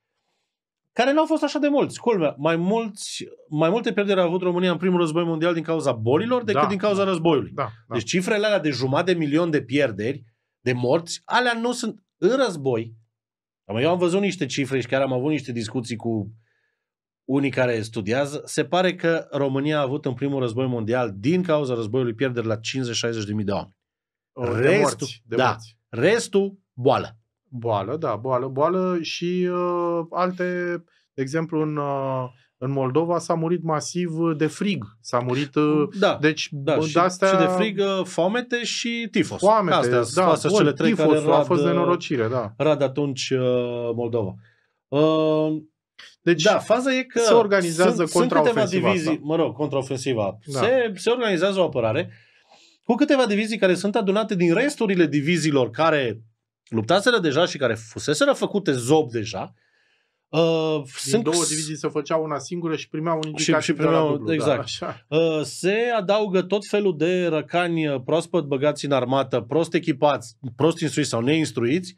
care nu au fost așa de mulți. Culmea, mai, mulți, mai multe pierderi a avut România în primul război mondial din cauza bolilor decât da, din cauza da, războiului. Da, da. Deci cifrele alea de jumătate de milion de pierderi, de morți, alea nu sunt în război. Eu am văzut niște cifre și chiar am avut niște discuții cu unii care studiază. Se pare că România a avut în primul război mondial, din cauza războiului, pierderi la 50-60 de mii de oameni. restul, oh, de morți, de da, morți. restul boală. Boală, da, boală, boală și uh, alte, de exemplu, în, uh, în Moldova s-a murit masiv uh, de frig. S-a murit, uh, mm, da, deci, da, și, astea... și de frig, uh, foamete și tifos. Foamete, astea, da, astea bol, cele trei tifosul care rad, a fost uh, nenorocire, da. Rad atunci uh, Moldova. Uh, deci da, faza e că se organizează sunt, contraofensiva sunt câteva divizii, asta. mă rog, contraofensiva. Da. Se, se organizează o apărare cu câteva divizii care sunt adunate din resturile diviziilor care luptaseră deja și care fuseseră făcute zob deja, Uh, Din sunt două divizii se făcea una singură și primeau un indicat și, și primeau, dublu, da, exact. Da, așa. Uh, se adaugă tot felul de răcani uh, proaspăt băgați în armată, prost echipați, prost instruiți sau neinstruiți.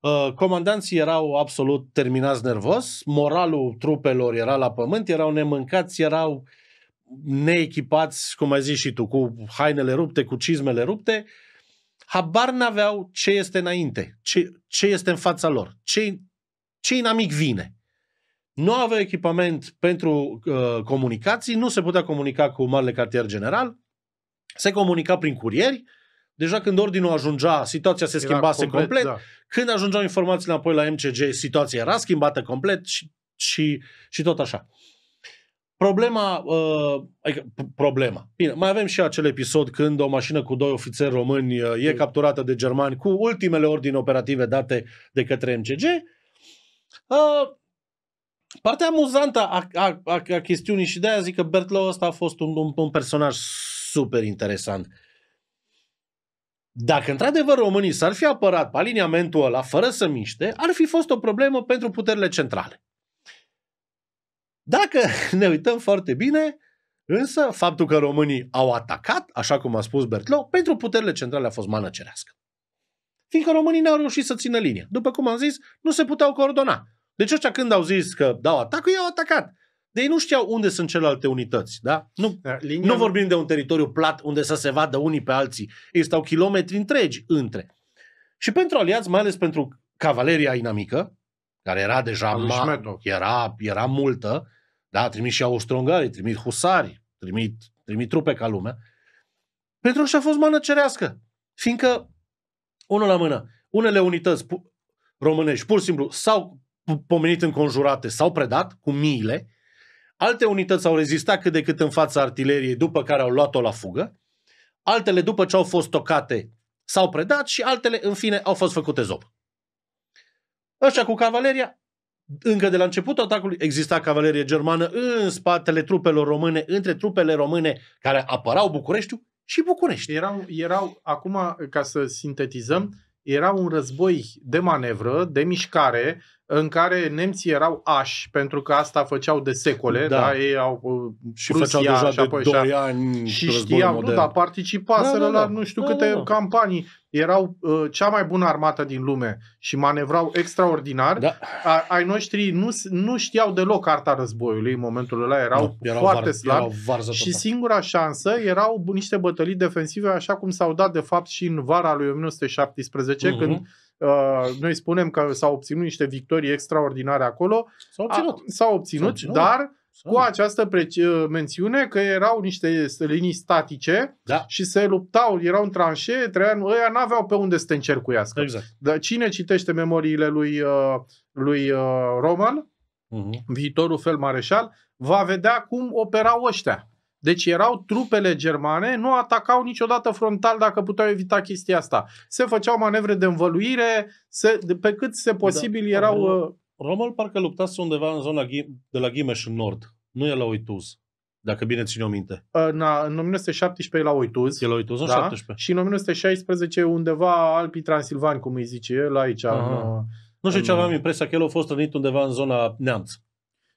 Uh, comandanții erau absolut terminați nervos, moralul trupelor era la pământ, erau nemâncați, erau neechipați, cum ai zis și tu, cu hainele rupte, cu cizmele rupte. Uh, habar n-aveau ce este înainte, ce, ce este în fața lor, ce, ce inamic vine. Nu aveau echipament pentru uh, comunicații, nu se putea comunica cu marele cartier general, se comunica prin curieri, deja când ordinul ajungea, situația se schimbase complet, complet da. când ajungeau informațiile înapoi la MCG, situația era schimbată complet și, și, și tot așa. Uh, Problema, uh, adică, problema. Bine, mai avem și acel episod când o mașină cu doi ofițeri români uh, e mm. capturată de germani cu ultimele ordini operative date de către MCG. Uh, partea amuzantă a, a, a, a chestiunii și de aia zic că Bertlo ăsta a fost un, un, un personaj super interesant. Dacă într-adevăr românii s-ar fi apărat pe aliniamentul ăla fără să miște, ar fi fost o problemă pentru puterile centrale. Dacă ne uităm foarte bine, însă faptul că românii au atacat, așa cum a spus Bertlou, pentru puterile centrale a fost mană cerească. Fiindcă românii n-au reușit să țină linia. După cum am zis, nu se puteau coordona. Deci ăștia când au zis că dau da, atacul, i-au atacat. De deci ei nu știau unde sunt celelalte unități, da? Nu, nu vorbim de un teritoriu plat unde să se vadă unii pe alții. Ei stau kilometri întregi între. Și pentru aliați, mai ales pentru cavaleria inamică, care era deja ma, era, era multă, da, trimis și austro ungării trimit husari, trimit, trimit trupe ca lume. pentru că și-a fost mană cerească. Fiindcă, unul la mână, unele unități pu- românești, pur și simplu, s-au pomenit înconjurate, s-au predat cu miile, alte unități au rezistat cât de cât în fața artileriei, după care au luat-o la fugă, altele, după ce au fost tocate, s-au predat și altele, în fine, au fost făcute zop. Așa cu cavaleria, încă de la începutul atacului exista cavalerie germană în spatele trupelor române, între trupele române care apărau Bucureștiul și București. Erau, erau acum, ca să sintetizăm, era un război de manevră, de mișcare, în care nemții erau ași, pentru că asta făceau de secole, da, da ei au uh, și Rusia, făceau deja și de 2 ani și știau, modern. nu, dar participaseră da, da, da, la nu știu da, câte da, da. campanii erau uh, cea mai bună armată din lume și manevrau extraordinar. Da. A, ai noștri nu, nu știau deloc arta războiului în momentul ăla, erau, da, erau foarte var, slabi erau și tot. singura șansă erau niște bătălii defensive, așa cum s-au dat de fapt și în vara lui 1917, uh-huh. Mhm. când Uh, noi spunem că s-au obținut niște victorii extraordinare acolo. S-au obținut. A, s-au obținut, s-au obținut. dar cu această uh, mențiune că erau niște linii statice da. și se luptau, erau în tranșee, trăiau, ăia n-aveau pe unde să te încercuiască. Exact. Dar cine citește memoriile lui, uh, lui uh, Roman, uh-huh. viitorul fel mareșal, va vedea cum operau ăștia. Deci erau trupele germane, nu atacau niciodată frontal dacă puteau evita chestia asta. Se făceau manevre de învăluire, se, pe cât se posibil da, erau... Am Romul parcă luptase undeva în zona de la Ghimeș în nord. Nu e la Oituz, dacă bine o minte. Na, în 1917 e la Oituz. E la Oituz în da? 17. Și în 1916 undeva Alpii Transilvani, cum îi zice el, aici. Aha. În, nu știu în... ce aveam impresia că el a fost rănit undeva în zona Neamț.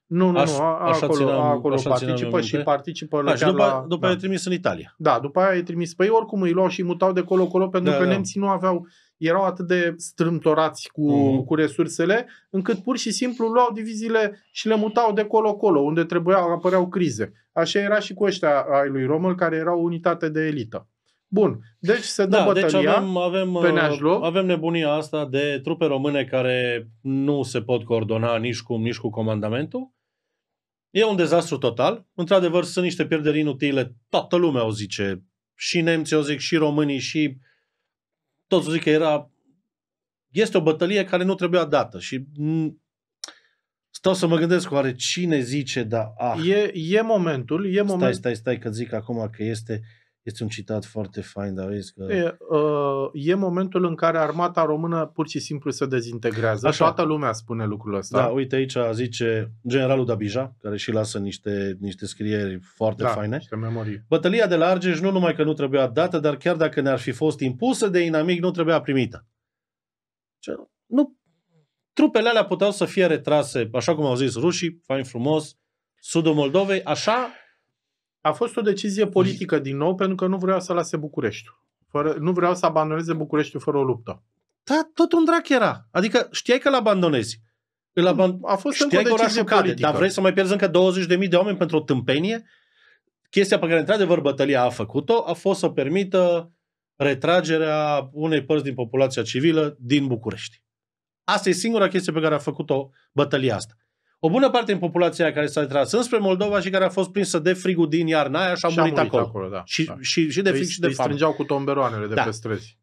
Nu, nu, aș, nu, aș, așa acolo, țineam, acolo așa participă și participă la... Da, și după, la, după da. aia e trimis în Italia. Da, după aia e trimis. Păi oricum îi luau și mutau de colo-colo pentru da, că da. nemții nu aveau erau atât de strâmtorați cu, mm cu resursele, încât pur și simplu luau diviziile și le mutau de colo-colo, unde trebuiau, apăreau crize. Așa era și cu ăștia ai lui Rommel, care erau o unitate de elită. Bun, deci se dă da, deci bătălia deci avem, avem, pe Neajlo. Uh, avem nebunia asta de trupe române care nu se pot coordona nici cu, nici cu comandamentul. E un dezastru total. Într-adevăr, sunt niște pierderi inutile. Toată lumea o zice. Și nemții o zic, și românii, și tot zic că era, este o bătălie care nu trebuia dată și m- stau să mă gândesc oare cine zice, da, ah. E, e momentul, e momentul. Stai, stai, stai, că zic acum că este este un citat foarte fain, dar vezi că... E, uh, e momentul în care armata română pur și simplu se dezintegrează. Așa. Toată lumea spune lucrul ăsta. Da, uite aici zice generalul Dabija, care și lasă niște, niște scrieri foarte da, faine. Niște memorii. Bătălia de la Argeș nu numai că nu trebuia dată, dar chiar dacă ne-ar fi fost impusă de inamic, nu trebuia primită. Ce? Nu. Trupele alea puteau să fie retrase, așa cum au zis rușii, fain frumos, sudul Moldovei, așa a fost o decizie politică din nou pentru că nu vreau să lase Bucureștiul. Fără, nu vreau să abandoneze Bucureștiul fără o luptă. Da, tot un drac era. Adică știai că îl abandonezi. Îl aban... A fost știai încă o decizie cade, Dar vrei să mai pierzi încă 20.000 de oameni pentru o tâmpenie? Chestia pe care într-adevăr bătălia a făcut-o a fost să permită retragerea unei părți din populația civilă din București. Asta e singura chestie pe care a făcut-o bătălia asta o bună parte din populația care s-a retras înspre Moldova și care a fost prinsă de frigul din iarna aia și a, și murit, a murit acolo. acolo da, și, da. Și, și de frig și de foame. strângeau cu tomberoanele de da. pe străzi.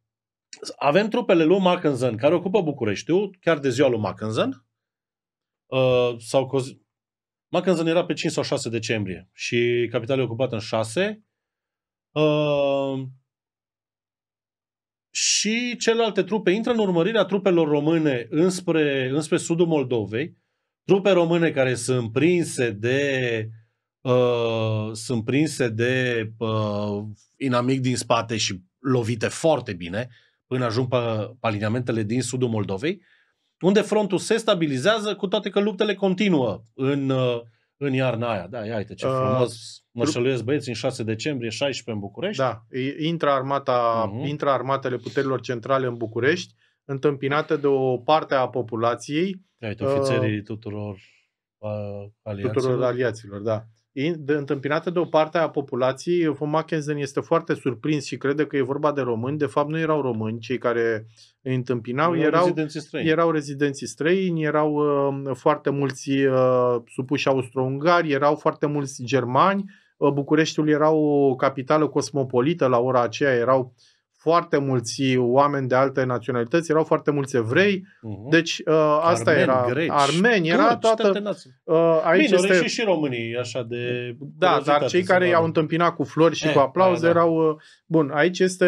Avem trupele lui Mackenzen care ocupă Bucureștiul, chiar de ziua lui Mackenzen. Uh, sau cozi... Mackenzen era pe 5 sau 6 decembrie și capitala e ocupată în 6. Uh, și celelalte trupe intră în urmărirea trupelor române înspre, înspre sudul Moldovei trupe române care sunt prinse de uh, sunt prinse de uh, inamic din spate și lovite foarte bine până ajung pe, pe alineamentele din sudul Moldovei, unde frontul se stabilizează, cu toate că luptele continuă în, uh, în iarna aia. Da, ia uite ce uh, frumos uh, mășăluiesc băieți în 6 decembrie, 16 în București. Da, intră, armata, uh-huh. intră armatele puterilor centrale în București, uh, întâmpinată de o parte a populației. Uite, ofițerii uh, tuturor uh, aliaților. Tuturor aliaților, da. întâmpinată de o parte a populației, von Mackensen este foarte surprins și crede că e vorba de români. De fapt, nu erau români cei care îi întâmpinau, erau, erau rezidenții străini, erau, rezidenții străini, erau uh, foarte mulți uh, supuși austro-ungari, erau foarte mulți germani. Uh, Bucureștiul era o capitală cosmopolită la ora aceea, erau uh, foarte mulți oameni de alte naționalități, erau foarte mulți evrei, uh-huh. deci uh, asta era greci, armeni, era turci, toată... Uh, aici Bine, este... și, și românii așa de... Da, dar cei care i-au întâmpinat cu flori și e, eh, cu aplauze erau da, da. erau... Uh, bun, aici este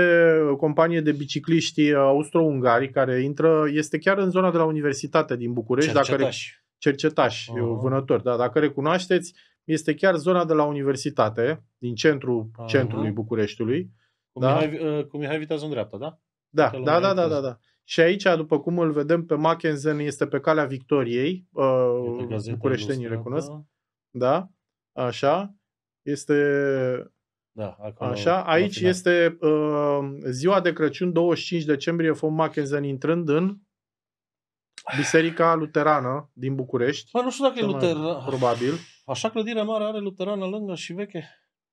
o uh, companie de bicicliști uh, austro-ungari care intră, este chiar în zona de la universitate din București. Cercetași. Dacă cercetași, uh-huh. vânători, da, dacă recunoașteți, este chiar zona de la universitate, din centrul uh-huh. centrului Bucureștiului. Cu, da? Mihai, uh, cu Mihai Viteazul în dreapta, da? Da, da, da, da, da, da. Și aici, după cum îl vedem, pe Mackenzie, este pe calea victoriei. Uh, bucureștenii recunosc. Da, așa. Este... Da, acolo, așa, aici este uh, ziua de Crăciun, 25 decembrie, Fon Mackenzie intrând în Biserica Luterană din București. Bă, nu știu dacă e luterană. Probabil. Așa clădirea mare are luterană lângă și veche.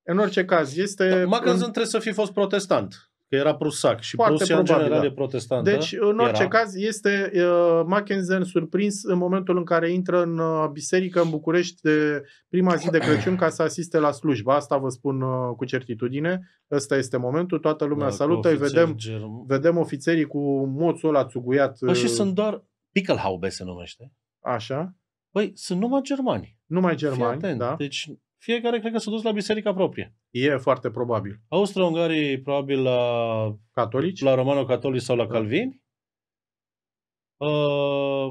În orice caz, este... Da, Mackensen în... trebuie să fi fost protestant, că era prusac și Foarte Prusia probabil, în general da. e protestantă. Deci, da? în orice era. caz, este uh, Mackensen surprins în momentul în care intră în uh, biserică în București de prima zi de Crăciun ca să asiste la slujbă. Asta vă spun uh, cu certitudine. Ăsta este momentul, toată lumea da, salută, ofițeri, vedem, germ... vedem ofițerii cu moțul ăla țuguiat. Uh... și sunt doar... Pickelhaube se numește. Așa. Păi, sunt numai germani. Numai germani, da. Deci fiecare cred că s-a dus la biserica proprie. E foarte probabil. Austro-Ungarii probabil la catolici, la romano-catolici sau la da. calvini. Uh,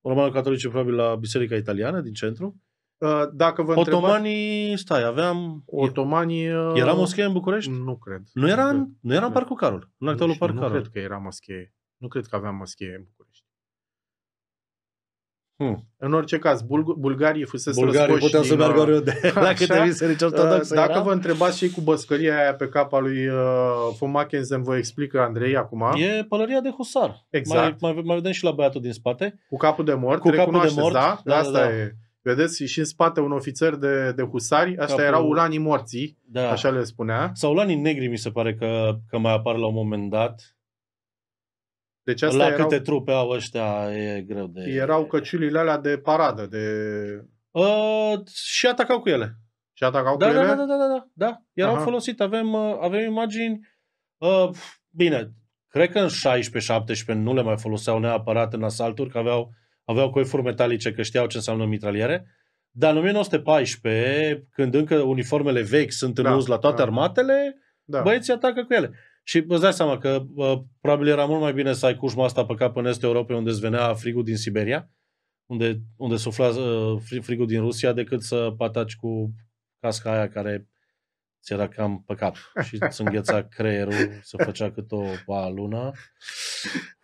romano-catolici probabil la biserica italiană din centru. Uh, dacă vă Otomanii, întrebați, stai, aveam... Otomanii... Uh, era moschee în București? Nu cred. Nu era, nu cred, nu era în Parcul Carol, în actualul Carol. Nu cred că era moschee. Nu cred că aveam moschee în București. Hmm. În orice caz, Bulg- bulgarii fusese Bulgarii puteau să meargă uh, oriunde. Dacă te biserici ortodoxă Dacă era? vă întrebați și cu băscăria aia pe capa lui uh, von Mackensen, vă explică Andrei acum. E pălăria de husar. Exact. Mai, mai, mai vedem și la băiatul din spate. Cu capul de mort. Cu capul de mort. Da? da? Da, Asta da, e. Vedeți, și în spate un ofițer de, de husari, Asta Capul... erau ulanii morții, da. așa le spunea. Sau ulanii negri, mi se pare că, că mai apar la un moment dat. Deci asta La erau, câte trupe au ăștia e greu de... Erau căciulile alea de paradă, de... A, ă, și atacau cu ele. Și atacau da, cu da, ele? Da, da, da, da, da. Erau Aha. folosite. Avem, ă, avem imagini... A, ă, bine, cred că în 16-17 nu le mai foloseau neapărat în asalturi, că aveau, aveau coifuri metalice, că știau ce înseamnă mitraliere. Dar în 1914, când încă uniformele vechi sunt în da, uz la toate da. armatele, da. băieții atacă cu ele. Și îți dai seama că uh, probabil era mult mai bine să ai cușma asta pe cap în estul Europei, unde îți venea frigul din Siberia, unde, unde sufla uh, frigul din Rusia, decât să pataci cu casca aia care ți era cam pe cap și îți îngheța creierul, se făcea cât o ba lună.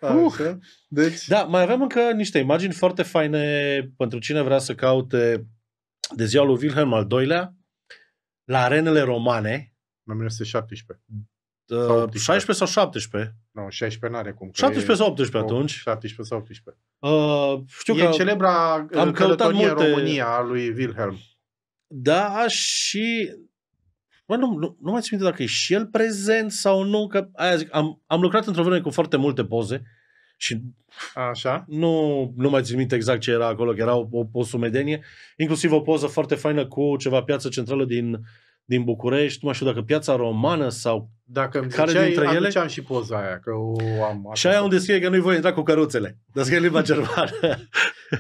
Uh. Deci... Da, mai avem încă niște imagini foarte faine pentru cine vrea să caute de ziua lui Wilhelm al II-lea la arenele romane. 1917. Uh, 16 sau 17? Nu, no, 16 n-are cum. 17 sau 18 e, atunci. 17 sau 18. Uh, știu e că celebra am călătorie uh, căutat multe... România a lui Wilhelm. Da, și... Bă, nu, nu, nu mai țin minte dacă e și el prezent sau nu, că aia zic, am, am lucrat într-o vreme cu foarte multe poze și Așa? Nu, nu mai țin minte exact ce era acolo, că era o, o, o sumedenie, inclusiv o poză foarte faină cu ceva piață centrală din uh, din București, nu știu dacă piața romană sau dacă îmi care ziceai, dintre ele. Dacă și poza aia, că o am. Și aia unde scrie că nu-i voi intra cu căruțele. Dar scrie limba germană.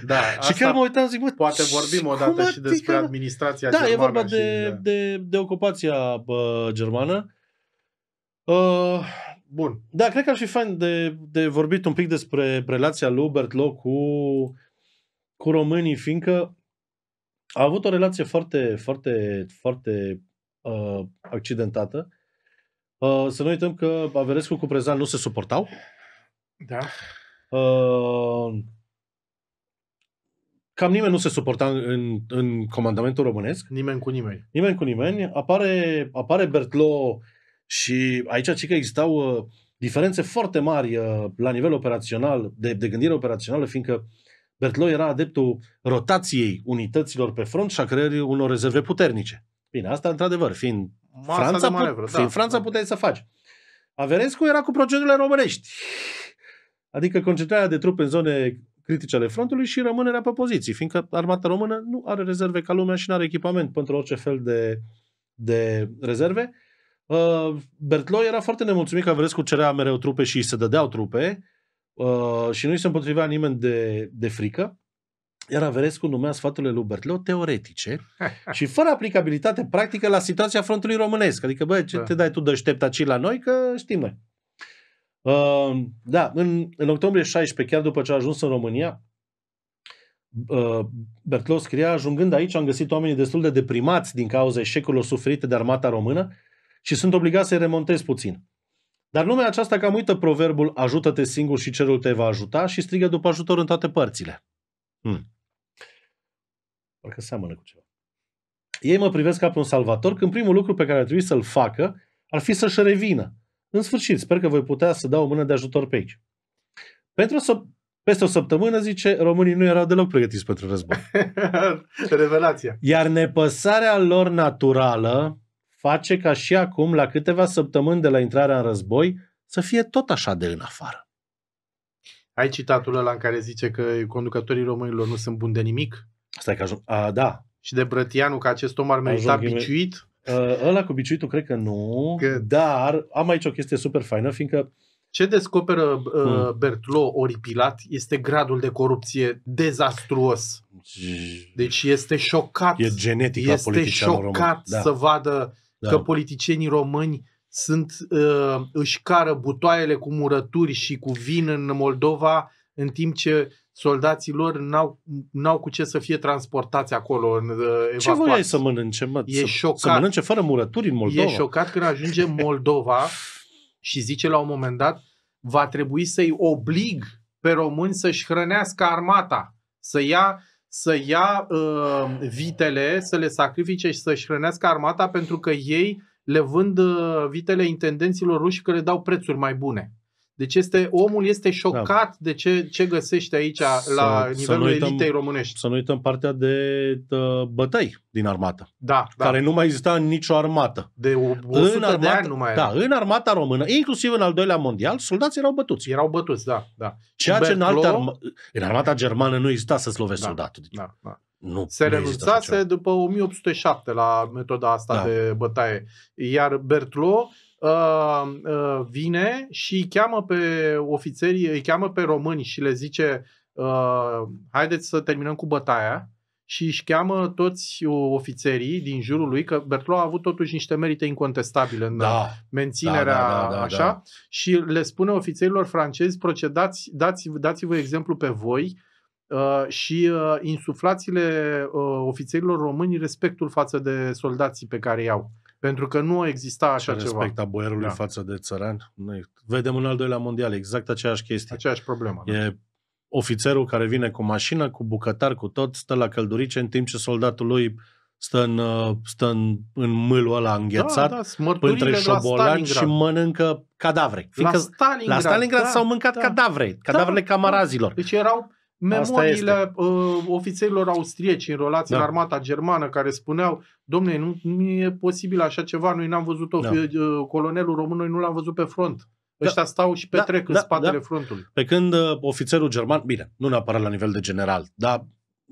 da, și chiar mă uitam, zic, bă, poate vorbim o dată și despre administrația da, germană. Da, e vorba și, de, de, de ocupația bă, germană. Uh, Bun. Da, cred că ar fi fain de, de vorbit un pic despre relația lui Bertlo cu, cu românii, fiindcă a avut o relație foarte, foarte, foarte uh, accidentată. Uh, să nu uităm că Averescu cu Prezan nu se suportau. Da. Uh, cam nimeni nu se suporta în, în comandamentul românesc. Nimeni cu nimeni. Nimeni cu nimeni. Apare, apare Bertlo și aici ci că existau uh, diferențe foarte mari uh, la nivel operațional, de, de gândire operațională, fiindcă Bertlo era adeptul rotației unităților pe front și a creării unor rezerve puternice. Bine, asta într-adevăr, fiind Masa Franța, de manevră, da. fiind Franța da. puteai să faci. Averescu era cu procedurile românești. Adică concentrarea de trupe în zone critice ale frontului și rămânerea pe poziții, fiindcă armata română nu are rezerve ca lumea și nu are echipament pentru orice fel de, de rezerve. Uh, Bertloi era foarte nemulțumit că Averescu cerea mereu trupe și îi se dădeau trupe uh, și nu îi se împotrivea nimeni de, de frică iar Averescu numea sfaturile lui Bertleu teoretice și fără aplicabilitate practică la situația frontului românesc. Adică, băi, ce da. te dai tu deștept aici la noi, că știm ehm, noi. Uh, da, în, în octombrie 16, chiar după ce a ajuns în România, uh, ehm, Bertlou scria, ajungând aici am găsit oamenii destul de deprimați din cauza eșecurilor suferite de armata română și sunt obligat să-i remontez puțin. Dar lumea aceasta cam uită proverbul ajută-te singur și cerul te va ajuta și strigă după ajutor în toate părțile. Hmm. Parcă seamănă cu ceva. Ei mă privesc ca pe un salvator când primul lucru pe care ar trebui să-l facă ar fi să-și revină. În sfârșit, sper că voi putea să dau o mână de ajutor pe aici. Pentru să peste o săptămână, zice, românii nu erau deloc pregătiți pentru război. Revelația. Iar nepăsarea lor naturală face ca și acum, la câteva săptămâni de la intrarea în război, să fie tot așa de în afară. Ai citatul ăla în care zice că conducătorii românilor nu sunt buni de nimic? Stai că ajung. A, da. Și de Brătianu, că acest om ar merita biciuit? Uh, ăla cu biciuitul cred că nu, că... dar am aici o chestie super faină, fiindcă ce descoperă uh, hmm. Bertlo oripilat este gradul de corupție dezastruos. Deci este șocat. E genetic este la politicianul șocat român. Da. să vadă da. că politicienii români sunt uh, își cară butoaiele cu murături și cu vin în Moldova în timp ce soldații lor n-au, n-au cu ce să fie transportați acolo în evacuați. Uh, ce voiai să mănânce, mă? E să, șocat. Să mănânce fără murături în Moldova. E șocat când ajunge în Moldova și zice la un moment dat va trebui să-i oblig pe români să-și hrănească armata, să ia să ia uh, vitele, să le sacrifice și să-și hrănească armata pentru că ei le vând uh, vitele intendenților ruși le dau prețuri mai bune. Deci este, omul este șocat da. de ce, ce găsește aici să, la nivelul să uităm, elitei românești. Să nu uităm partea de tă, bătăi din armată, da, da. care nu mai exista în nicio armată. De 100 în armată, de ani nu mai da, era. Da, în armata română, inclusiv în al doilea mondial, soldații erau bătuți. Erau bătuți, da. da. Ceea ce în, alte arma, în armata germană nu exista să slovești da, soldatul. Deci da, da. Nu, se nu renunțase după 1807 la metoda asta da. de bătaie. Iar Bertlo Uh, uh, vine și îi cheamă pe ofițerii, îi cheamă pe români și le zice uh, haideți să terminăm cu bătaia și își cheamă toți ofițerii din jurul lui, că Bertlo a avut totuși niște merite incontestabile în da, menținerea da, da, da, da, da. așa, da. și le spune ofițerilor francezi, procedați, dați, dați-vă exemplu pe voi uh, și uh, insuflați-le uh, ofițerilor români respectul față de soldații pe care i-au. Pentru că nu exista așa Respect ceva. Respecta boierului da. față de țăran. Noi vedem în al doilea mondial exact aceeași chestie. Aceeași problemă. E da. ofițerul care vine cu mașină, cu bucătar, cu tot, stă la căldurice, în timp ce soldatul lui stă în, uh, stă în, în mâlul ăla înghețat, da, da, între șobolani și mănâncă cadavre. la Stalingrad, la Stalingrad da, s-au mâncat da, cadavre, da, cadavrele da, camarazilor. Deci erau memoriile uh, ofițerilor austrieci înrolați da. în armata germană care spuneau, domne, nu, nu e posibil așa ceva, noi n-am văzut-o, da. Uh, colonelul român, noi nu l-am văzut pe front. Da. Ăștia stau și da, petrec da, în da, spatele da. frontului. Pe când uh, ofițerul german, bine, nu neapărat la nivel de general, dar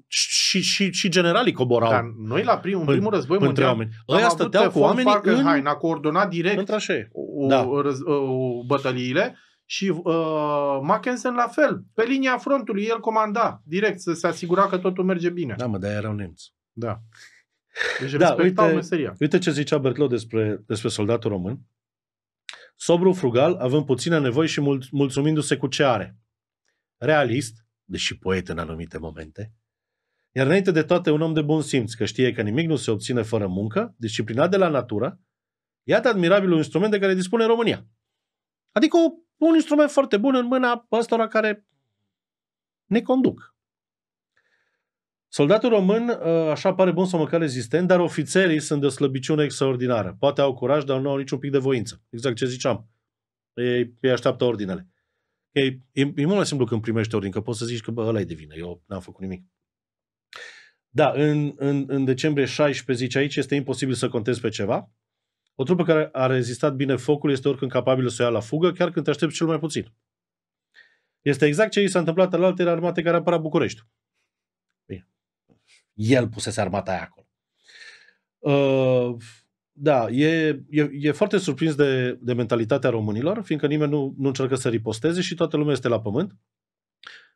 și, și, și generalii coborau. Dar noi la primul, în primul război mondial oameni. Ăia stăteau cu oamenii în... a coordonat direct o, da. o, o, bătăliile și uh, Mackensen la fel, pe linia frontului, el comanda direct să se asigura că totul merge bine. Da, mă, dar erau nemți. Da. Deci da, uite, meseria. Uite ce zicea Bertlow despre, despre soldatul român. Sobru, frugal, având puține nevoi și mul- mulțumindu-se cu ce are. Realist, deși poet în anumite momente, iar înainte de toate un om de bun simț, că știe că nimic nu se obține fără muncă, disciplinat de la natură, iată admirabilul instrument de care dispune România. Adică o un instrument foarte bun în mâna păstora care ne conduc. Soldatul român, uh, așa pare bun mă măcar rezistent, dar ofițerii sunt de o slăbiciune extraordinară. Poate au curaj, dar nu au niciun pic de voință. Exact ce ziceam. Ei, ei așteaptă ordinele. Ei, e, e mult mai simplu când primești ordin, că poți să zici că bă, ăla e de vină, eu n-am făcut nimic. Da, în, în, în decembrie 16, zice aici, este imposibil să contezi pe ceva. O trupă care a rezistat bine focul este oricând capabilă să o ia la fugă, chiar când te aștepți cel mai puțin. Este exact ce i s-a întâmplat la altele armate care apăra București. Bine. El pusese armata aia acolo. Uh, da, e, e, e foarte surprins de, de mentalitatea românilor, fiindcă nimeni nu, nu încearcă să riposteze și toată lumea este la pământ.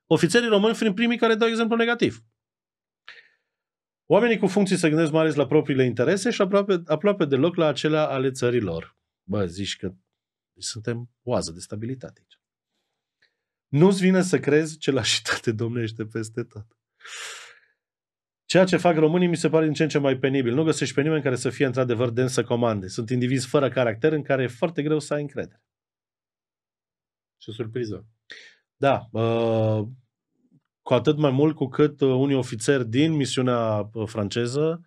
Ofițerii români fiind primii care dau exemplu negativ. Oamenii cu funcții se gândesc mai ales la propriile interese și aproape, aproape deloc la acelea ale țărilor. Bă, zici că suntem oază de stabilitate aici. Nu-ți vine să crezi ce lașitate domnește peste tot. Ceea ce fac românii mi se pare din ce în ce mai penibil. Nu găsești pe nimeni care să fie într-adevăr den să comande. Sunt indivizi fără caracter în care e foarte greu să ai încredere. Ce surpriză. Da. Uh, cu atât mai mult cu cât uh, unii ofițeri din misiunea uh, franceză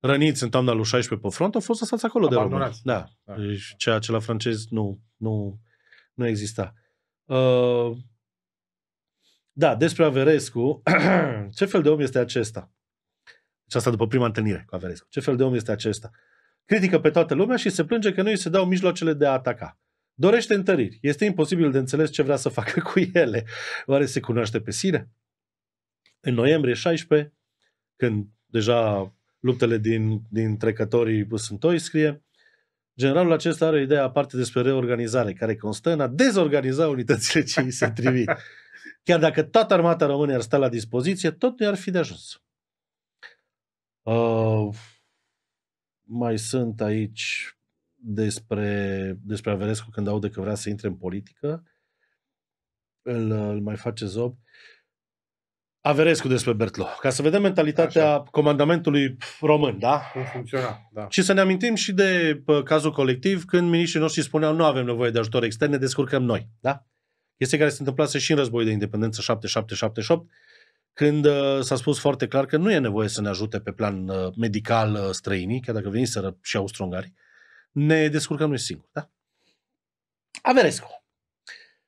răniți în toamna lui 16 pe front au fost lăsați acolo Abandonați. de români. Da. da. Deci ceea ce la francez nu, nu, nu exista. Uh, da, despre Averescu, ce fel de om este acesta? Și deci asta după prima întâlnire cu Averescu. Ce fel de om este acesta? Critică pe toată lumea și se plânge că nu îi se dau mijloacele de a ataca dorește întăriri. Este imposibil de înțeles ce vrea să facă cu ele. Oare se cunoaște pe sine? În noiembrie 16, când deja luptele din, din trecătorii Busântoi scrie, generalul acesta are o idee aparte despre reorganizare, care constă în a dezorganiza unitățile ce îi se trimit. Chiar dacă toată armata română ar sta la dispoziție, tot nu ar fi de ajuns. Uh, mai sunt aici despre, despre Averescu când aude că vrea să intre în politică, îl, îl mai face zob. Averescu despre Bertlo, ca să vedem mentalitatea Așa. comandamentului român, da? Cum funcționa, da. Și să ne amintim și de pă, cazul colectiv când miniștrii noștri spuneau nu avem nevoie de ajutor extern, ne descurcăm noi, da? Este care se întâmplase și în războiul de independență 7778, când uh, s-a spus foarte clar că nu e nevoie să ne ajute pe plan uh, medical uh, străinii, chiar dacă veniseră și austro-ungarii, uh, ne descurcăm noi singuri. Da? Averescu.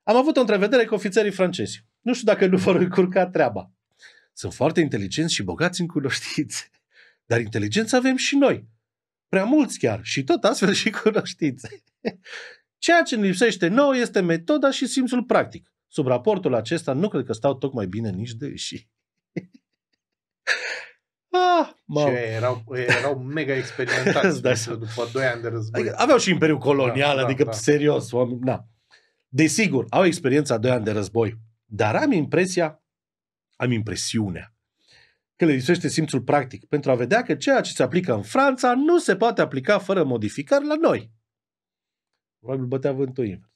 Am avut o întrevedere cu ofițerii francezi. Nu știu dacă nu vor încurca treaba. Sunt foarte inteligenți și bogați în cunoștințe. Dar inteligență avem și noi. Prea mulți chiar. Și tot astfel și cunoștințe. Ceea ce ne lipsește nouă este metoda și simțul practic. Sub raportul acesta nu cred că stau tocmai bine nici de și. Ah, și erau, erau mega experimentați da, după 2 ani de război. Adică aveau și Imperiul da, Colonial, da, adică da, serios. Da. Oameni, Da. Desigur, au experiența 2 ani de război, dar am impresia, am impresiunea că le lipsește simțul practic pentru a vedea că ceea ce se aplică în Franța nu se poate aplica fără modificări la noi. Probabil bătea vântul invers.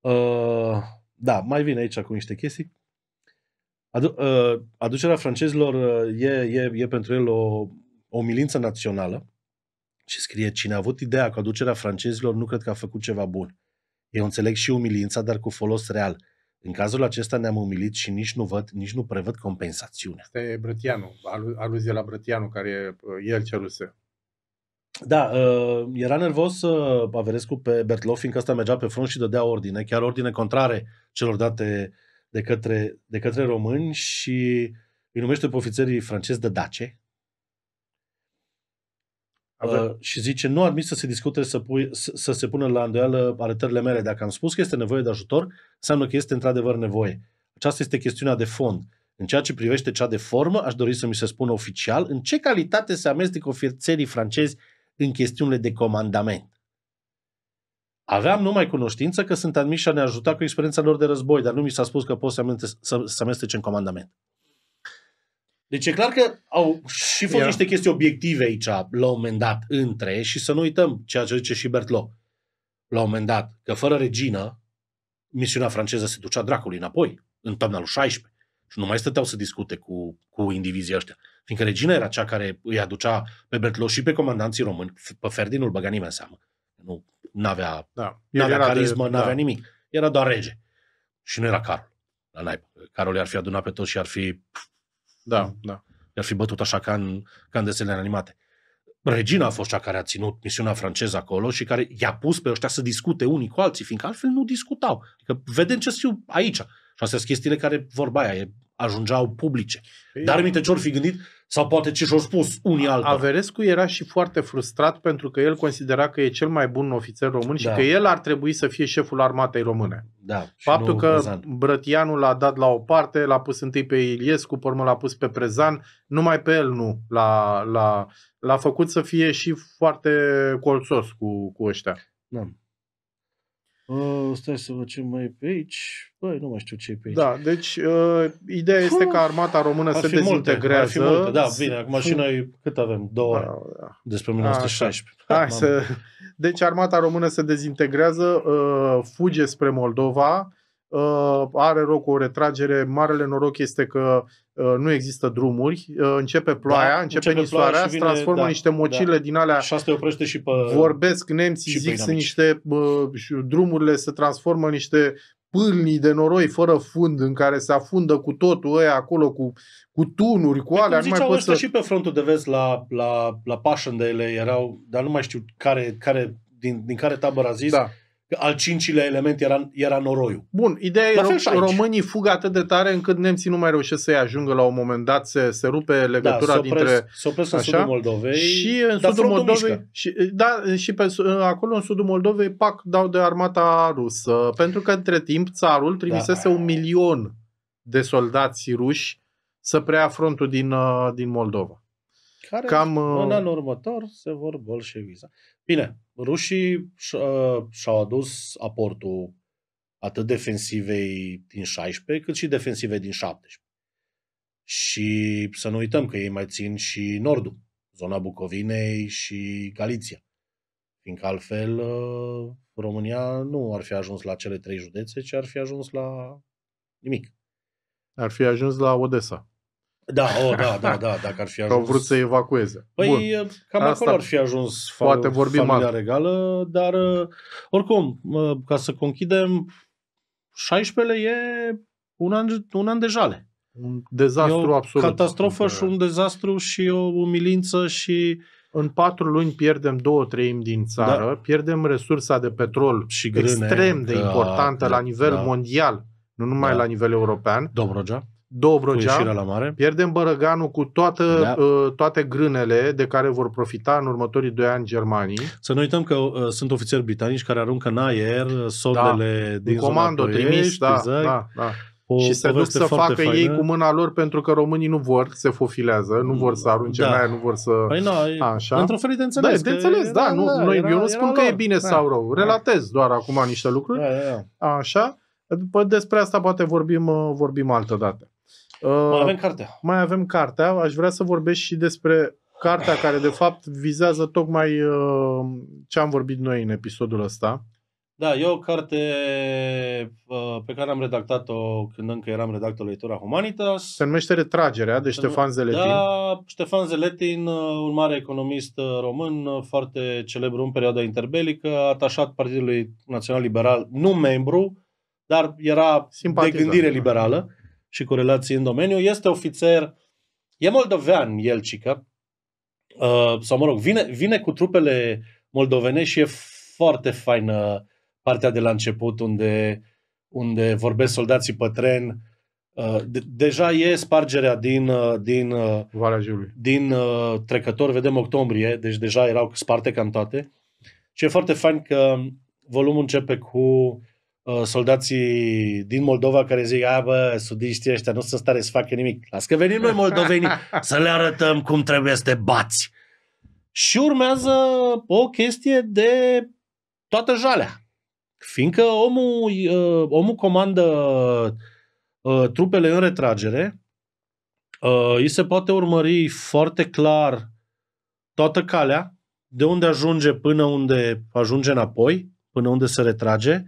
Uh, da, mai vine aici cu niște chestii. Adu- uh, aducerea francezilor uh, e, e, e pentru el o, o milință națională și scrie cine a avut ideea că aducerea francezilor nu cred că a făcut ceva bun. Eu înțeleg și umilința, dar cu folos real. În cazul acesta ne-am umilit și nici nu văd, nici nu prevăd compensațiunea. Asta e Brătianu, alu- aluzie la Brătianu, care uh, e el ceruse. Da, era nervos Averescu pe Bertloff, fiindcă ăsta mergea pe front și dădea ordine, chiar ordine contrare celor date de către, de către români și îi numește pe ofițerii francezi de dace. Uh, și zice, nu admis să se discute să, pui, să, să se pună la îndoială arătările mele. Dacă am spus că este nevoie de ajutor, înseamnă că este într-adevăr nevoie. Aceasta este chestiunea de fond. În ceea ce privește cea de formă, aș dori să mi se spună oficial în ce calitate se amestecă ofițerii francezi în chestiunile de comandament. Aveam numai cunoștință că sunt admiși și a ne ajuta cu experiența lor de război, dar nu mi s-a spus că pot să, amente- să, să amestece în comandament. Deci e clar că au și fost Ia. niște chestii obiective aici, la un moment dat, între, și să nu uităm ceea ce zice și Bertlo, la un moment dat, că fără regină, misiunea franceză se ducea dracului înapoi, în toamna lui 16. Și nu mai stăteau să discute cu, cu indivizii ăștia. Fiindcă regina era cea care îi aducea pe Bertlo și pe comandanții români, pe Ferdinul băga nimeni în seamă. Nu, n-avea, da. n-avea carismă, de, n-avea da. nimic. Era doar rege. Și nu era Carol. La naibă. Carol i-ar fi adunat pe toți și ar fi... Da, da. I-ar fi bătut așa ca în, ca în desenele animate. Regina a fost cea care a ținut misiunea franceză acolo și care i-a pus pe ăștia să discute unii cu alții, fiindcă altfel nu discutau. Adică vedem ce știu aici. Și astea sunt chestiile care, vorba aia, ajungeau publice. Ei, păi Dar, minte, ce ori fi gândit, sau poate ce și-au spus unii altor. Averescu era și foarte frustrat pentru că el considera că e cel mai bun ofițer român da. și că el ar trebui să fie șeful armatei române. Da, Faptul că prezant. Brătianu l-a dat la o parte, l-a pus întâi pe Iliescu, pe urmă l-a pus pe Prezan, numai pe el nu l-a, l-a, l-a făcut să fie și foarte colțos cu, cu ăștia. Da. Uh, stai să văd ce mai e pe aici. Băi, nu mai știu ce e pe aici. Da, deci uh, ideea este că armata română ar se fi dezintegrează. Multe, ar fi multe, da, bine. Acum și noi cât avem? Două ore. Da, da. Despre 1916. Așa. Hai să... Deci armata română se dezintegrează, uh, fuge spre Moldova, uh, are loc o retragere. Marele noroc este că Uh, nu există drumuri, uh, da, începe ploaia, da, începe, începe nisoarea, se transformă da, niște da. mocile da. din alea. Și asta oprește și pe Vorbesc nemții, și zic, sunt niște bă, uh, drumurile se transformă în niște pâlnii de noroi fără fund în care se afundă cu totul ăia acolo cu, cu tunuri, cu păi alea. Păi, nu mai pot să... și pe frontul de vest la, la, la ele erau, dar nu mai știu care, care din, din care tabără a zis, da al cincilea element era, era noroiul. Bun, ideea e că românii fug atât de tare încât nemții nu mai reușesc să-i ajungă la un moment dat, se, se rupe legătura da, s-o dintre... Da, s-o în așa, sudul Moldovei. Și în sudul Moldovei... Și, da, și pe, acolo în sudul Moldovei, pac, dau de armata rusă. Pentru că între timp țarul trimisese da. un milion de soldați ruși să preia frontul din, uh, din Moldova care Cam, în uh, anul următor se vor bolșeviza. Bine, rușii și-au adus aportul atât defensivei din 16, cât și defensivei din 17. Și să nu uităm că ei mai țin și nordul, zona Bucovinei și Galiția. Fiindcă altfel uh, România nu ar fi ajuns la cele trei județe, ci ar fi ajuns la nimic. Ar fi ajuns la Odessa. Da, oh, da, da, da, dacă ar fi ajuns. Au vrut să evacueze. Păi Bun. cam Asta acolo ar fi ajuns poate vorbim familia alt. regală, dar uh, oricum, uh, ca să conchidem, 16-le e un an, un an de jale. Un dezastru e o absolut. catastrofă și un dezastru și o umilință și... În patru luni pierdem două treimi din țară, da. pierdem resursa de petrol și grâne, extrem de da, importantă da, la nivel da. mondial, nu numai da. la nivel european. Dobrogea. Dobrogea, la mare. pierdem Bărăganu cu toată, da. uh, toate grânele de care vor profita în următorii doi ani germanii. Să nu uităm că uh, sunt ofițeri britanici care aruncă în aer uh, soldele da. din comando trimis, da, exact. da, da. O și se duc să facă faină. ei cu mâna lor pentru că românii nu vor, se fofilează, nu vor să da. arunce da. în aer, nu vor să... Păi na, așa. într-o fel de înțeles. Da, de înțeles, era, da. Nu, era, noi, era, eu nu spun lor. că e bine da. sau rău. Da. Relatez da. doar acum niște lucruri. Da, da, da. Așa. Despre asta poate vorbim, uh, vorbim altă dată. Mai uh, avem cartea. Mai avem cartea. Aș vrea să vorbesc și despre cartea care, de fapt, vizează tocmai uh, ce am vorbit noi în episodul ăsta. Da, e o carte uh, pe care am redactat-o când încă eram redactor Leitura Humanitas. Se numește Retragerea de Ștefan Zeletin. Da, Ștefan Zeletin, un mare economist român, foarte celebru în perioada interbelică, atașat Partidului Național Liberal, nu membru, dar era Simpatizat, de gândire liberală și cu relații în domeniu, este ofițer, e moldovean el, cică, uh, sau mă rog, vine, vine cu trupele moldovene și e foarte faină partea de la început unde, unde vorbesc soldații pe tren. Uh, de, deja e spargerea din, uh, din, uh, Valea din trecător, vedem octombrie, deci deja erau sparte cam toate. Și e foarte fain că volumul începe cu Uh, soldații din Moldova care zic, a bă, sudiștii ăștia nu sunt stare să facă nimic. Las că venim noi moldovenii să le arătăm cum trebuie să te bați. Și urmează o chestie de toată jalea. Fiindcă omul, uh, omul comandă uh, trupele în retragere, îi se poate urmări foarte clar toată calea, de unde ajunge până unde ajunge înapoi, până unde se retrage,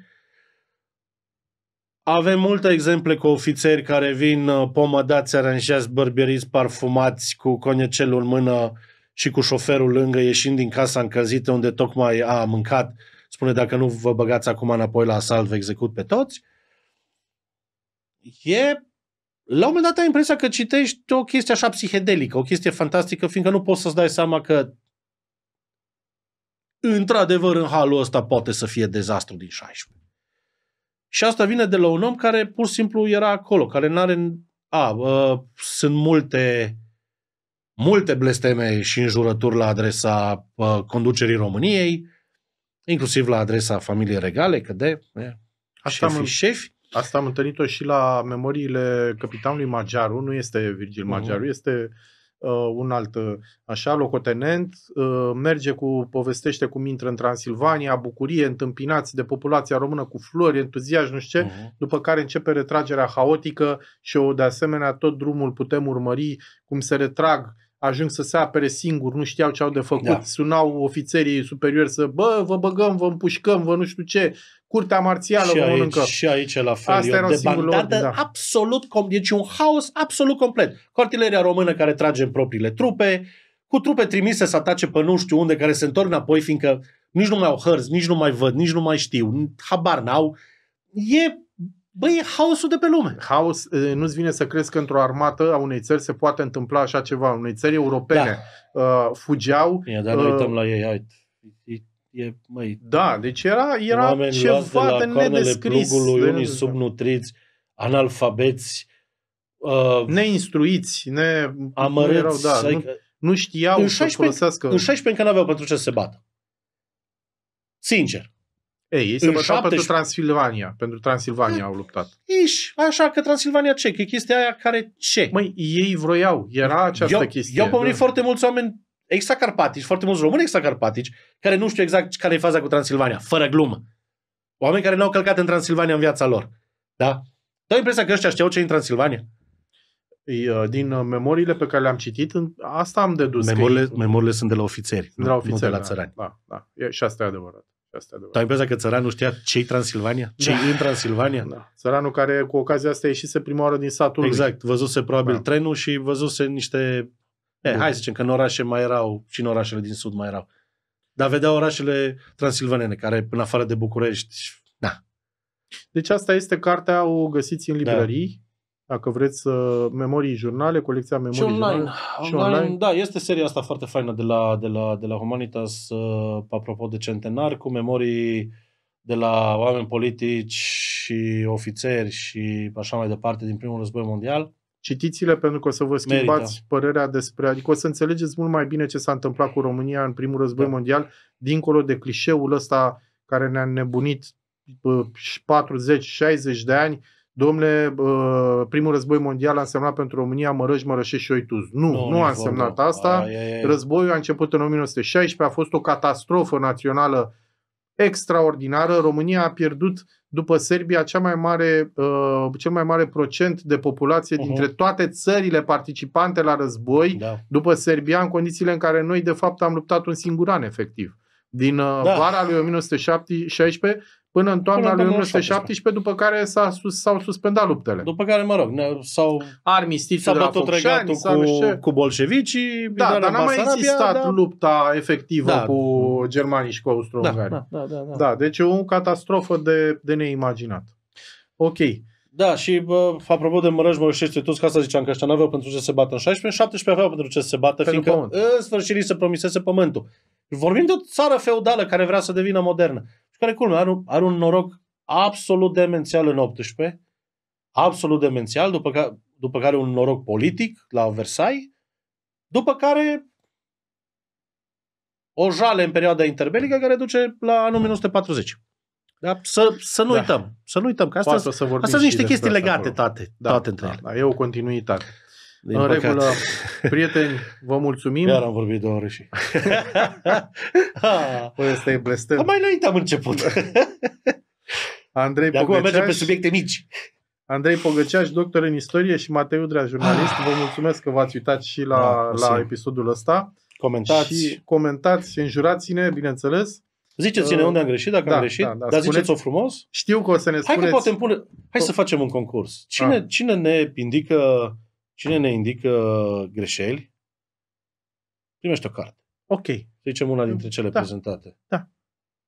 avem multe exemple cu ofițeri care vin uh, pomădați, aranjați, bărbieriți, parfumați, cu conecelul în mână și cu șoferul lângă, ieșind din casa încălzită unde tocmai a mâncat. Spune, dacă nu vă băgați acum înapoi la asalt, vă execut pe toți. E... La un moment dat ai impresia că citești o chestie așa psihedelică, o chestie fantastică, fiindcă nu poți să-ți dai seama că într-adevăr în halul ăsta poate să fie dezastru din 16. Și asta vine de la un om care pur și simplu era acolo, care nu are... A, a, ă, sunt multe multe blesteme și înjurături la adresa a, ă, conducerii României, inclusiv la adresa familiei regale, că de E, asta șefii am, șefi. Asta am întâlnit-o și la memoriile capitanului Magiaru, nu este Virgil mhm. Magiaru, uh-huh. este uh, uh, un alt uh, așa, locotenent, uh, merge cu, povestește cum intră în Transilvania, bucurie, întâmpinați de populația română cu flori, entuziasm, nu știu ce, uh-huh. după care începe retragerea haotică și o, de asemenea tot drumul putem urmări cum se retrag ajung să se apere singur, nu știau ce au de făcut, da. sunau ofițerii superiori să, bă, vă băgăm, vă împușcăm, vă nu știu ce, curtea marțială și aici, Și aici la fel. Asta era debandată da. absolut, com- deci un haos absolut complet. Cu artileria română care trage în propriile trupe, cu trupe trimise să atace pe nu știu unde, care se întorc înapoi, fiindcă nici nu mai au hărți, nici nu mai văd, nici nu mai știu, habar n-au. E Băi, e haosul de pe lume. Haos, nu-ți vine să crezi că într-o armată a unei țări se poate întâmpla așa ceva. Unei țări europene da. uh, fugeau... Ia, dar uh, uităm la ei, hai e, măi, da, deci era, era ceva de, de nedescris. Oamenii unii subnutriți, analfabeți, uh, neinstruiți, ne... amărâți, erau, da, adică, nu, nu știau în 16, să folosească... În 16 încă n-aveau pentru ce să se bată. Sincer. Ei, ei se bătau 17... pentru Transilvania. Pentru Transilvania e, hm. au luptat. Ești, așa că Transilvania ce? Că chestia aia care ce? Măi, ei vroiau. Era această eu, chestie. Eu am da. foarte mulți oameni extracarpatici, foarte mulți români extracarpatici, care nu știu exact care e faza cu Transilvania, fără glumă. Oameni care n-au călcat în Transilvania în viața lor. Da? Dau impresia că ăștia știau ce e în Transilvania. Uh, din uh, memoriile pe care le-am citit, asta am dedus. Memorile că... memorile sunt de la ofițeri, de la ofițeri, nu de la da. țărani. Da, da. E, și asta e adevărat. Asta Dar impresia că țăranul știa ce e Transilvania? ce da. în Transilvania? Da. Țăranul care cu ocazia asta ieșise prima oară din satul Exact. Lui. Văzuse probabil da. trenul și văzuse niște E, da. hai să zicem că în orașe mai erau și în orașele din sud mai erau. Dar vedea orașele transilvanene, care în afară de București, na. Deci asta este cartea, o găsiți în da. librării. Da. Dacă vreți uh, memorii jurnale, colecția memorii și online. Jurnale, și online, online. Da, este seria asta foarte faină de la, de la, de la Humanitas, uh, apropo de centenar, cu memorii de la oameni politici și ofițeri și așa mai departe din primul război mondial. Citiți-le pentru că o să vă schimbați Merită. părerea despre, adică o să înțelegeți mult mai bine ce s-a întâmplat cu România în primul război da. mondial, dincolo de clișeul ăsta care ne-a nebunit 40-60 de ani, domnule, primul război mondial a însemnat pentru România mărăș, mărășești și oituz. Nu, nu, nu a însemnat vorba. asta. A, e, e. Războiul a început în 1916, a fost o catastrofă națională extraordinară. România a pierdut după Serbia, cea mai mare, uh, cel mai mare procent de populație uh-huh. dintre toate țările participante la război, da. după Serbia, în condițiile în care noi, de fapt, am luptat un singur an, efectiv. Din uh, da. vara lui 1916 până în toamna lui 1917, după care s-a s-au suspendat luptele. După care, mă rog, ne, s-au... Armistițiul s-a tot regatul cu, cu bolșevicii, Da, dar n-a mai existat da. lupta efectivă da. cu germanii și cu austro da, da, da, da, da. da, deci e o catastrofă de, de neimaginat. Ok. Da, și bă, apropo de mă Mărășește toți, ca să ziceam că ăștia n-aveau pentru ce se bată în 16, 17 aveau pentru ce se bată, pentru fiindcă pământ. în sfârșit se promisese pământul. Vorbim de o țară feudală care vrea să devină modernă și care, culme, are un, are un noroc absolut demențial în 18, absolut demențial, după, ca, după care un noroc politic la Versailles, după care o jale în perioada interbelică care duce la anul 1940. Da? Să, să nu da. uităm. Să nu uităm. Că asta sunt niște chestii legate, acolo. tate, da, toate între da, ele. Da, e o continuitate. Din în regulă, prieteni, vă mulțumim. Iar am vorbit două ore și... păi ăsta e blestem. Mai înainte am început. Andrei De acum mergem pe subiecte mici. Andrei Pogăceaș, doctor în istorie și Matei Udrea, jurnalist. Vă mulțumesc că v-ați uitat și la, da, la episodul ăsta. Comentați. Și comentați, înjurați-ne, bineînțeles. Ziceți-ne uh, unde am greșit, dacă da, am greșit, da, da, dar spuneți, ziceți-o frumos. Știu că o să ne spuneți. Hai că poate pune... Hai să facem un concurs. Cine, ah. cine ne indică Cine ne indică greșeli, primește o carte. Ok. Să zicem una dintre cele da. prezentate. Da.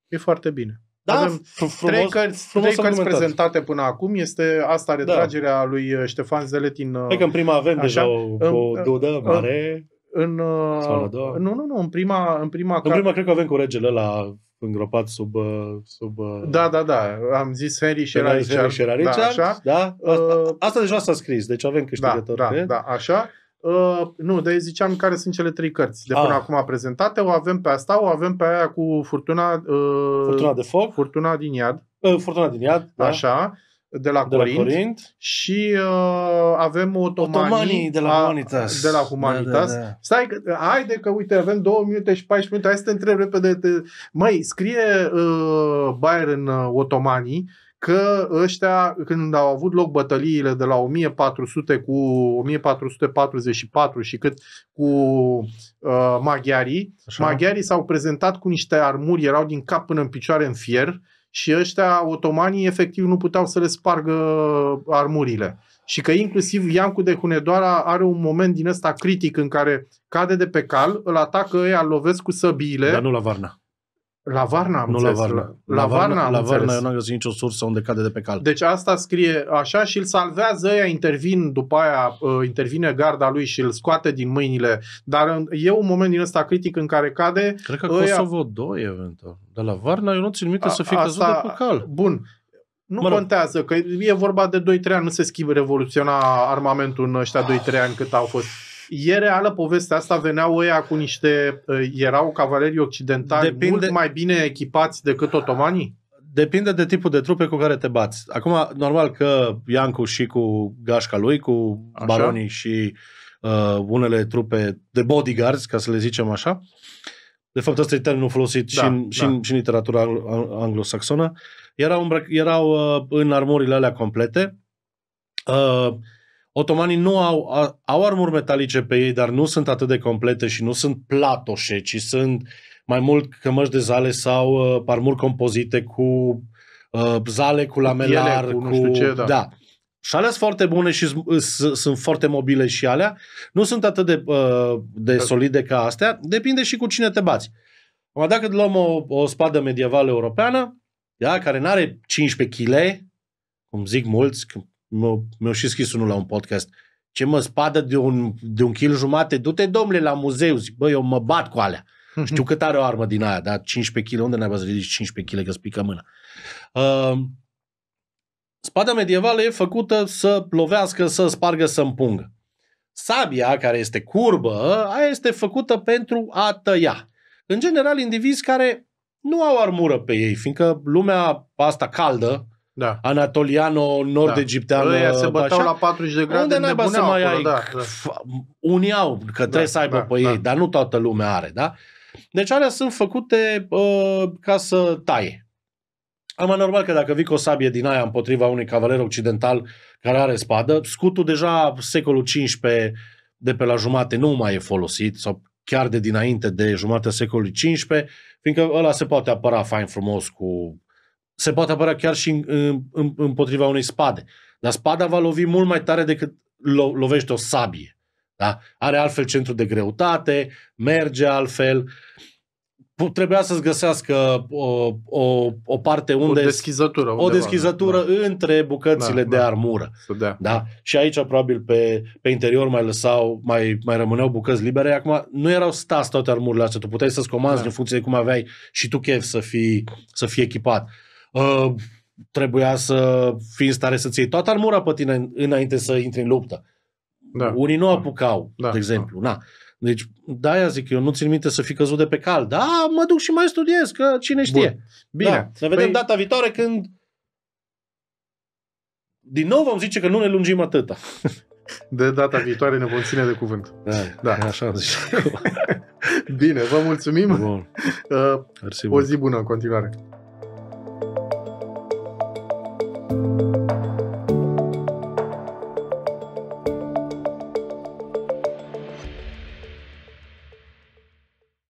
E foarte bine. Da, Avem frumos, trei cărți, frumos trei cărți prezentate până acum. Este asta da. retragerea da. lui uh, Ștefan Zeletin. Păi că în prima avem așa, deja o, în, o dudă mare. În, în, uh, Nu, nu, nu. În prima, în prima, în prima cred că avem cu regele la îngropat sub... Uh, sub uh, da, da, da. Am zis Henry și era Richard. Henry și era Richard, da. Așa. da? Uh, asta, asta deja s-a scris, deci avem câștigător. Da, da, da, așa. Uh, nu, dar ziceam care sunt cele trei cărți de până ah. acum prezentate. O avem pe asta, o avem pe aia cu Furtuna... Uh, furtuna de foc. Furtuna din iad. Uh, furtuna din iad, da. Așa de la, de Corint, la Corint și uh, avem otomanii, otomanii de la Humanitas. A, de la Humanitas. Da, da, da. Stai, haide că uite, avem 2 minute și 14 minute, hai să te întreb repede. Te... Măi, scrie uh, în uh, otomanii că ăștia, când au avut loc bătăliile de la 1400 cu 1444 și cât cu uh, maghiarii, Așa. maghiarii s-au prezentat cu niște armuri, erau din cap până în picioare în fier, uh, și ăștia otomanii efectiv nu puteau să le spargă armurile. Și că inclusiv Iancu de Hunedoara are un moment din ăsta critic în care cade de pe cal, îl atacă ei, îl lovesc cu săbiile. Dar nu la Varna. La Varna am nu la Varna. La, la Varna, Varna, la Varna nu am găsit nicio sursă unde cade de pe cal. Deci asta scrie așa și îl salvează, ea intervin după aia, ă, intervine garda lui și îl scoate din mâinile. Dar e un moment din ăsta critic în care cade. Cred că ăia... Kosovo 2 eventual. Dar la Varna eu nu țin minte A, să fi căzut de pe cal. Bun. Nu mă rog. contează, că e vorba de 2-3 ani, nu se schimbă revoluționa armamentul în ăștia 2-3 ani cât au fost. E reală povestea asta, veneau ăia cu niște, ă, erau cavalerii occidentali Depinde... mult mai bine echipați decât otomanii? Depinde de tipul de trupe cu care te bați. Acum, normal că Iancu și cu gașca lui, cu așa? baronii și uh, unele trupe de bodyguards, ca să le zicem așa, de fapt ăsta e termenul folosit da, și, în, da. și, în, și în literatura anglosaxonă, erau, îmbră- erau uh, în armurile alea complete, uh, otomanii nu au, au armuri metalice pe ei, dar nu sunt atât de complete și nu sunt platoșe, ci sunt mai mult cămăși de zale sau uh, armuri compozite cu uh, zale, cu lamelar, cu, cu... Nu știu ce, da. da. Și alea sunt foarte bune și sunt foarte mobile și alea. Nu sunt atât de, uh, de da. solide ca astea. Depinde și cu cine te bați. dacă luăm o, o spadă medievală europeană, ea care nu are 15 kg, cum zic mulți, mi-au și scris unul la un podcast, ce mă spadă de un, de un kil jumate, du-te domnule la muzeu, zic, băi, eu mă bat cu alea. Știu cât are o armă din aia, dar 15 kg, unde n-ai văzut ridici 15 kg că spică mâna. Uh, spada medievală e făcută să lovească, să spargă, să împungă. Sabia, care este curbă, aia este făcută pentru a tăia. În general, indivizi care nu au armură pe ei, fiindcă lumea asta caldă, da. anatoliano, nord-egipteană. Da. se uh, băteau la 40 de grade, Unde naiba să mai da, ai? Da, da. Unii au, că da, trebuie să aibă da, pe da. ei, dar nu toată lumea are, da? Deci alea sunt făcute uh, ca să taie. Am normal că dacă vii cu o sabie din aia împotriva unui cavaler occidental care are spadă, scutul deja secolul 15 de pe la jumate nu mai e folosit sau chiar de dinainte de jumatea secolului 15, fiindcă ăla se poate apăra fain frumos cu se poate apăra chiar și împotriva unei spade. Dar spada va lovi mult mai tare decât lo- lovește o sabie. Da? Are altfel centru de greutate, merge altfel. Trebuia să-ți găsească o, o, o parte unde... O deschizătură. Undeva, o da. deschizătură da. între bucățile da, de da. armură. Da. da. Și aici probabil pe, pe interior mai lăsau, mai, mai rămâneau bucăți libere. Acum nu erau stați toate armurile astea. Tu puteai să-ți comanzi da. în funcție de cum aveai și tu chef să fii, să fii echipat. Uh, trebuia să fii în stare să-ți iei toată armura pe tine înainte să intri în luptă. Da. Unii nu da. apucau, da. de exemplu. Da. Na. Deci, da, aia zic eu, nu țin minte să fi căzut de pe cal. Da, mă duc și mai studiez, că cine știe. Bun. Bine. Da. Ne vedem păi... data viitoare când din nou vom zice că nu ne lungim atâta. De data viitoare ne vom ține de cuvânt. Da, da. așa zic. Deci. zis. Bine, vă mulțumim. Bun. Uh, o zi bună în continuare.